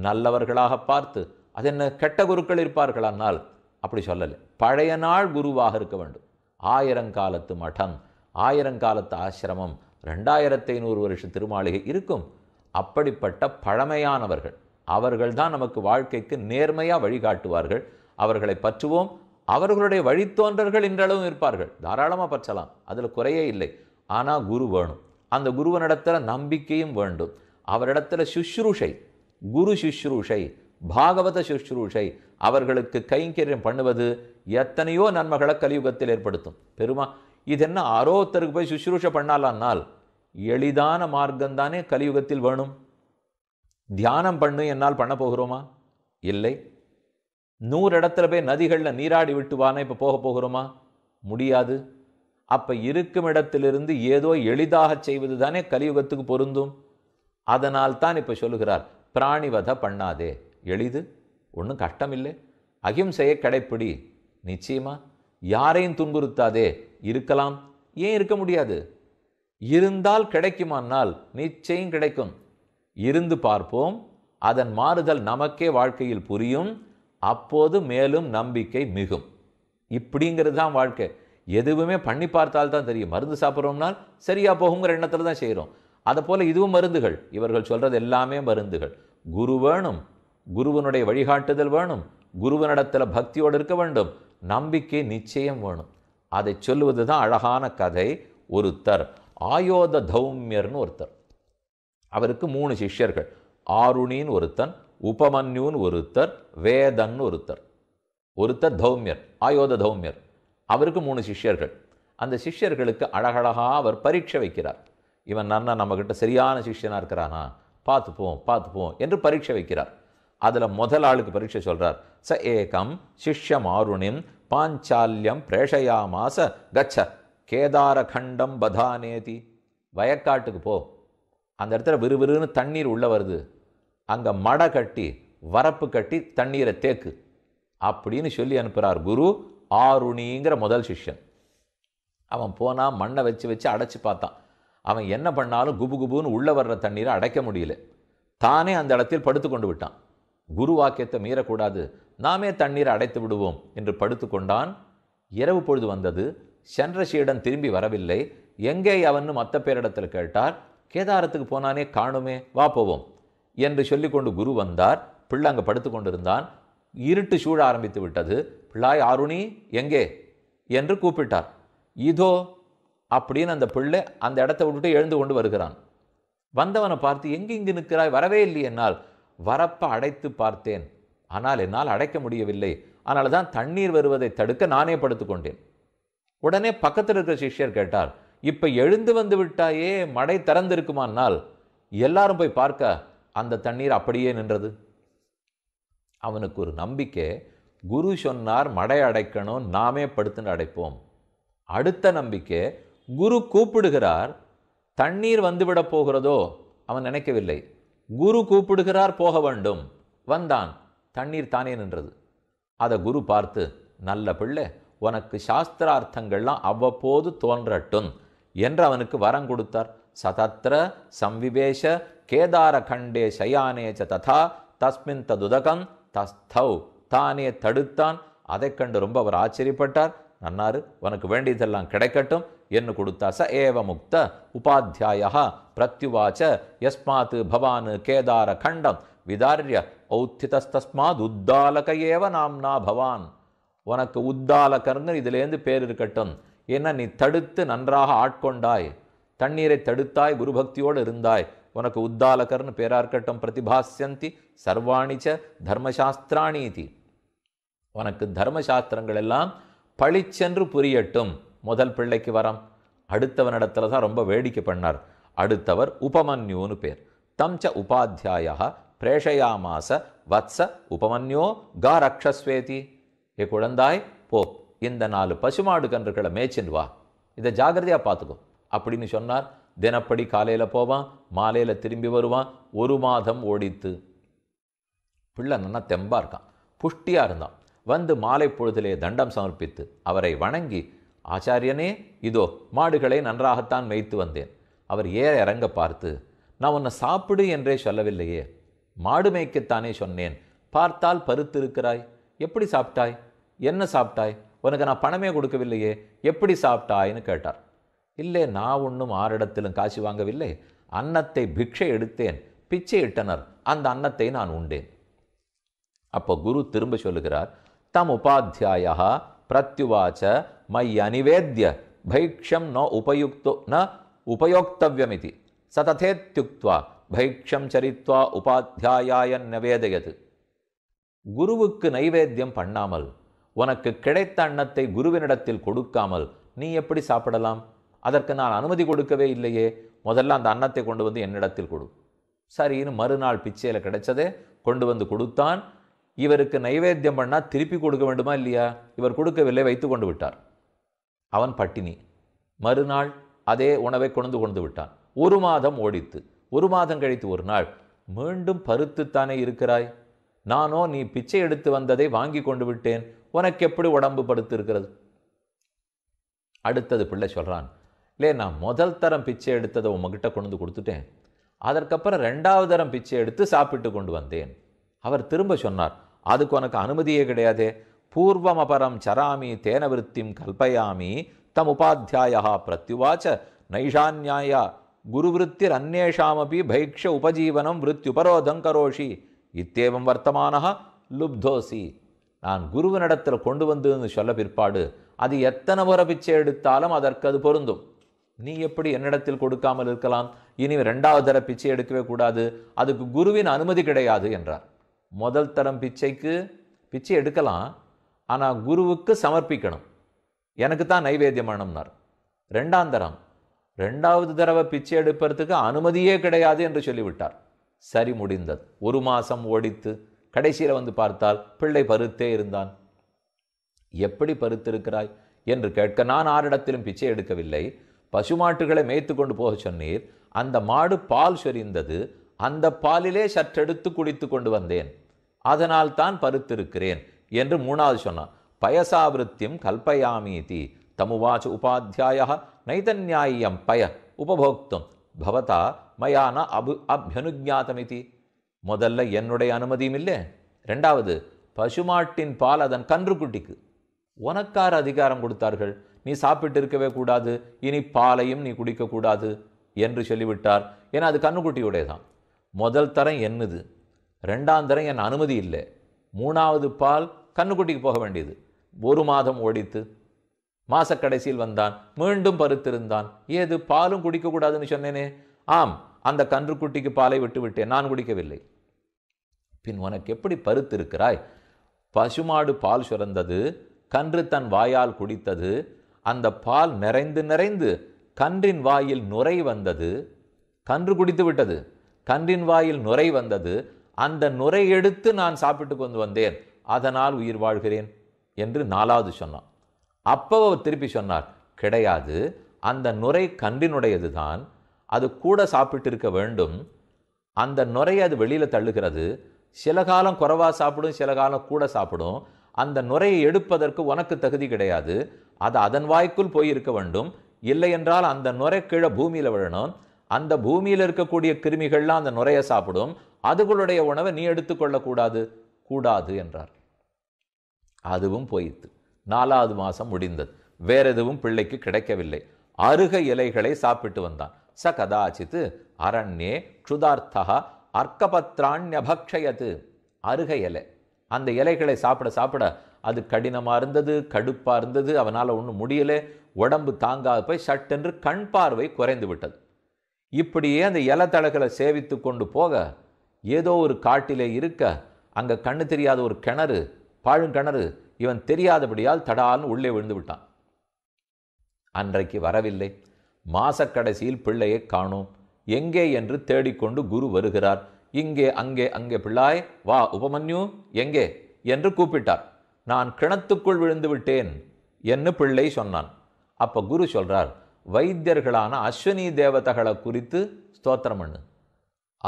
நல்லவர்களாக பார்த்து அது என்ன கெட்ட குருக்கள் இருப்பார்களானால் அப்படி சொல்லலை பழைய நாள் குருவாக இருக்க வேண்டும் ஆயிரங்காலத்து மடம் ஆயிரங்காலத்து ஆசிரமம் ரெண்டாயிரத்து ஐநூறு வருஷ திருமாளிகை இருக்கும் அப்படிப்பட்ட பழமையானவர்கள் அவர்கள்தான் நமக்கு வாழ்க்கைக்கு நேர்மையாக வழிகாட்டுவார்கள் அவர்களை பற்றுவோம் அவர்களுடைய வழித்தோன்றர்கள் இன்றளவும் இருப்பார்கள் தாராளமாக பற்றலாம் அதில் குறையே இல்லை ஆனால் குரு வேணும் அந்த குருவனிடத்தில் நம்பிக்கையும் வேண்டும் அவரிடத்தில் சுஷ்ரூஷை குரு சுஷ்ரூஷை பாகவத சுஷ்ரூஷை அவர்களுக்கு கைங்கரியம் பண்ணுவது எத்தனையோ நன்மைகளை கலியுகத்தில் ஏற்படுத்தும் பெருமா இது என்ன ஆரோத்தருக்கு போய் சுஷ்ரூஷை பண்ணாலான்னால் எளிதான மார்க்கம்தானே கலியுகத்தில் வேணும் தியானம் பண்ணு என்னால் பண்ண போகிறோமா இல்லை நூறு இடத்துல போய் நதிகளில் நீராடி விட்டுவானே இப்போ போக போகிறோமா முடியாது அப்போ இருக்கும் இடத்திலிருந்து ஏதோ எளிதாக செய்வது தானே கலியுகத்துக்கு பொருந்தும் அதனால் தான் இப்போ சொல்லுகிறார் பிராணிவதை பண்ணாதே எளிது ஒன்றும் கஷ்டமில்லை அகிம்சையை கடைப்பிடி நிச்சயமாக யாரையும் துன்புறுத்தாதே இருக்கலாம் ஏன் இருக்க முடியாது இருந்தால் கிடைக்குமானால் நிச்சயம் கிடைக்கும் இருந்து பார்ப்போம் அதன் மாறுதல் நமக்கே வாழ்க்கையில் புரியும் அப்போது மேலும் நம்பிக்கை மிகும் இப்படிங்கிறது தான் வாழ்க்கை எதுவுமே பண்ணி பார்த்தால் தான் தெரியும் மருந்து சாப்பிட்றோம்னால் சரியாக போகுங்கிற எண்ணத்தில் தான் செய்கிறோம் அதை போல் இதுவும் மருந்துகள் இவர்கள் சொல்கிறது எல்லாமே மருந்துகள் குரு வேணும் குருவனுடைய வழிகாட்டுதல் வேணும் குருவனிடத்தில் பக்தியோடு இருக்க வேண்டும் நம்பிக்கை நிச்சயம் வேணும் அதை சொல்லுவது தான் அழகான கதை ஒருத்தர் ஆயோத தௌமியர்னு ஒருத்தர் அவருக்கு மூணு சிஷ்யர்கள் ஆருணின்னு ஒருத்தன் உபமன்யூன்னு ஒருத்தர் வேதன் ஒருத்தர் ஒருத்தர் தௌமியர் ஆயோத தௌமியர் அவருக்கு மூணு சிஷ்யர்கள் அந்த சிஷ்யர்களுக்கு அழகழகாக அவர் பரீட்சை வைக்கிறார் இவன் நன்னா நம்மக்கிட்ட சரியான சிஷ்யனாக இருக்கிறானா பார்த்துப்போம் பார்த்துப்போம் என்று பரீட்சை வைக்கிறார் அதில் முதல் ஆளுக்கு பரீட்சை சொல்கிறார் ச ஏகம் சிஷ்யம் ஆருணிம் பாஞ்சால்யம் பிரேஷயாமாச கச்ச கேதாரகண்டம் பதானேதி வயக்காட்டுக்கு போ அந்த இடத்துல விறுவிறுன்னு தண்ணீர் உள்ளே வருது அங்கே மடை கட்டி வரப்பு கட்டி தண்ணீரை தேக்கு அப்படின்னு சொல்லி அனுப்புகிறார் குரு ஆருணிங்கிற முதல் சிஷ்யன் அவன் போனால் மண்ணை வச்சு வச்சு அடைச்சி பார்த்தான் அவன் என்ன பண்ணாலும் குபு குபுன்னு உள்ளே வர்ற தண்ணீரை அடைக்க முடியல தானே அந்த இடத்தில் படுத்து கொண்டு விட்டான் குரு வாக்கியத்தை மீறக்கூடாது நாமே தண்ணீரை அடைத்து விடுவோம் என்று படுத்து கொண்டான் இரவு பொழுது வந்தது சந்திரசியிடம் திரும்பி வரவில்லை எங்கே அவனு மற்ற பேரிடத்தில் கேட்டார் கேதாரத்துக்கு போனானே காணுமே வா போவோம் என்று சொல்லிக்கொண்டு குரு வந்தார் பிள்ளை அங்கே படுத்து கொண்டிருந்தான் இருட்டு சூழ ஆரம்பித்து விட்டது பிள்ளாய் ஆருணி எங்கே என்று கூப்பிட்டார் இதோ அப்படின்னு அந்த பிள்ளை அந்த இடத்த விட்டுட்டு எழுந்து கொண்டு வருகிறான் வந்தவனை பார்த்து எங்கே இங்கு நிற்கிறாய் வரவே இல்லை என்னால் வரப்ப அடைத்து பார்த்தேன் ஆனால் என்னால் அடைக்க முடியவில்லை அதனால தான் தண்ணீர் வருவதை தடுக்க நானே படுத்து கொண்டேன் உடனே பக்கத்தில் இருக்கிற சிஷ்யர் கேட்டார் இப்போ எழுந்து வந்து விட்டாயே மடை திறந்திருக்குமானால் எல்லாரும் போய் பார்க்க அந்த தண்ணீர் அப்படியே நின்றது அவனுக்கு ஒரு நம்பிக்கை குரு சொன்னார் மடை அடைக்கணும் நாமே படுத்துன்னு அடைப்போம் அடுத்த நம்பிக்கை குரு கூப்பிடுகிறார் தண்ணீர் வந்துவிட போகிறதோ அவன் நினைக்கவில்லை குரு கூப்பிடுகிறார் போக வேண்டும் வந்தான் தண்ணீர் தானே நின்றது அதை குரு பார்த்து நல்ல பிள்ளை உனக்கு சாஸ்திரார்த்தங்கள்லாம் அவ்வப்போது தோன்றட்டும் என்று அவனுக்கு வரம் கொடுத்தார் சதத்திர சம்விவேஷ கேதார கண்டே சயானேச்ச ததா தஸ்மின் ததுதகம் தஸ்தௌ தானே தடுத்தான் அதைக் கண்டு ரொம்ப அவர் ஆச்சரியப்பட்டார் நன்னாரு உனக்கு வேண்டியதெல்லாம் கிடைக்கட்டும் ಎನ್ನು ಕೊಡುತ್ತಾ ಸ ಏವ ಮುಕ್ತ ಉಪಾಧ್ಯಾಯ ಪ್ರತ್ಯುವಾಚ ಯಸ್ಮಾತ್ ಭವಾನ್ ಕೇದಾರ ಖಂಡಂ ವಿದಾರ್ಯ ஔತ್ಥಿತಸ್ತಸ್ಮಾದ್ உத்தாலக ஏவ நாம்னா பவான் உனக்கு உத்தாலகர்னு இதுலேருந்து பேர் இருக்கட்டும் ஏன்னா நீ தடுத்து நன்றாக ஆட்கொண்டாய் தண்ணீரை தடுத்தாய் குருபக்தியோடு இருந்தாய் உனக்கு உத்தாலகர்னு பேராக இருக்கட்டும் பிரதிபாசியந்தி சர்வாணிச்ச தர்மசாஸ்திராணி உனக்கு தர்மசாஸ்திரங்கள் எல்லாம் பழிச்சென்று புரியட்டும் முதல் பிள்ளைக்கு வரம் அடுத்தவனிடத்தில் தான் ரொம்ப வேடிக்கை பண்ணார் அடுத்தவர் உபமன்யுன்னு பேர் ச உபாத்தியாய பிரேஷயாமாச வத்ச உபமன்யோ கா ரக்ஷஸ்வேதி ஏ குழந்தாய் போ இந்த நாலு பசுமாடு கன்றுகளை மேய்ச்சின்னு வா இதை ஜாகிரதையாக பார்த்துக்கோ அப்படின்னு சொன்னார் தினப்படி காலையில் போவான் மாலையில் திரும்பி வருவான் ஒரு மாதம் ஓடித்து பிள்ளை நல்லா தெம்பாக இருக்கான் புஷ்டியாக இருந்தான் வந்து மாலை பொழுதிலே தண்டம் சமர்ப்பித்து அவரை வணங்கி ஆச்சாரியனே இதோ மாடுகளை நன்றாகத்தான் மேய்த்து வந்தேன் அவர் ஏற இறங்க பார்த்து நான் உன்னை சாப்பிடு என்றே சொல்லவில்லையே மாடு மேய்க்கத்தானே சொன்னேன் பார்த்தால் பருத்திருக்கிறாய் எப்படி சாப்பிட்டாய் என்ன சாப்பிட்டாய் உனக்கு நான் பணமே கொடுக்கவில்லையே எப்படி சாப்பிட்டாயின்னு கேட்டார் இல்லை நான் ஒன்றும் ஆறிடத்திலும் காசு வாங்கவில்லை அன்னத்தை பிக்ஷை எடுத்தேன் பிச்சை இட்டனர் அந்த அன்னத்தை நான் உண்டேன் அப்போ குரு திரும்ப சொல்லுகிறார் தம் உபாத்தியாயா பிரத்யுவாச்ச மை அனிவேத்திய பைக்ஷம் நோ உபயுக்தோ ந உபயோக்தவியமிதி ச பைக்ஷம் சரித்வா உபாத்தியாயன் நவேதையது குருவுக்கு நைவேத்தியம் பண்ணாமல் உனக்கு கிடைத்த அன்னத்தை குருவினிடத்தில் கொடுக்காமல் நீ எப்படி சாப்பிடலாம் அதற்கு நான் அனுமதி கொடுக்கவே இல்லையே முதல்ல அந்த அன்னத்தை கொண்டு வந்து என்னிடத்தில் கொடு சரின்னு மறுநாள் பிச்சையில் கிடைச்சதே கொண்டு வந்து கொடுத்தான் இவருக்கு நைவேத்தியம் பண்ணால் திருப்பி கொடுக்க வேண்டுமா இல்லையா இவர் கொடுக்கவில்லை வைத்து கொண்டு விட்டார் அவன் பட்டினி மறுநாள் அதே உணவை கொண்டு கொண்டு விட்டான் ஒரு மாதம் ஓடித்து ஒரு மாதம் கழித்து ஒரு நாள் மீண்டும் பருத்துத்தானே இருக்கிறாய் நானோ நீ பிச்சை எடுத்து வந்ததை வாங்கி கொண்டு விட்டேன் உனக்கு எப்படி உடம்பு படுத்திருக்கிறது அடுத்தது பிள்ளை சொல்கிறான் இல்லை நான் முதல் தரம் பிச்சை எடுத்ததை உங்ககிட்ட கொண்டு கொடுத்துட்டேன் அதற்கப்புறம் ரெண்டாவது தரம் பிச்சை எடுத்து சாப்பிட்டு கொண்டு வந்தேன் அவர் திரும்ப சொன்னார் அதுக்கு உனக்கு அனுமதியே கிடையாது பூர்வமபரம் சராமி தேனவிருத்திம் கல்பயாமி தம் உபாத்தியாயா பிரத்யுவாச்ச நைஷான்யாயா குருவிருத்திர் அந்நேஷாமபி பைக்ஷ உபஜீவனம் விருத்தியுபரோதம் கரோஷி இத்தேவம் வர்த்தமான லுப்தோசி நான் குருவனிடத்தில் கொண்டு வந்ததுன்னு சொல்ல பிற்பாடு அது எத்தனை முறை பிச்சை எடுத்தாலும் அதற்கு அது பொருந்தும் நீ எப்படி என்னிடத்தில் கொடுக்காமல் இருக்கலாம் இனி ரெண்டாவது தர பிச்சை எடுக்கவே கூடாது அதுக்கு குருவின் அனுமதி கிடையாது என்றார் முதல் தரம் பிச்சைக்கு பிச்சை எடுக்கலாம் ஆனால் குருவுக்கு சமர்ப்பிக்கணும் எனக்கு தான் நைவேத்தியமானம்னார் ரெண்டாம் தரம் ரெண்டாவது தடவை பிச்சை எடுப்பதுக்கு அனுமதியே கிடையாது என்று சொல்லிவிட்டார் சரி முடிந்தது ஒரு மாதம் ஓடித்து கடைசியில் வந்து பார்த்தால் பிள்ளை பருத்தே இருந்தான் எப்படி பருத்திருக்கிறாய் என்று கேட்க நான் ஆரிடத்திலும் பிச்சை எடுக்கவில்லை பசுமாட்டுகளை மேய்த்து கொண்டு போக சொன்னீர் அந்த மாடு பால் சொரிந்தது அந்த பாலிலே சற்றெடுத்து குடித்து கொண்டு வந்தேன் அதனால் தான் பருத்திருக்கிறேன் என்று மூணாவது சொன்னான் பயசாவிருத்தியம் கல்பயாமீதி தமுவாச்சு உபாத்தியாய நைதன்யாயம் பய உபபோக்தம் பவதா மயான அபு அபியனுஜாத்தமிதி முதல்ல என்னுடைய அனுமதியும் இல்லை ரெண்டாவது பசுமாட்டின் பால் அதன் கன்றுக்குட்டிக்கு உனக்கார் அதிகாரம் கொடுத்தார்கள் நீ சாப்பிட்டு இருக்கவே கூடாது இனி பாலையும் நீ குடிக்கக்கூடாது என்று சொல்லிவிட்டார் ஏன்னா அது கண்ணுக்குட்டியுடையதான் தான் முதல் தரம் என்னது ரெண்டாம் தரம் என் அனுமதி இல்லை மூணாவது பால் கண்ணுக்குட்டிக்கு போக வேண்டியது ஒரு மாதம் ஓடித்து மாசக்கடைசியில் வந்தான் மீண்டும் பருத்திருந்தான் ஏது பாலும் குடிக்கக்கூடாதுன்னு சொன்னேனே ஆம் அந்த கன்றுக்குட்டிக்கு பாலை விட்டுவிட்டேன் நான் குடிக்கவில்லை பின் உனக்கு எப்படி பருத்திருக்கிறாய் பசுமாடு பால் சுரந்தது கன்று தன் வாயால் குடித்தது அந்த பால் நிறைந்து நிறைந்து கன்றின் வாயில் நுரை வந்தது கன்று குடித்து விட்டது கன்றின் வாயில் நுரை வந்தது அந்த எடுத்து நான் சாப்பிட்டு கொண்டு வந்தேன் அதனால் உயிர் வாழ்கிறேன் என்று நாலாவது சொன்னான் அப்போ அவர் திருப்பி சொன்னார் கிடையாது அந்த நுரை கன்றினுடையது தான் அது கூட சாப்பிட்டு இருக்க வேண்டும் அந்த நுரையை அது வெளியில் தள்ளுகிறது சில காலம் குறைவாக சாப்பிடும் சில காலம் கூட சாப்பிடும் அந்த நுரையை எடுப்பதற்கு உனக்கு தகுதி கிடையாது அது அதன் வாய்க்குள் போயிருக்க வேண்டும் இல்லை என்றால் அந்த நுரை கீழே பூமியில் விழணும் அந்த பூமியில் இருக்கக்கூடிய கிருமிகள்லாம் அந்த நுரையை சாப்பிடும் அதுகளுடைய உணவை நீ எடுத்துக்கொள்ளக்கூடாது கூடாது என்றார் அதுவும் போயிற்று நாலாவது மாதம் முடிந்தது வேற எதுவும் பிள்ளைக்கு கிடைக்கவில்லை அருக இலைகளை சாப்பிட்டு வந்தான் ச கதாச்சித்து அரண்யே க்ஷுதார்த்தகா அர்க்கபத்ராண்யபக்ஷயத்து அருக இலை அந்த இலைகளை சாப்பிட சாப்பிட அது கடினமாக இருந்தது கடுப்பாக இருந்தது அவனால் ஒன்றும் முடியலை உடம்பு தாங்காத போய் சட்டென்று கண் பார்வை குறைந்து விட்டது இப்படியே அந்த இலை தழகளை சேவித்து கொண்டு போக ஏதோ ஒரு காட்டிலே இருக்க அங்கே கண்ணு தெரியாத ஒரு கிணறு பாழுங்கிணறு இவன் தெரியாதபடியால் தடால்னு உள்ளே விழுந்து விட்டான் அன்றைக்கு வரவில்லை மாசக்கடைசியில் பிள்ளையை காணோம் எங்கே என்று தேடிக்கொண்டு குரு வருகிறார் இங்கே அங்கே அங்கே பிள்ளாய் வா உபமன்யு எங்கே என்று கூப்பிட்டார் நான் கிணத்துக்குள் விழுந்து விட்டேன் என்று பிள்ளை சொன்னான் அப்போ குரு சொல்கிறார் வைத்தியர்களான அஸ்வினி தேவதகளை குறித்து ஸ்தோத்திரம் பண்ணு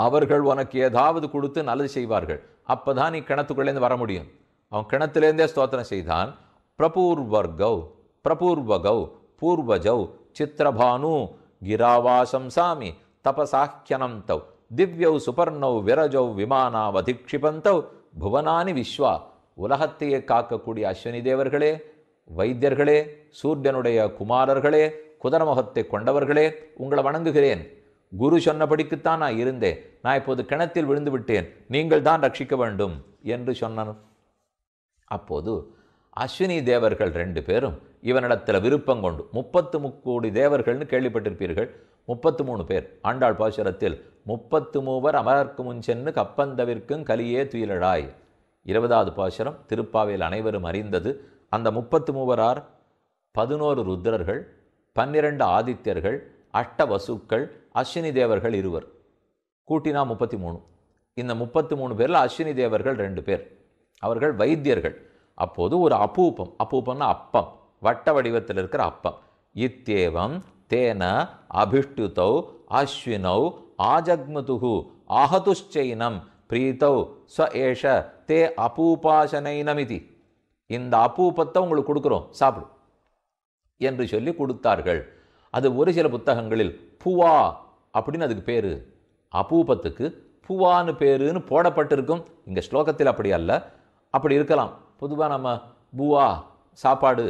அவர்கள் உனக்கு ஏதாவது கொடுத்து நல்லது செய்வார்கள் அப்போ தான் நீ கிணத்துக்குள்ளேருந்து வர முடியும் அவன் கிணத்துலேருந்தே ஸ்தோத்திரம் செய்தான் பிரபூர்வர்கௌ பிரபூர்வகௌ பூர்வஜௌ சித்திரபானு கிராவாசம் சாமி தபசாக்கியனம் தவ் திவ்யௌ சுபர்ணௌ விரஜௌ விமானாவதிக்ஷிபந்தவ் புவனானி விஸ்வா உலகத்தையே காக்கக்கூடிய அஸ்வினி தேவர்களே வைத்தியர்களே சூரியனுடைய குமாரர்களே குதிரமுகத்தை கொண்டவர்களே உங்களை வணங்குகிறேன் குரு சொன்னபடிக்குத்தான் நான் இருந்தேன் நான் இப்போது கிணத்தில் விழுந்து விட்டேன் நீங்கள் தான் ரட்சிக்க வேண்டும் என்று சொன்னார் அப்போது அஸ்வினி தேவர்கள் ரெண்டு பேரும் இவனிடத்தில் விருப்பம் கொண்டு முப்பத்து முக்கோடி தேவர்கள்னு கேள்விப்பட்டிருப்பீர்கள் முப்பத்து மூணு பேர் ஆண்டாள் பாசுரத்தில் முப்பத்து மூவர் அமர்க்கு முன் சென்று கப்பந்தவிற்கும் கலியே துயிலழாய் இருபதாவது பாசுரம் திருப்பாவையில் அனைவரும் அறிந்தது அந்த முப்பத்து மூவரார் பதினோரு ருத்ரர்கள் பன்னிரண்டு ஆதித்யர்கள் அஷ்ட வசுக்கள் அஸ்வினி தேவர்கள் இருவர் கூட்டினா முப்பத்தி மூணு இந்த முப்பத்தி மூணு பேரில் அஸ்வினி தேவர்கள் ரெண்டு பேர் அவர்கள் வைத்தியர்கள் அப்போது ஒரு அப்பூப்பம் அப்பூப்பம்னா அப்பம் வட்ட வடிவத்தில் இருக்கிற அப்பம் இத்தேவம் தேன அபிஷ்டுதௌ அஸ்வினௌ ஆஜக்மதுகு ஆஹதுஷ்சைனம் பிரீத்தௌ ச ஏஷ தே அபூபாசனைனமிதி இந்த அப்பூப்பத்தை உங்களுக்கு கொடுக்குறோம் சாப்பிடும் என்று சொல்லி கொடுத்தார்கள் அது ஒரு சில புத்தகங்களில் புவா அப்படின்னு அதுக்கு பேர் அபூபத்துக்கு பூவான்னு பேருன்னு போடப்பட்டிருக்கும் இங்கே ஸ்லோகத்தில் அப்படி அல்ல அப்படி இருக்கலாம் பொதுவாக நம்ம பூவா சாப்பாடு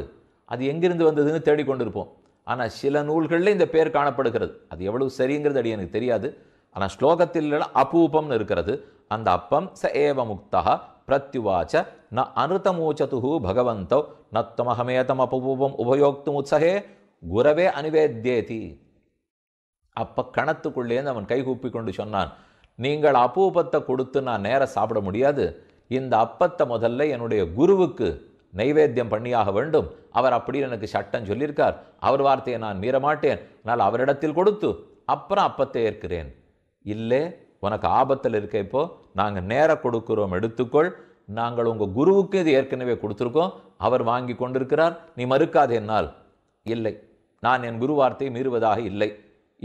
அது எங்கிருந்து வந்ததுன்னு தேடிக்கொண்டிருப்போம் ஆனால் சில நூல்களில் இந்த பேர் காணப்படுகிறது அது எவ்வளவு சரிங்கிறது அடி எனக்கு தெரியாது ஆனால் ஸ்லோகத்தில் அபூபம்னு இருக்கிறது அந்த அப்பம் ச ஏவ முக்தா பிரத்யுவாச்ச ந அனுதமூச்சது பகவந்தோ நத்தமஹமேதம் அபூபம் உபயோக்தும் உற்சகே குரவே அனுவேத்தியேதி அப்போ கணத்துக்குள்ளேருந்து அவன் கூப்பி கொண்டு சொன்னான் நீங்கள் அபூபத்தை கொடுத்து நான் நேர சாப்பிட முடியாது இந்த அப்பத்தை முதல்ல என்னுடைய குருவுக்கு நைவேத்தியம் பண்ணியாக வேண்டும் அவர் அப்படி எனக்கு சட்டம் சொல்லியிருக்கார் அவர் வார்த்தையை நான் மீறமாட்டேன் நான் அவரிடத்தில் கொடுத்து அப்புறம் அப்பத்தை ஏற்கிறேன் இல்லை உனக்கு ஆபத்தில் இருக்க இப்போ நாங்கள் நேர கொடுக்குறோம் எடுத்துக்கொள் நாங்கள் உங்கள் குருவுக்கு இது ஏற்கனவே கொடுத்துருக்கோம் அவர் வாங்கி கொண்டிருக்கிறார் நீ மறுக்காது என்னால் இல்லை நான் என் குரு வார்த்தையை மீறுவதாக இல்லை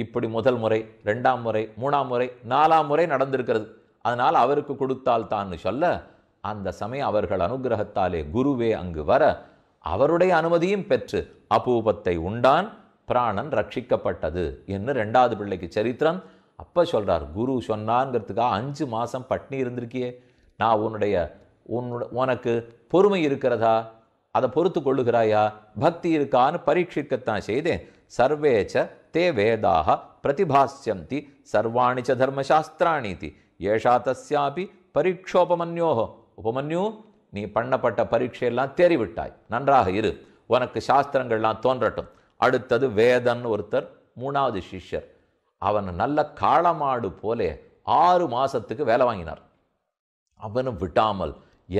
இப்படி முதல் முறை ரெண்டாம் முறை மூணாம் முறை நாலாம் முறை நடந்திருக்கிறது அதனால் அவருக்கு கொடுத்தால் தான் சொல்ல அந்த சமயம் அவர்கள் அனுகிரகத்தாலே குருவே அங்கு வர அவருடைய அனுமதியும் பெற்று அபூபத்தை உண்டான் பிராணன் ரட்சிக்கப்பட்டது என்று ரெண்டாவது பிள்ளைக்கு சரித்திரம் அப்போ சொல்கிறார் குரு சொன்னாங்கிறதுக்காக அஞ்சு மாதம் பட்னி இருந்திருக்கியே நான் உன்னுடைய உன்னு உனக்கு பொறுமை இருக்கிறதா அதை பொறுத்து கொள்ளுகிறாயா பக்தி இருக்கான்னு பரீட்சிக்கத்தான் செய்தேன் சர்வேச்ச ते वेदाः प्रतिभास्यन्ति सर्वाणि च தர்மசாஸ்திராணிதி ஏஷா தஸ்யாபி பரீட்சோபமன்யோஹோ உபமன்யு நீ பண்ணப்பட்ட பரீட்சையெல்லாம் தேறிவிட்டாய் நன்றாக இரு உனக்கு சாஸ்திரங்கள்லாம் தோன்றட்டும் அடுத்தது வேதன் ஒருத்தர் மூணாவது சிஷ்யர் அவன் நல்ல காளமாடு போலே ஆறு மாதத்துக்கு வேலை வாங்கினார் அவனும் விட்டாமல்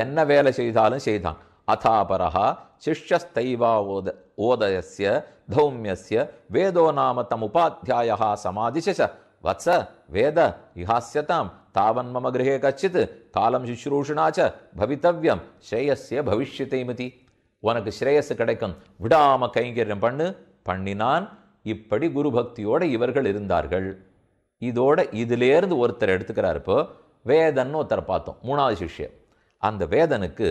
என்ன வேலை செய்தாலும் செய்தான் அதாபரகா சிஷ்யஸ்தைவா ஓத ஓதயசிய வேதோ நாம தம் உபாத்தியாய तमुपाध्यायः வத்ச வேத இஹாசியதாம் தாவன் மம கிரகே கச்சித் காலம் சுஷ்ரூஷனா ச பவித்தவ்யம் ஸ்ரேயஸ்ய பவிஷ்யத்தைமதி உனக்கு ஸ்ரேயஸ் கிடைக்கும் விடாம கைங்கரியம் பண்ணு பண்ணினான் இப்படி குரு பக்தியோட இவர்கள் இருந்தார்கள் இதோட இதிலேருந்து ஒருத்தர் எடுத்துக்கிறார் இப்போ வேதன் ஒருத்தரை பார்த்தோம் மூணாவது சிஷ்யர் அந்த வேதனுக்கு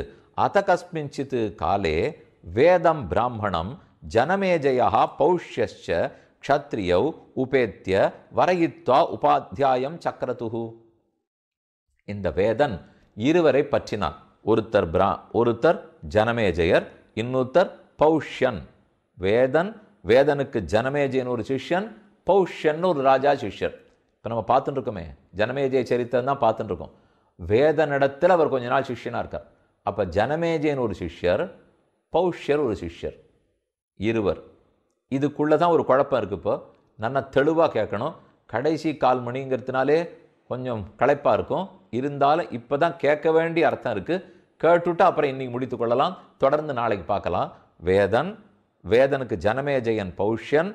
அத கஸ்மிஞ்சித்து காலே வேதம் பிராமணம் ஜனமேஜயா பௌஷ்ய க்ஷத்ரியௌ உபேத்திய வரகித்வா உபாத்தியாயம் சக்கரதுகு இந்த வேதன் இருவரை பற்றினான் ஒருத்தர் பிரா ஒருத்தர் ஜனமேஜயர் இன்னொருத்தர் பௌஷ்யன் வேதன் வேதனுக்கு ஜனமேஜயன் ஒரு சிஷ்யன் பௌஷ்யன் ஒரு ராஜா சிஷ்யர் இப்போ நம்ம பார்த்துட்டுருக்கோமே ஜனமேஜய சரித்திரம் தான் பார்த்துட்டுருக்கோம் வேதனிடத்தில் அவர் கொஞ்ச நாள் சிஷ்யனாக இருக்கார் அப்போ ஜனமேஜயன் ஒரு சிஷ்யர் பௌஷ்யர் ஒரு சிஷ்யர் இருவர் இதுக்குள்ளே தான் ஒரு குழப்பம் இருக்குது இப்போ நல்லா தெளிவாக கேட்கணும் கடைசி கால் மணிங்கிறதுனாலே கொஞ்சம் களைப்பாக இருக்கும் இருந்தாலும் இப்போ தான் கேட்க வேண்டிய அர்த்தம் இருக்குது கேட்டுவிட்டு அப்புறம் இன்றைக்கி முடித்து கொள்ளலாம் தொடர்ந்து நாளைக்கு பார்க்கலாம் வேதன் வேதனுக்கு ஜனமேஜயன் பௌஷ்யன்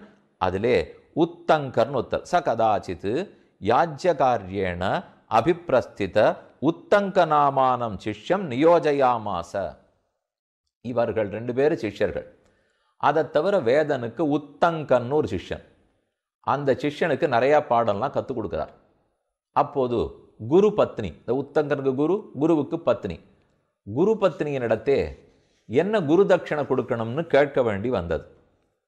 அதிலே உத்தங்கர்னு ஒத்தர் ச கதாச்சித்து யாஜ்யகாரியேண அபிப்பிரஸ்தித உத்தங்க நாமானம் சிஷ்யம் நியோஜயாமாச இவர்கள் ரெண்டு பேரும் சிஷ்யர்கள் அதை தவிர வேதனுக்கு உத்தங்கன்னு ஒரு சிஷ்யன் அந்த சிஷ்யனுக்கு நிறையா பாடம்லாம் கற்றுக் கொடுக்குறார் அப்போது குரு பத்னி இந்த உத்தங்கனுக்கு குரு குருவுக்கு பத்னி குரு பத்னியினிடத்தே என்ன குரு தட்சிணை கொடுக்கணும்னு கேட்க வேண்டி வந்தது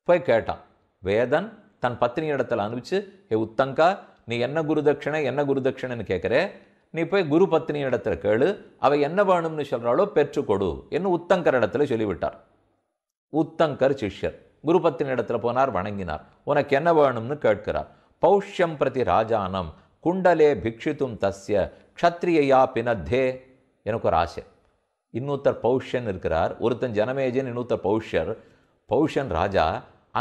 போய் கேட்டான் வேதன் தன் இடத்துல அனுப்பிச்சு ஏ உத்தங்கா நீ என்ன குரு தட்சிணை என்ன குரு தட்சிணைன்னு கேட்குறே நீ போய் குரு இடத்துல கேளு அவள் என்ன வேணும்னு சொல்கிறாளோ பெற்றுக்கொடு என்று உத்தங்கர் இடத்துல சொல்லிவிட்டார் உத்தங்கர் சிஷ்யர் குருபத்தின் இடத்துல போனார் வணங்கினார் உனக்கு என்ன வேணும்னு கேட்கிறார் பௌஷ்யம் பிரதி ராஜானம் குண்டலே பிக்ஷித்தும் தஸ்ய க்ஷத்ரியையா பினத்தே எனக்கு ஒரு ஆசை இன்னொருத்தர் பௌஷ்யன் இருக்கிறார் ஒருத்தன் ஜனமேஜன் இன்னொருத்தர் பௌஷ்யர் பௌஷ்யன் ராஜா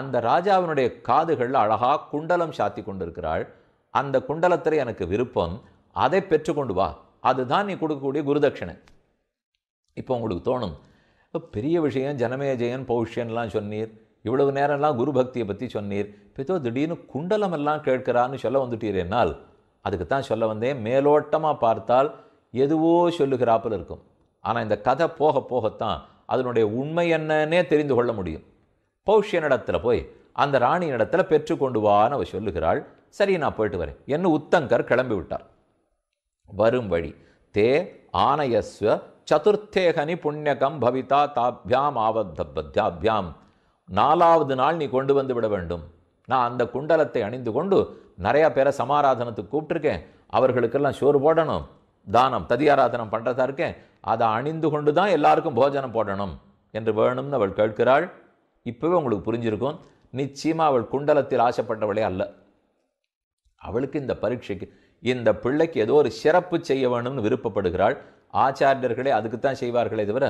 அந்த ராஜாவினுடைய காதுகளில் அழகாக குண்டலம் சாத்தி கொண்டிருக்கிறாள் அந்த குண்டலத்தில் எனக்கு விருப்பம் அதை பெற்றுக்கொண்டு வா அதுதான் நீ கொடுக்கக்கூடிய குருதட்சிணை இப்போ உங்களுக்கு தோணும் பெரிய விஷயம் ஜனமேஜயன் பௌஷ்யன்லாம் சொன்னீர் இவ்வளவு நேரம்லாம் குரு பக்தியை பற்றி சொன்னீர் பித்தோ திடீர்னு குண்டலம் எல்லாம் கேட்கிறான்னு சொல்ல வந்துட்டீர் என்னால் அதுக்கு தான் சொல்ல வந்தேன் மேலோட்டமாக பார்த்தால் எதுவோ சொல்லுகிறாப்பில் இருக்கும் ஆனால் இந்த கதை போக போகத்தான் அதனுடைய உண்மை என்னன்னே தெரிந்து கொள்ள முடியும் பௌஷ்யனிடத்தில் போய் அந்த ராணி பெற்று பெற்றுக்கொண்டு வான்னு அவர் சொல்லுகிறாள் சரி நான் போயிட்டு வரேன் என்ன உத்தங்கர் கிளம்பி விட்டார் வரும் வழி தே ஆனயஸ்வ சதுர்த்தேகனி புண்ணியகம் பவிதா தாபியாம் ஆவத்தபத்யாபியாம் நாலாவது நாள் நீ கொண்டு வந்து விட வேண்டும் நான் அந்த குண்டலத்தை அணிந்து கொண்டு நிறையா பேரை சமாராதனத்துக்கு கூப்பிட்டுருக்கேன் அவர்களுக்கெல்லாம் சோறு போடணும் தானம் ததியாராதனம் பண்ணுறதா இருக்கேன் அதை அணிந்து கொண்டு தான் எல்லாருக்கும் போஜனம் போடணும் என்று வேணும்னு அவள் கேட்கிறாள் இப்போவே உங்களுக்கு புரிஞ்சிருக்கும் நிச்சயமாக அவள் குண்டலத்தில் ஆசைப்பட்டவளே அல்ல அவளுக்கு இந்த பரீட்சைக்கு இந்த பிள்ளைக்கு ஏதோ ஒரு சிறப்பு செய்ய வேணும்னு விருப்பப்படுகிறாள் ஆச்சாரியர்களே அதுக்குத்தான் செய்வார்களே தவிர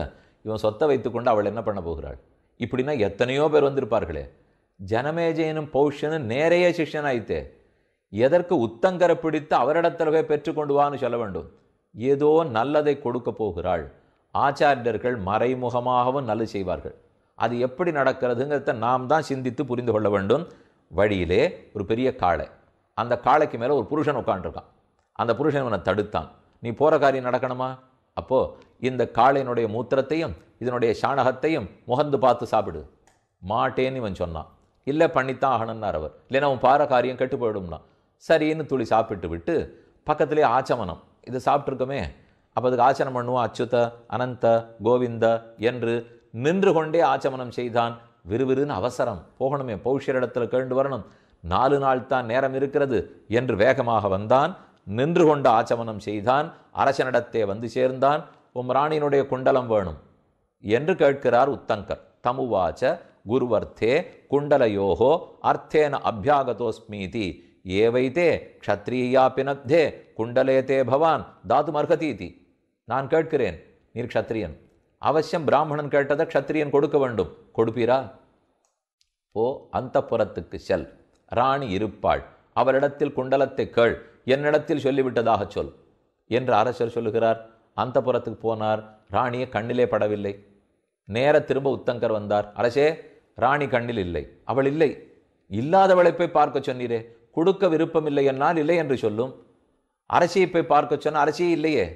இவன் சொத்தை வைத்துக்கொண்டு அவள் என்ன பண்ண போகிறாள் இப்படின்னா எத்தனையோ பேர் வந்திருப்பார்களே ஜனமேஜயனும் பௌஷனும் நேரைய சிஷ்யனாயித்தே எதற்கு உத்தங்கரை பிடித்து அவரிடத்தில் போய் பெற்றுக்கொண்டு வான்னு சொல்ல வேண்டும் ஏதோ நல்லதை கொடுக்க போகிறாள் ஆச்சாரியர்கள் மறைமுகமாகவும் நல்லது செய்வார்கள் அது எப்படி நடக்கிறதுங்கிறத நாம் தான் சிந்தித்து புரிந்து கொள்ள வேண்டும் வழியிலே ஒரு பெரிய காளை அந்த காளைக்கு மேலே ஒரு புருஷன் உட்காண்டிருக்கான் அந்த புருஷன் இவனை தடுத்தான் நீ போகிற காரியம் நடக்கணுமா அப்போது இந்த காளையினுடைய மூத்திரத்தையும் இதனுடைய சாணகத்தையும் முகந்து பார்த்து சாப்பிடு மாட்டேன்னு இவன் சொன்னான் இல்லை பண்ணித்தான் ஆகணும்னார் அவர் இல்லைன்னா அவன் பாற காரியம் கெட்டு போயிடும்னா சரின்னு துளி சாப்பிட்டு விட்டு பக்கத்துலேயே ஆச்சமனம் இதை சாப்பிட்ருக்கோமே அப்போ அதுக்கு ஆச்சனம் பண்ணுவோம் அச்சுத அனந்த கோவிந்த என்று நின்று கொண்டே ஆச்சமனம் செய்தான் விறுவிறுன்னு அவசரம் போகணுமே இடத்துல கேண்டு வரணும் நாலு நாள் தான் நேரம் இருக்கிறது என்று வேகமாக வந்தான் நின்று கொண்டு ஆச்சமனம் செய்தான் அரசனிடத்தே வந்து சேர்ந்தான் உம் ராணியினுடைய குண்டலம் வேணும் என்று கேட்கிறார் உத்தங்கர் தமுவாச்ச குருவர்த்தே குண்டலயோகோ அர்த்தேன அபியாகதோஸ்மீதி ஏவைத்தே க்ஷத்ரீயா பினத்தே குண்டலேத்தே பவான் தாது மர்கதீதி நான் கேட்கிறேன் நீர் க்ஷத்ரியன் அவசியம் பிராமணன் கேட்டதை க்ஷத்ரியன் கொடுக்க வேண்டும் கொடுப்பீரா ஓ அந்த புறத்துக்கு செல் ராணி இருப்பாள் அவரிடத்தில் குண்டலத்தை கேள் என்னிடத்தில் சொல்லிவிட்டதாக சொல் என்று அரசர் சொல்லுகிறார் அந்த புறத்துக்கு போனார் ராணியை கண்ணிலே படவில்லை நேர திரும்ப உத்தங்கர் வந்தார் அரசே ராணி கண்ணில் இல்லை அவள் இல்லை இல்லாதவளை போய் பார்க்க சொன்னீரே கொடுக்க விருப்பம் இல்லை என்னால் இல்லை என்று சொல்லும் அரசியை போய் பார்க்க சொன்ன அரசியே இல்லையே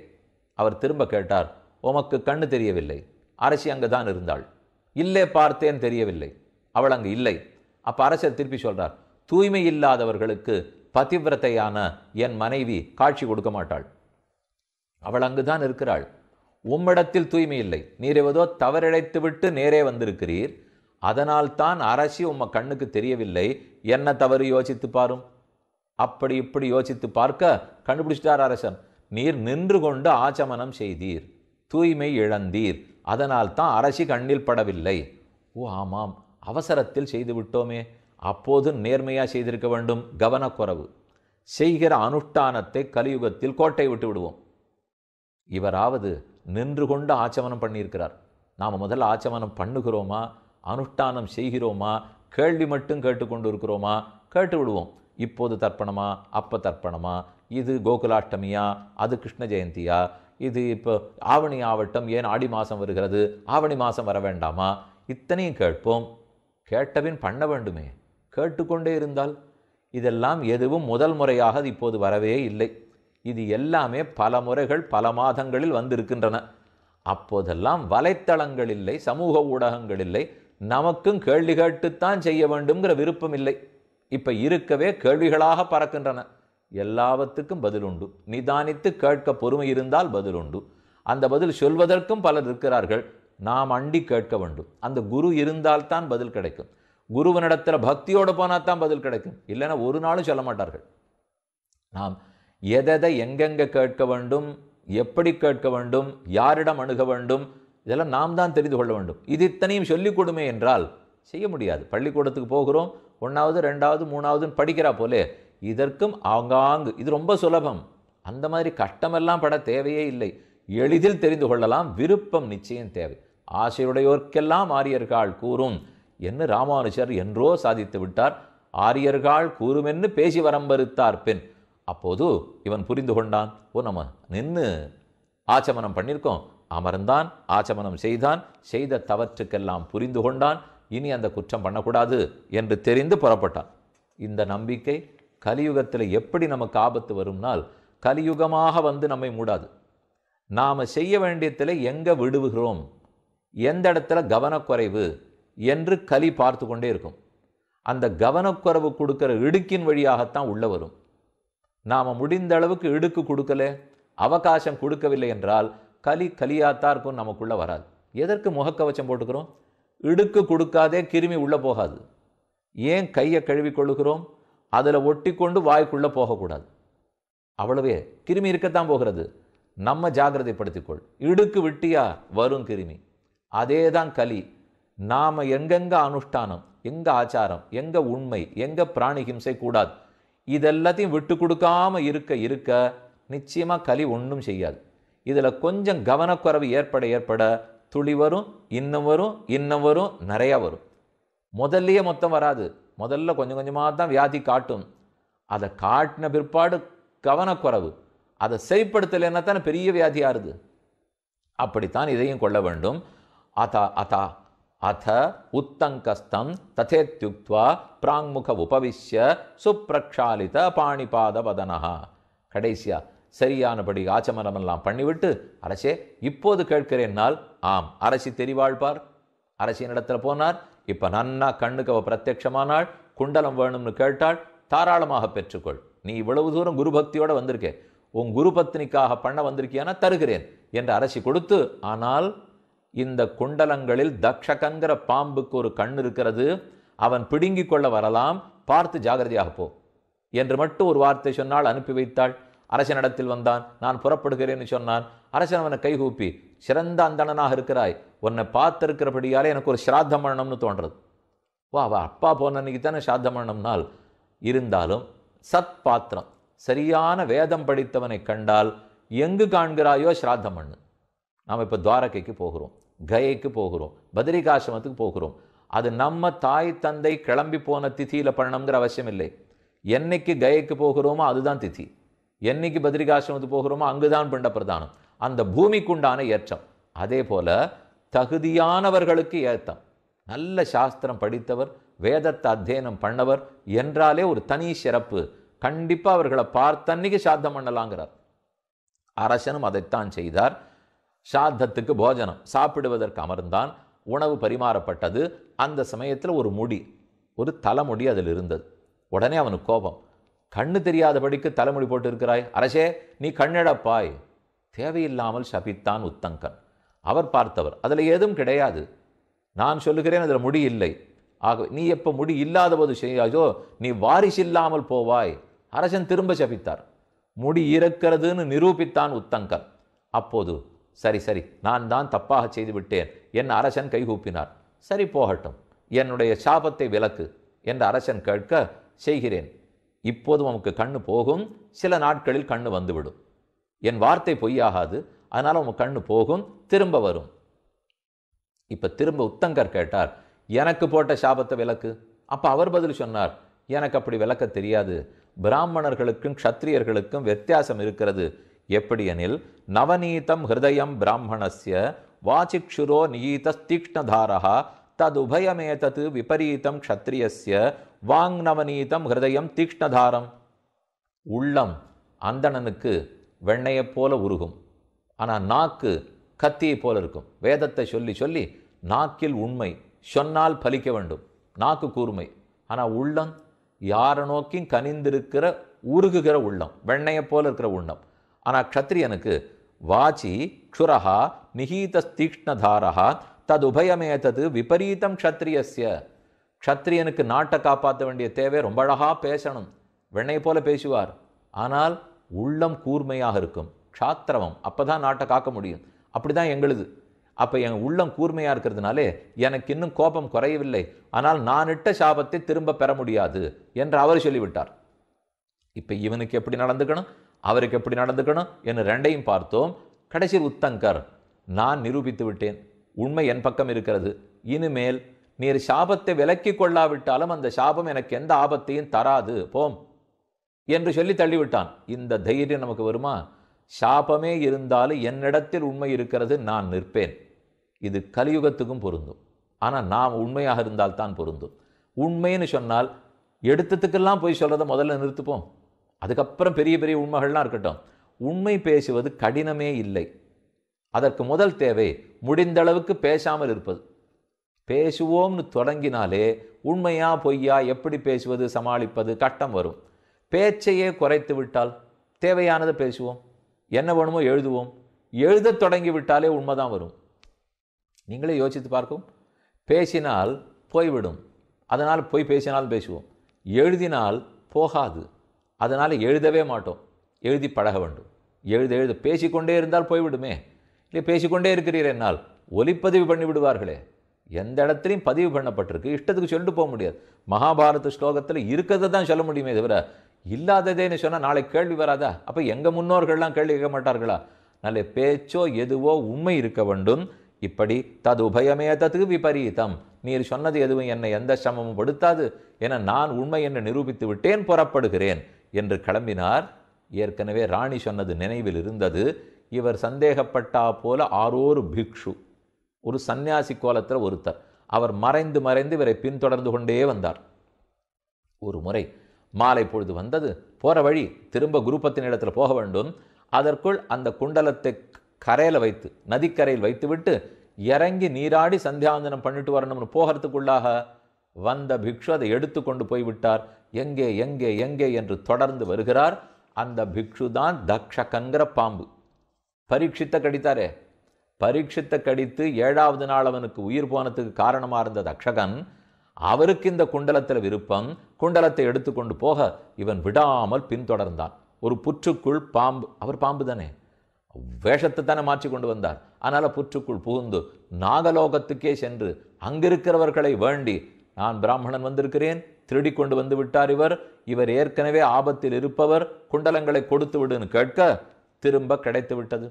அவர் திரும்ப கேட்டார் உமக்கு கண்ணு தெரியவில்லை அரசி அங்கு தான் இருந்தாள் இல்லை பார்த்தேன் தெரியவில்லை அவள் அங்கு இல்லை அப்போ அரசர் திருப்பி சொல்றார் தூய்மை இல்லாதவர்களுக்கு பதிவிரத்தையான என் மனைவி காட்சி கொடுக்க மாட்டாள் அவள் அங்குதான் இருக்கிறாள் உம்மிடத்தில் தூய்மை இல்லை நீர் ஏதோ தவறிழைத்துவிட்டு நேரே வந்திருக்கிறீர் அதனால் தான் அரசி உம்ம கண்ணுக்கு தெரியவில்லை என்ன தவறு யோசித்து பாரும் அப்படி இப்படி யோசித்து பார்க்க கண்டுபிடிச்சிட்டார் அரசன் நீர் நின்று கொண்டு ஆச்சமனம் செய்தீர் தூய்மை இழந்தீர் அதனால் தான் அரசி கண்ணில் படவில்லை ஓ ஆமாம் அவசரத்தில் செய்து விட்டோமே அப்போது நேர்மையாக செய்திருக்க வேண்டும் கவனக்குறவு செய்கிற அனுஷ்டானத்தை கலியுகத்தில் கோட்டை விட்டு விடுவோம் இவராவது நின்று கொண்டு ஆச்சமனம் பண்ணியிருக்கிறார் நாம் முதல்ல ஆச்சமனம் பண்ணுகிறோமா அனுஷ்டானம் செய்கிறோமா கேள்வி மட்டும் கேட்டுக்கொண்டு இருக்கிறோமா கேட்டு விடுவோம் இப்போது தர்ப்பணமா அப்போ தர்ப்பணமா இது கோகுலாஷ்டமியா அது கிருஷ்ண ஜெயந்தியா இது இப்போ ஆவணி ஆவட்டம் ஏன் ஆடி மாதம் வருகிறது ஆவணி மாதம் வர வேண்டாமா இத்தனையும் கேட்போம் கேட்டபின் பண்ண வேண்டுமே கேட்டுக்கொண்டே இருந்தால் இதெல்லாம் எதுவும் முதல் முறையாக இப்போது வரவே இல்லை இது எல்லாமே பல முறைகள் பல மாதங்களில் வந்திருக்கின்றன அப்போதெல்லாம் வலைத்தளங்கள் இல்லை சமூக ஊடகங்கள் இல்லை நமக்கும் கேள்வி கேட்டுத்தான் செய்ய வேண்டும்ங்கிற விருப்பம் இல்லை இப்போ இருக்கவே கேள்விகளாக பறக்கின்றன எல்லாவற்றுக்கும் பதில் உண்டு நிதானித்து கேட்க பொறுமை இருந்தால் பதில் உண்டு அந்த பதில் சொல்வதற்கும் பலர் இருக்கிறார்கள் நாம் அண்டி கேட்க வேண்டும் அந்த குரு இருந்தால்தான் பதில் கிடைக்கும் குருவனிடத்தில் பக்தியோடு போனால் தான் பதில் கிடைக்கும் இல்லைன்னா ஒரு நாளும் சொல்ல மாட்டார்கள் நாம் எதை எங்கெங்கே கேட்க வேண்டும் எப்படி கேட்க வேண்டும் யாரிடம் அணுக வேண்டும் இதெல்லாம் நாம் தான் தெரிந்து கொள்ள வேண்டும் இது இத்தனையும் சொல்லிக் கொடுமே என்றால் செய்ய முடியாது பள்ளிக்கூடத்துக்கு போகிறோம் ஒன்றாவது ரெண்டாவது மூணாவதுன்னு படிக்கிறா போலே இதற்கும் ஆங்காங்கு இது ரொம்ப சுலபம் அந்த மாதிரி கஷ்டமெல்லாம் பட தேவையே இல்லை எளிதில் தெரிந்து கொள்ளலாம் விருப்பம் நிச்சயம் தேவை ஆசையுடையோர்க்கெல்லாம் ஆரியர்கள் கூறும் என்ன ராமானுஜர் என்றோ சாதித்து விட்டார் ஆரியர்கள் கூறுமென்னு பேசி வரம்பறுத்தார் பெண் அப்போது இவன் புரிந்து கொண்டான் ஓ நம்ம நின்று ஆச்சமனம் பண்ணியிருக்கோம் அமர்ந்தான் ஆச்சமனம் செய்தான் செய்த தவற்றுக்கெல்லாம் புரிந்து கொண்டான் இனி அந்த குற்றம் பண்ணக்கூடாது என்று தெரிந்து புறப்பட்டான் இந்த நம்பிக்கை கலியுகத்தில் எப்படி நமக்கு ஆபத்து வரும்னால் கலியுகமாக வந்து நம்மை மூடாது நாம் செய்ய வேண்டியதில் எங்கே விடுவுகிறோம் எந்த இடத்துல கவனக்குறைவு என்று கலி பார்த்து கொண்டே இருக்கும் அந்த கவனக்குறவு கொடுக்குற இடுக்கின் வழியாகத்தான் உள்ளே வரும் நாம் முடிந்த அளவுக்கு இடுக்கு கொடுக்கல அவகாசம் கொடுக்கவில்லை என்றால் கலி கலியாகத்தான் இருக்கும் நமக்குள்ளே வராது எதற்கு முகக்கவச்சம் போட்டுக்கிறோம் இடுக்கு கொடுக்காதே கிருமி உள்ளே போகாது ஏன் கையை கழுவி கொள்ளுகிறோம் அதில் ஒட்டி கொண்டு வாய்க்குள்ளே போகக்கூடாது அவ்வளவே கிருமி இருக்கத்தான் போகிறது நம்ம ஜாகிரதைப்படுத்திக்கொள் இடுக்கு விட்டியா வரும் கிருமி அதே தான் கலி நாம் எங்கெங்கே அனுஷ்டானம் எங்கள் ஆச்சாரம் எங்கே உண்மை எங்கே பிராணிஹிம்சை கூடாது இதெல்லாத்தையும் விட்டு கொடுக்காமல் இருக்க இருக்க நிச்சயமாக கலி ஒன்றும் செய்யாது இதில் கொஞ்சம் கவனக்குறைவு ஏற்பட ஏற்பட துளி வரும் இன்னும் வரும் இன்னும் வரும் நிறையா வரும் முதல்லையே மொத்தம் வராது முதல்ல கொஞ்சம் கொஞ்சமாக தான் வியாதி காட்டும் அதை காட்டின பிற்பாடு கவனக்குறைவு அதை செவிப்படுத்தலைன்னா தானே பெரிய வியாதி ஆறுது அப்படித்தான் இதையும் கொள்ள வேண்டும் அதா அதா அத உத்தங்கஸ்தம் ததேத்யுக்வா பிராங்முக உபவிஷ்ய சுப்பிரக்ஷாலித பாணிபாத வதனஹா கடைசியா சரியானபடி ஆச்சமரமெல்லாம் பண்ணிவிட்டு அரசே இப்போது கேட்கிறேன் நாள் ஆம் அரசி தெரிவாழ்பார் அரசின் இடத்துல போனார் இப்போ நன்னா கண்ணுக்கு அவள் குண்டலம் வேணும்னு கேட்டாள் தாராளமாக பெற்றுக்கொள் நீ இவ்வளவு தூரம் குரு பக்தியோடு வந்திருக்கே உன் குரு பத்னிக்காக பண்ண வந்திருக்கியானா தருகிறேன் என்று அரசி கொடுத்து ஆனால் இந்த குண்டலங்களில் தக்ஷகங்கிற பாம்புக்கு ஒரு கண் இருக்கிறது அவன் பிடுங்கிக் கொள்ள வரலாம் பார்த்து ஜாகிரதையாக போ என்று மட்டும் ஒரு வார்த்தை சொன்னால் அனுப்பி வைத்தாள் அரசனிடத்தில் வந்தான் நான் புறப்படுகிறேன்னு சொன்னான் அரசன் அவனை கைகூப்பி சிறந்த அந்தணனாக இருக்கிறாய் உன்னை பார்த்திருக்கிறபடியாலே எனக்கு ஒரு சிராத்த மரணம்னு தோன்றது வா வா அப்பா போன அன்னைக்கு தானே சிராத்த மரணம்னால் இருந்தாலும் சத் பாத்திரம் சரியான வேதம் படித்தவனை கண்டால் எங்கு காண்கிறாயோ சிராத்த மண்ணு நாம் இப்போ துவாரகைக்கு போகிறோம் கயைக்கு போகிறோம் பத்ரிகாசிரமத்துக்கு போகிறோம் அது நம்ம தாய் தந்தை கிளம்பி போன திதியில் பண்ணணுங்கிற அவசியம் இல்லை என்னைக்கு கயைக்கு போகிறோமோ அதுதான் திதி என்னைக்கு பத்ரிகாசிரமத்துக்கு போகிறோமோ அங்கு தான் பிண்ட பிரதானம் அந்த பூமிக்குண்டான ஏற்றம் அதே போல் தகுதியானவர்களுக்கு ஏற்றம் நல்ல சாஸ்திரம் படித்தவர் வேதத்தை அத்தியனம் பண்ணவர் என்றாலே ஒரு தனி சிறப்பு கண்டிப்பாக அவர்களை பார்த்தன்னைக்கு சாத்தம் பண்ணலாங்கிறார் அரசனும் அதைத்தான் செய்தார் சாதத்துக்கு போஜனம் சாப்பிடுவதற்கு அமர்ந்தான் உணவு பரிமாறப்பட்டது அந்த சமயத்தில் ஒரு முடி ஒரு தலைமுடி அதில் இருந்தது உடனே அவனுக்கு கோபம் கண்ணு தெரியாதபடிக்கு தலைமுடி போட்டு இருக்கிறாய் அரசே நீ கண்ணிழப்பாய் தேவையில்லாமல் சபித்தான் உத்தங்கன் அவர் பார்த்தவர் அதில் ஏதும் கிடையாது நான் சொல்லுகிறேன் அதில் முடி இல்லை ஆக நீ எப்போ முடி இல்லாத போது செய்யாதோ நீ வாரிசில்லாமல் போவாய் அரசன் திரும்ப சபித்தார் முடி இறக்கிறதுன்னு நிரூபித்தான் உத்தங்கன் அப்போது சரி சரி நான் தான் தப்பாக செய்துவிட்டேன் என் அரசன் கைகூப்பினார் சரி போகட்டும் என்னுடைய சாபத்தை விலக்கு என்று அரசன் கேட்க செய்கிறேன் இப்போது உமக்கு கண்ணு போகும் சில நாட்களில் கண்ணு வந்துவிடும் என் வார்த்தை பொய்யாகாது அதனால் உன் கண்ணு போகும் திரும்ப வரும் இப்போ திரும்ப உத்தங்கர் கேட்டார் எனக்கு போட்ட சாபத்தை விளக்கு அப்போ அவர் பதில் சொன்னார் எனக்கு அப்படி விளக்க தெரியாது பிராமணர்களுக்கும் க்ஷத்திரியர்களுக்கும் வித்தியாசம் இருக்கிறது எப்படியெனில் நவநீதம் ஹிருதயம் பிராமணஸ்ய வாச்சிக்ஷுரோ நியீதஸ்தீக்ஷ்ணதாரா ததுபயமேதத்து விபரீதம் க்ஷத்ரியஸ்ய வாங் நவநீதம் ஹிருதயம் தீக்ஷ்ணதாரம் உள்ளம் அந்தணனுக்கு வெண்ணையைப் போல உருகும் ஆனால் நாக்கு கத்தியை போல இருக்கும் வேதத்தை சொல்லி சொல்லி நாக்கில் உண்மை சொன்னால் பலிக்க வேண்டும் நாக்கு கூர்மை ஆனால் உள்ளம் யாரை நோக்கி கனிந்திருக்கிற உருகுகிற உள்ளம் வெண்ணையை போல இருக்கிற உள்ளம் ஆனால் க்ஷத்ரியனுக்கு வாச்சி க்ஷுரஹா நிஹீதஸ்தீக்ஷ்ணதாரஹா தது உபயமே தது விபரீதம் க்ஷத்ரியஸ்ய க்ஷத்ரியனுக்கு நாட்டை காப்பாற்ற வேண்டிய தேவை ரொம்ப அழகாக பேசணும் வெண்ணை போல பேசுவார் ஆனால் உள்ளம் கூர்மையாக இருக்கும் க்ஷாத்திரவம் அப்போ தான் நாட்டை காக்க முடியும் அப்படி தான் எங்களுது அப்போ என் உள்ளம் கூர்மையாக இருக்கிறதுனாலே எனக்கு இன்னும் கோபம் குறையவில்லை ஆனால் நான் இட்ட சாபத்தை திரும்ப பெற முடியாது என்று அவர் சொல்லிவிட்டார் இப்போ இவனுக்கு எப்படி நடந்துக்கணும் அவருக்கு எப்படி நடந்துக்கணும் என்று ரெண்டையும் பார்த்தோம் கடைசியில் உத்தங்கர் நான் நிரூபித்து விட்டேன் உண்மை என் பக்கம் இருக்கிறது இனிமேல் நீர் சாபத்தை விலக்கி கொள்ளாவிட்டாலும் அந்த சாபம் எனக்கு எந்த ஆபத்தையும் தராது போம் என்று சொல்லி தள்ளிவிட்டான் இந்த தைரியம் நமக்கு வருமா சாபமே இருந்தாலும் என்னிடத்தில் உண்மை இருக்கிறது நான் நிற்பேன் இது கலியுகத்துக்கும் பொருந்தும் ஆனால் நாம் உண்மையாக இருந்தால்தான் பொருந்தும் உண்மைன்னு சொன்னால் எடுத்ததுக்கெல்லாம் போய் சொல்கிறத முதல்ல நிறுத்துப்போம் அதுக்கப்புறம் பெரிய பெரிய உண்மைகள்லாம் இருக்கட்டும் உண்மை பேசுவது கடினமே இல்லை அதற்கு முதல் தேவை முடிந்தளவுக்கு பேசாமல் இருப்பது பேசுவோம்னு தொடங்கினாலே உண்மையா பொய்யா எப்படி பேசுவது சமாளிப்பது கட்டம் வரும் பேச்சையே குறைத்து விட்டால் தேவையானதை பேசுவோம் என்ன வேணுமோ எழுதுவோம் எழுத தொடங்கி விட்டாலே உண்மைதான் வரும் நீங்களே யோசித்து பார்க்கும் பேசினால் போய்விடும் அதனால் போய் பேசினால் பேசுவோம் எழுதினால் போகாது அதனால் எழுதவே மாட்டோம் எழுதி பழக வேண்டும் எழுது எழுது பேசிக்கொண்டே இருந்தால் போய்விடுமே இல்லை பேசிக்கொண்டே இருக்கிறீர் என்னால் ஒலிப்பதிவு பண்ணி விடுவார்களே எந்த இடத்துலையும் பதிவு பண்ணப்பட்டிருக்கு இஷ்டத்துக்கு சொல்லிட்டு போக முடியாது மகாபாரத ஸ்லோகத்தில் இருக்கிறத தான் சொல்ல முடியுமே தவிர இல்லாததேன்னு சொன்னால் நாளைக்கு கேள்வி வராதா அப்போ எங்கள் முன்னோர்கள்லாம் கேள்வி கேட்க மாட்டார்களா நல்ல பேச்சோ எதுவோ உண்மை இருக்க வேண்டும் இப்படி தது உபயமே தது விபரீதம் நீர் சொன்னது எதுவும் என்னை எந்த சிரமமும் படுத்தாது என நான் உண்மை என்று நிரூபித்து விட்டேன் புறப்படுகிறேன் என்று கிளம்பினார் ஏற்கனவே ராணி சொன்னது நினைவில் இருந்தது இவர் சந்தேகப்பட்டா போல ஆரோரு பிக்ஷு ஒரு சந்நியாசி கோலத்தில் ஒருத்தர் அவர் மறைந்து மறைந்து இவரை பின்தொடர்ந்து கொண்டே வந்தார் ஒரு முறை மாலை பொழுது வந்தது போகிற வழி திரும்ப குருப்பத்தின் இடத்துல போக வேண்டும் அதற்குள் அந்த குண்டலத்தை கரையில் வைத்து நதிக்கரையில் வைத்துவிட்டு இறங்கி நீராடி சந்தியாவந்தனம் பண்ணிட்டு வரணும்னு போகிறதுக்குள்ளாக வந்த பிக்ஷு அதை எடுத்து கொண்டு போய்விட்டார் எங்கே எங்கே எங்கே என்று தொடர்ந்து வருகிறார் அந்த பிக்ஷு தான் தக்ஷகங்கிற பாம்பு பரீட்சித்த கடித்தாரே பரீட்சித்த கடித்து ஏழாவது நாள் அவனுக்கு உயிர் போனதுக்கு காரணமாக இருந்த தக்ஷகன் அவருக்கு இந்த குண்டலத்தில் விருப்பம் குண்டலத்தை எடுத்துக்கொண்டு போக இவன் விடாமல் பின்தொடர்ந்தான் ஒரு புற்றுக்குள் பாம்பு அவர் பாம்பு தானே வேஷத்தை தானே மாற்றி கொண்டு வந்தார் அதனால் புற்றுக்குள் புகுந்து நாகலோகத்துக்கே சென்று அங்கிருக்கிறவர்களை வேண்டி நான் பிராமணன் வந்திருக்கிறேன் திருடி கொண்டு வந்து விட்டார் இவர் இவர் ஏற்கனவே ஆபத்தில் இருப்பவர் குண்டலங்களை கொடுத்து விடுன்னு கேட்க திரும்ப கிடைத்து விட்டது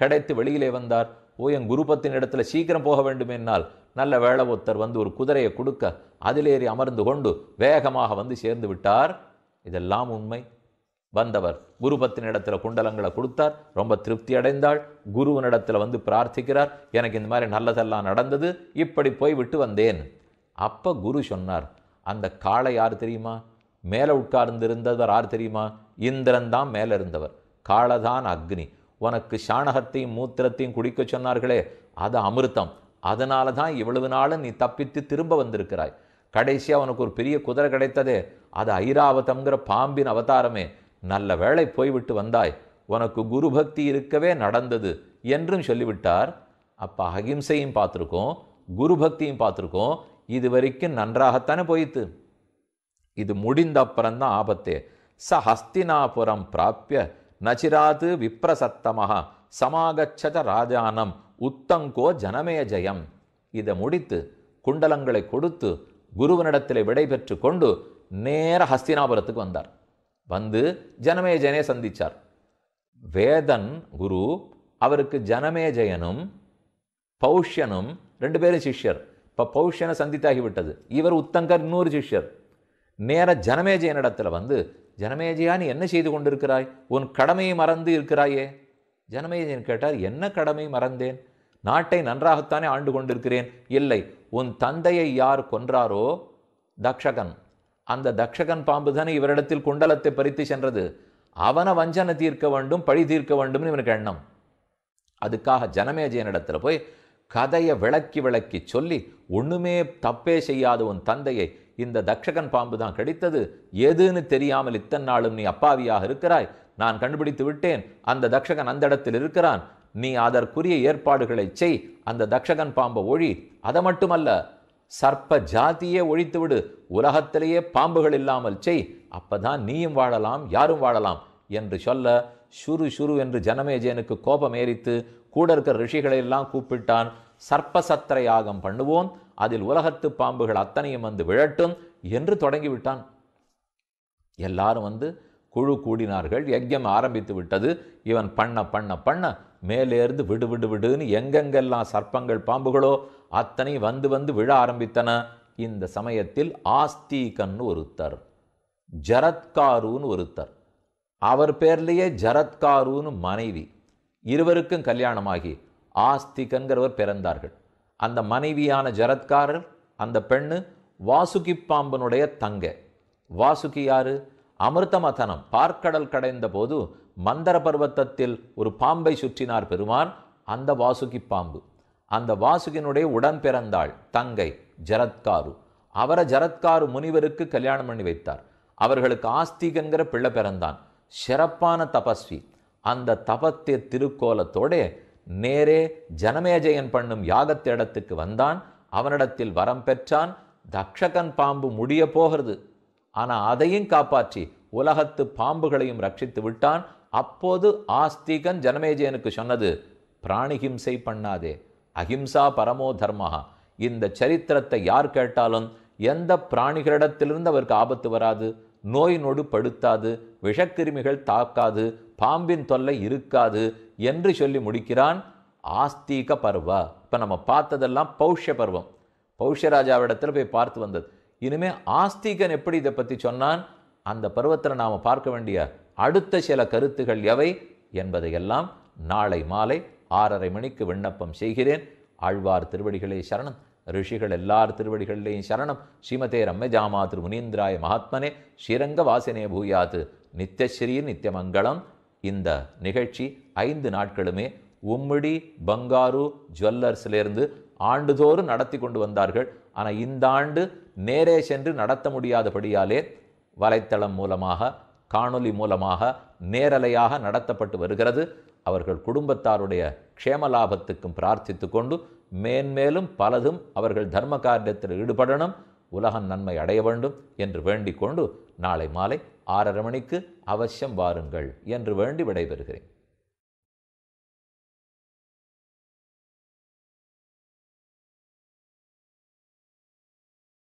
கிடைத்து வெளியிலே வந்தார் ஓ என் குருபத்தின் இடத்துல சீக்கிரம் போக வேண்டும் என்னால் நல்ல வேலை ஒருத்தர் வந்து ஒரு குதிரையை கொடுக்க அதிலேறி அமர்ந்து கொண்டு வேகமாக வந்து சேர்ந்து விட்டார் இதெல்லாம் உண்மை வந்தவர் குருபத்தின் இடத்துல குண்டலங்களை கொடுத்தார் ரொம்ப திருப்தி அடைந்தாள் குருவனிடத்தில் வந்து பிரார்த்திக்கிறார் எனக்கு இந்த மாதிரி நல்லதெல்லாம் நடந்தது இப்படி போய் விட்டு வந்தேன் அப்போ குரு சொன்னார் அந்த காளை யார் தெரியுமா மேலே உட்கார்ந்திருந்தவர் யார் தெரியுமா இந்திரன் தான் மேலே இருந்தவர் காளதான் அக்னி உனக்கு சாணகத்தையும் மூத்திரத்தையும் குடிக்க சொன்னார்களே அது அமிர்தம் அதனால தான் இவ்வளவு நாளும் நீ தப்பித்து திரும்ப வந்திருக்கிறாய் கடைசியாக உனக்கு ஒரு பெரிய குதிரை கிடைத்ததே அது ஐராவதம்ங்கிற பாம்பின் அவதாரமே நல்ல வேளை போய்விட்டு வந்தாய் உனக்கு குரு பக்தி இருக்கவே நடந்தது என்றும் சொல்லிவிட்டார் அப்போ அகிம்சையும் பார்த்துருக்கோம் குரு பக்தியும் பார்த்துருக்கோம் இது வரைக்கும் நன்றாகத்தானே போயித்து இது முடிந்த அப்புறம்தான் ஆபத்தே ச ஹஸ்தினாபுரம் பிராப்பிய நச்சிராது விப்ரசத்தமாக சமாகச்சத ராஜானம் உத்தங்கோ ஜனமேய ஜெயம் இதை முடித்து குண்டலங்களை கொடுத்து குருவனிடத்தில் விடைபெற்று கொண்டு நேர ஹஸ்தினாபுரத்துக்கு வந்தார் வந்து ஜனமேஜயனை சந்தித்தார் வேதன் குரு அவருக்கு ஜனமேஜயனும் பௌஷ்யனும் ரெண்டு பேரும் சிஷ்யர் இப்போ பௌஷ்யனை சந்தித்தாகிவிட்டது இவர் உத்தங்கர் இன்னொரு சிஷ்யர் நேர ஜனமேஜயனிடத்தில் வந்து ஜனமேஜயா நீ என்ன செய்து கொண்டிருக்கிறாய் உன் கடமையை மறந்து இருக்கிறாயே ஜனமேஜயன் கேட்டார் என்ன கடமை மறந்தேன் நாட்டை நன்றாகத்தானே ஆண்டு கொண்டிருக்கிறேன் இல்லை உன் தந்தையை யார் கொன்றாரோ தக்ஷகன் அந்த தக்ஷகன் பாம்பு தானே இவரிடத்தில் குண்டலத்தை பறித்து சென்றது அவனை வஞ்சனை தீர்க்க வேண்டும் பழி தீர்க்க வேண்டும்னு இவனுக்கு எண்ணம் அதுக்காக ஜனமேஜயனிடத்தில் போய் கதையை விளக்கி விளக்கி சொல்லி ஒன்றுமே தப்பே செய்யாத உன் தந்தையை இந்த தக்ஷகன் பாம்பு தான் கடித்தது எதுன்னு தெரியாமல் இத்தனை நாளும் நீ அப்பாவியாக இருக்கிறாய் நான் கண்டுபிடித்து விட்டேன் அந்த தக்ஷகன் அந்த இடத்தில் இருக்கிறான் நீ அதற்குரிய ஏற்பாடுகளை செய் அந்த தக்ஷகன் பாம்பை ஒழி அதை மட்டுமல்ல சர்ப்ப ஜாதியே ஒழித்துவிடு உலகத்திலேயே பாம்புகள் இல்லாமல் செய் அப்பதான் நீயும் வாழலாம் யாரும் வாழலாம் என்று சொல்ல சுறு சுறு என்று ஜனமேஜேனுக்கு கோபம் ஏறித்து கூட இருக்கிற ரிஷிகளையெல்லாம் கூப்பிட்டான் சர்ப்பசத்திர யாகம் பண்ணுவோம் அதில் உலகத்து பாம்புகள் அத்தனையும் வந்து விழட்டும் என்று தொடங்கிவிட்டான் எல்லாரும் வந்து குழு கூடினார்கள் யஜ்யம் ஆரம்பித்து விட்டது இவன் பண்ண பண்ண பண்ண மேலேருந்து விடு விடு விடுன்னு எங்கெங்கெல்லாம் சர்ப்பங்கள் பாம்புகளோ அத்தனை வந்து வந்து விழ ஆரம்பித்தன இந்த சமயத்தில் ஆஸ்தீகன் ஒருத்தர் ஜரத்காருன்னு ஒருத்தர் அவர் பேர்லேயே ஜரத்காருன்னு மனைவி இருவருக்கும் கல்யாணமாகி ஆஸ்திகன்கிறவர் பிறந்தார்கள் அந்த மனைவியான ஜரத்காரர் அந்த பெண்ணு வாசுகி பாம்பனுடைய தங்க வாசுகி யாரு அமிர்தமதனம் பார்க்கடல் கடைந்த போது மந்தர பர்வத்தத்தில் ஒரு பாம்பை சுற்றினார் பெருமான் அந்த வாசுகி பாம்பு அந்த வாசுகினுடைய உடன் பிறந்தாள் தங்கை ஜரத்காரு அவரை ஜரத்காரு முனிவருக்கு கல்யாணம் பண்ணி வைத்தார் அவர்களுக்கு ஆஸ்திகங்கிற பிள்ளை பிறந்தான் சிறப்பான தபஸ்வி அந்த தபத்திய திருக்கோலத்தோடு நேரே ஜனமேஜயன் பண்ணும் யாகத்த இடத்துக்கு வந்தான் அவனிடத்தில் வரம் பெற்றான் தக்ஷகன் பாம்பு முடிய போகிறது ஆனால் அதையும் காப்பாற்றி உலகத்து பாம்புகளையும் ரட்சித்து விட்டான் அப்போது ஆஸ்திகன் ஜனமேஜயனுக்கு சொன்னது பிராணிஹிம்சை பண்ணாதே அஹிம்சா பரமோ தர்மஹா இந்த சரித்திரத்தை யார் கேட்டாலும் எந்த பிராணிகளிடத்திலிருந்து அவருக்கு ஆபத்து வராது நோய் நொடு படுத்தாது விஷக்கிருமிகள் தாக்காது பாம்பின் தொல்லை இருக்காது என்று சொல்லி முடிக்கிறான் ஆஸ்தீக பருவ இப்போ நம்ம பார்த்ததெல்லாம் பௌஷ்ய பருவம் பௌஷ்யராஜாவிடத்தில் போய் பார்த்து வந்தது இனிமேல் ஆஸ்தீகன் எப்படி இதை பற்றி சொன்னான் அந்த பருவத்தில் நாம் பார்க்க வேண்டிய அடுத்த சில கருத்துகள் எவை என்பதையெல்லாம் நாளை மாலை ஆறரை மணிக்கு விண்ணப்பம் செய்கிறேன் ஆழ்வார் திருவடிகளே சரணம் ரிஷிகள் எல்லார் திருவடிகளிலேயும் சரணம் ஸ்ரீமதே ரம்மஜாமா திரு முனீந்திராய மகாத்மனே ஸ்ரீரங்க வாசனே பூயாது நித்தியஸ்ரீ நித்தியமங்கலம் இந்த நிகழ்ச்சி ஐந்து நாட்களுமே உம்மிடி பங்காரு ஜுவல்லர்ஸ்லேருந்து ஆண்டுதோறும் நடத்தி கொண்டு வந்தார்கள் ஆனால் இந்த ஆண்டு நேரே சென்று நடத்த முடியாதபடியாலே வலைத்தளம் மூலமாக காணொலி மூலமாக நேரலையாக நடத்தப்பட்டு வருகிறது அவர்கள் குடும்பத்தாருடைய லாபத்துக்கும் பிரார்த்தித்து கொண்டு மேன்மேலும் பலதும் அவர்கள் தர்ம காரியத்தில் ஈடுபடணும் உலகம் நன்மை அடைய வேண்டும் என்று வேண்டிக் கொண்டு நாளை மாலை ஆறரை மணிக்கு அவசியம் வாருங்கள் என்று வேண்டி விடைபெறுகிறேன்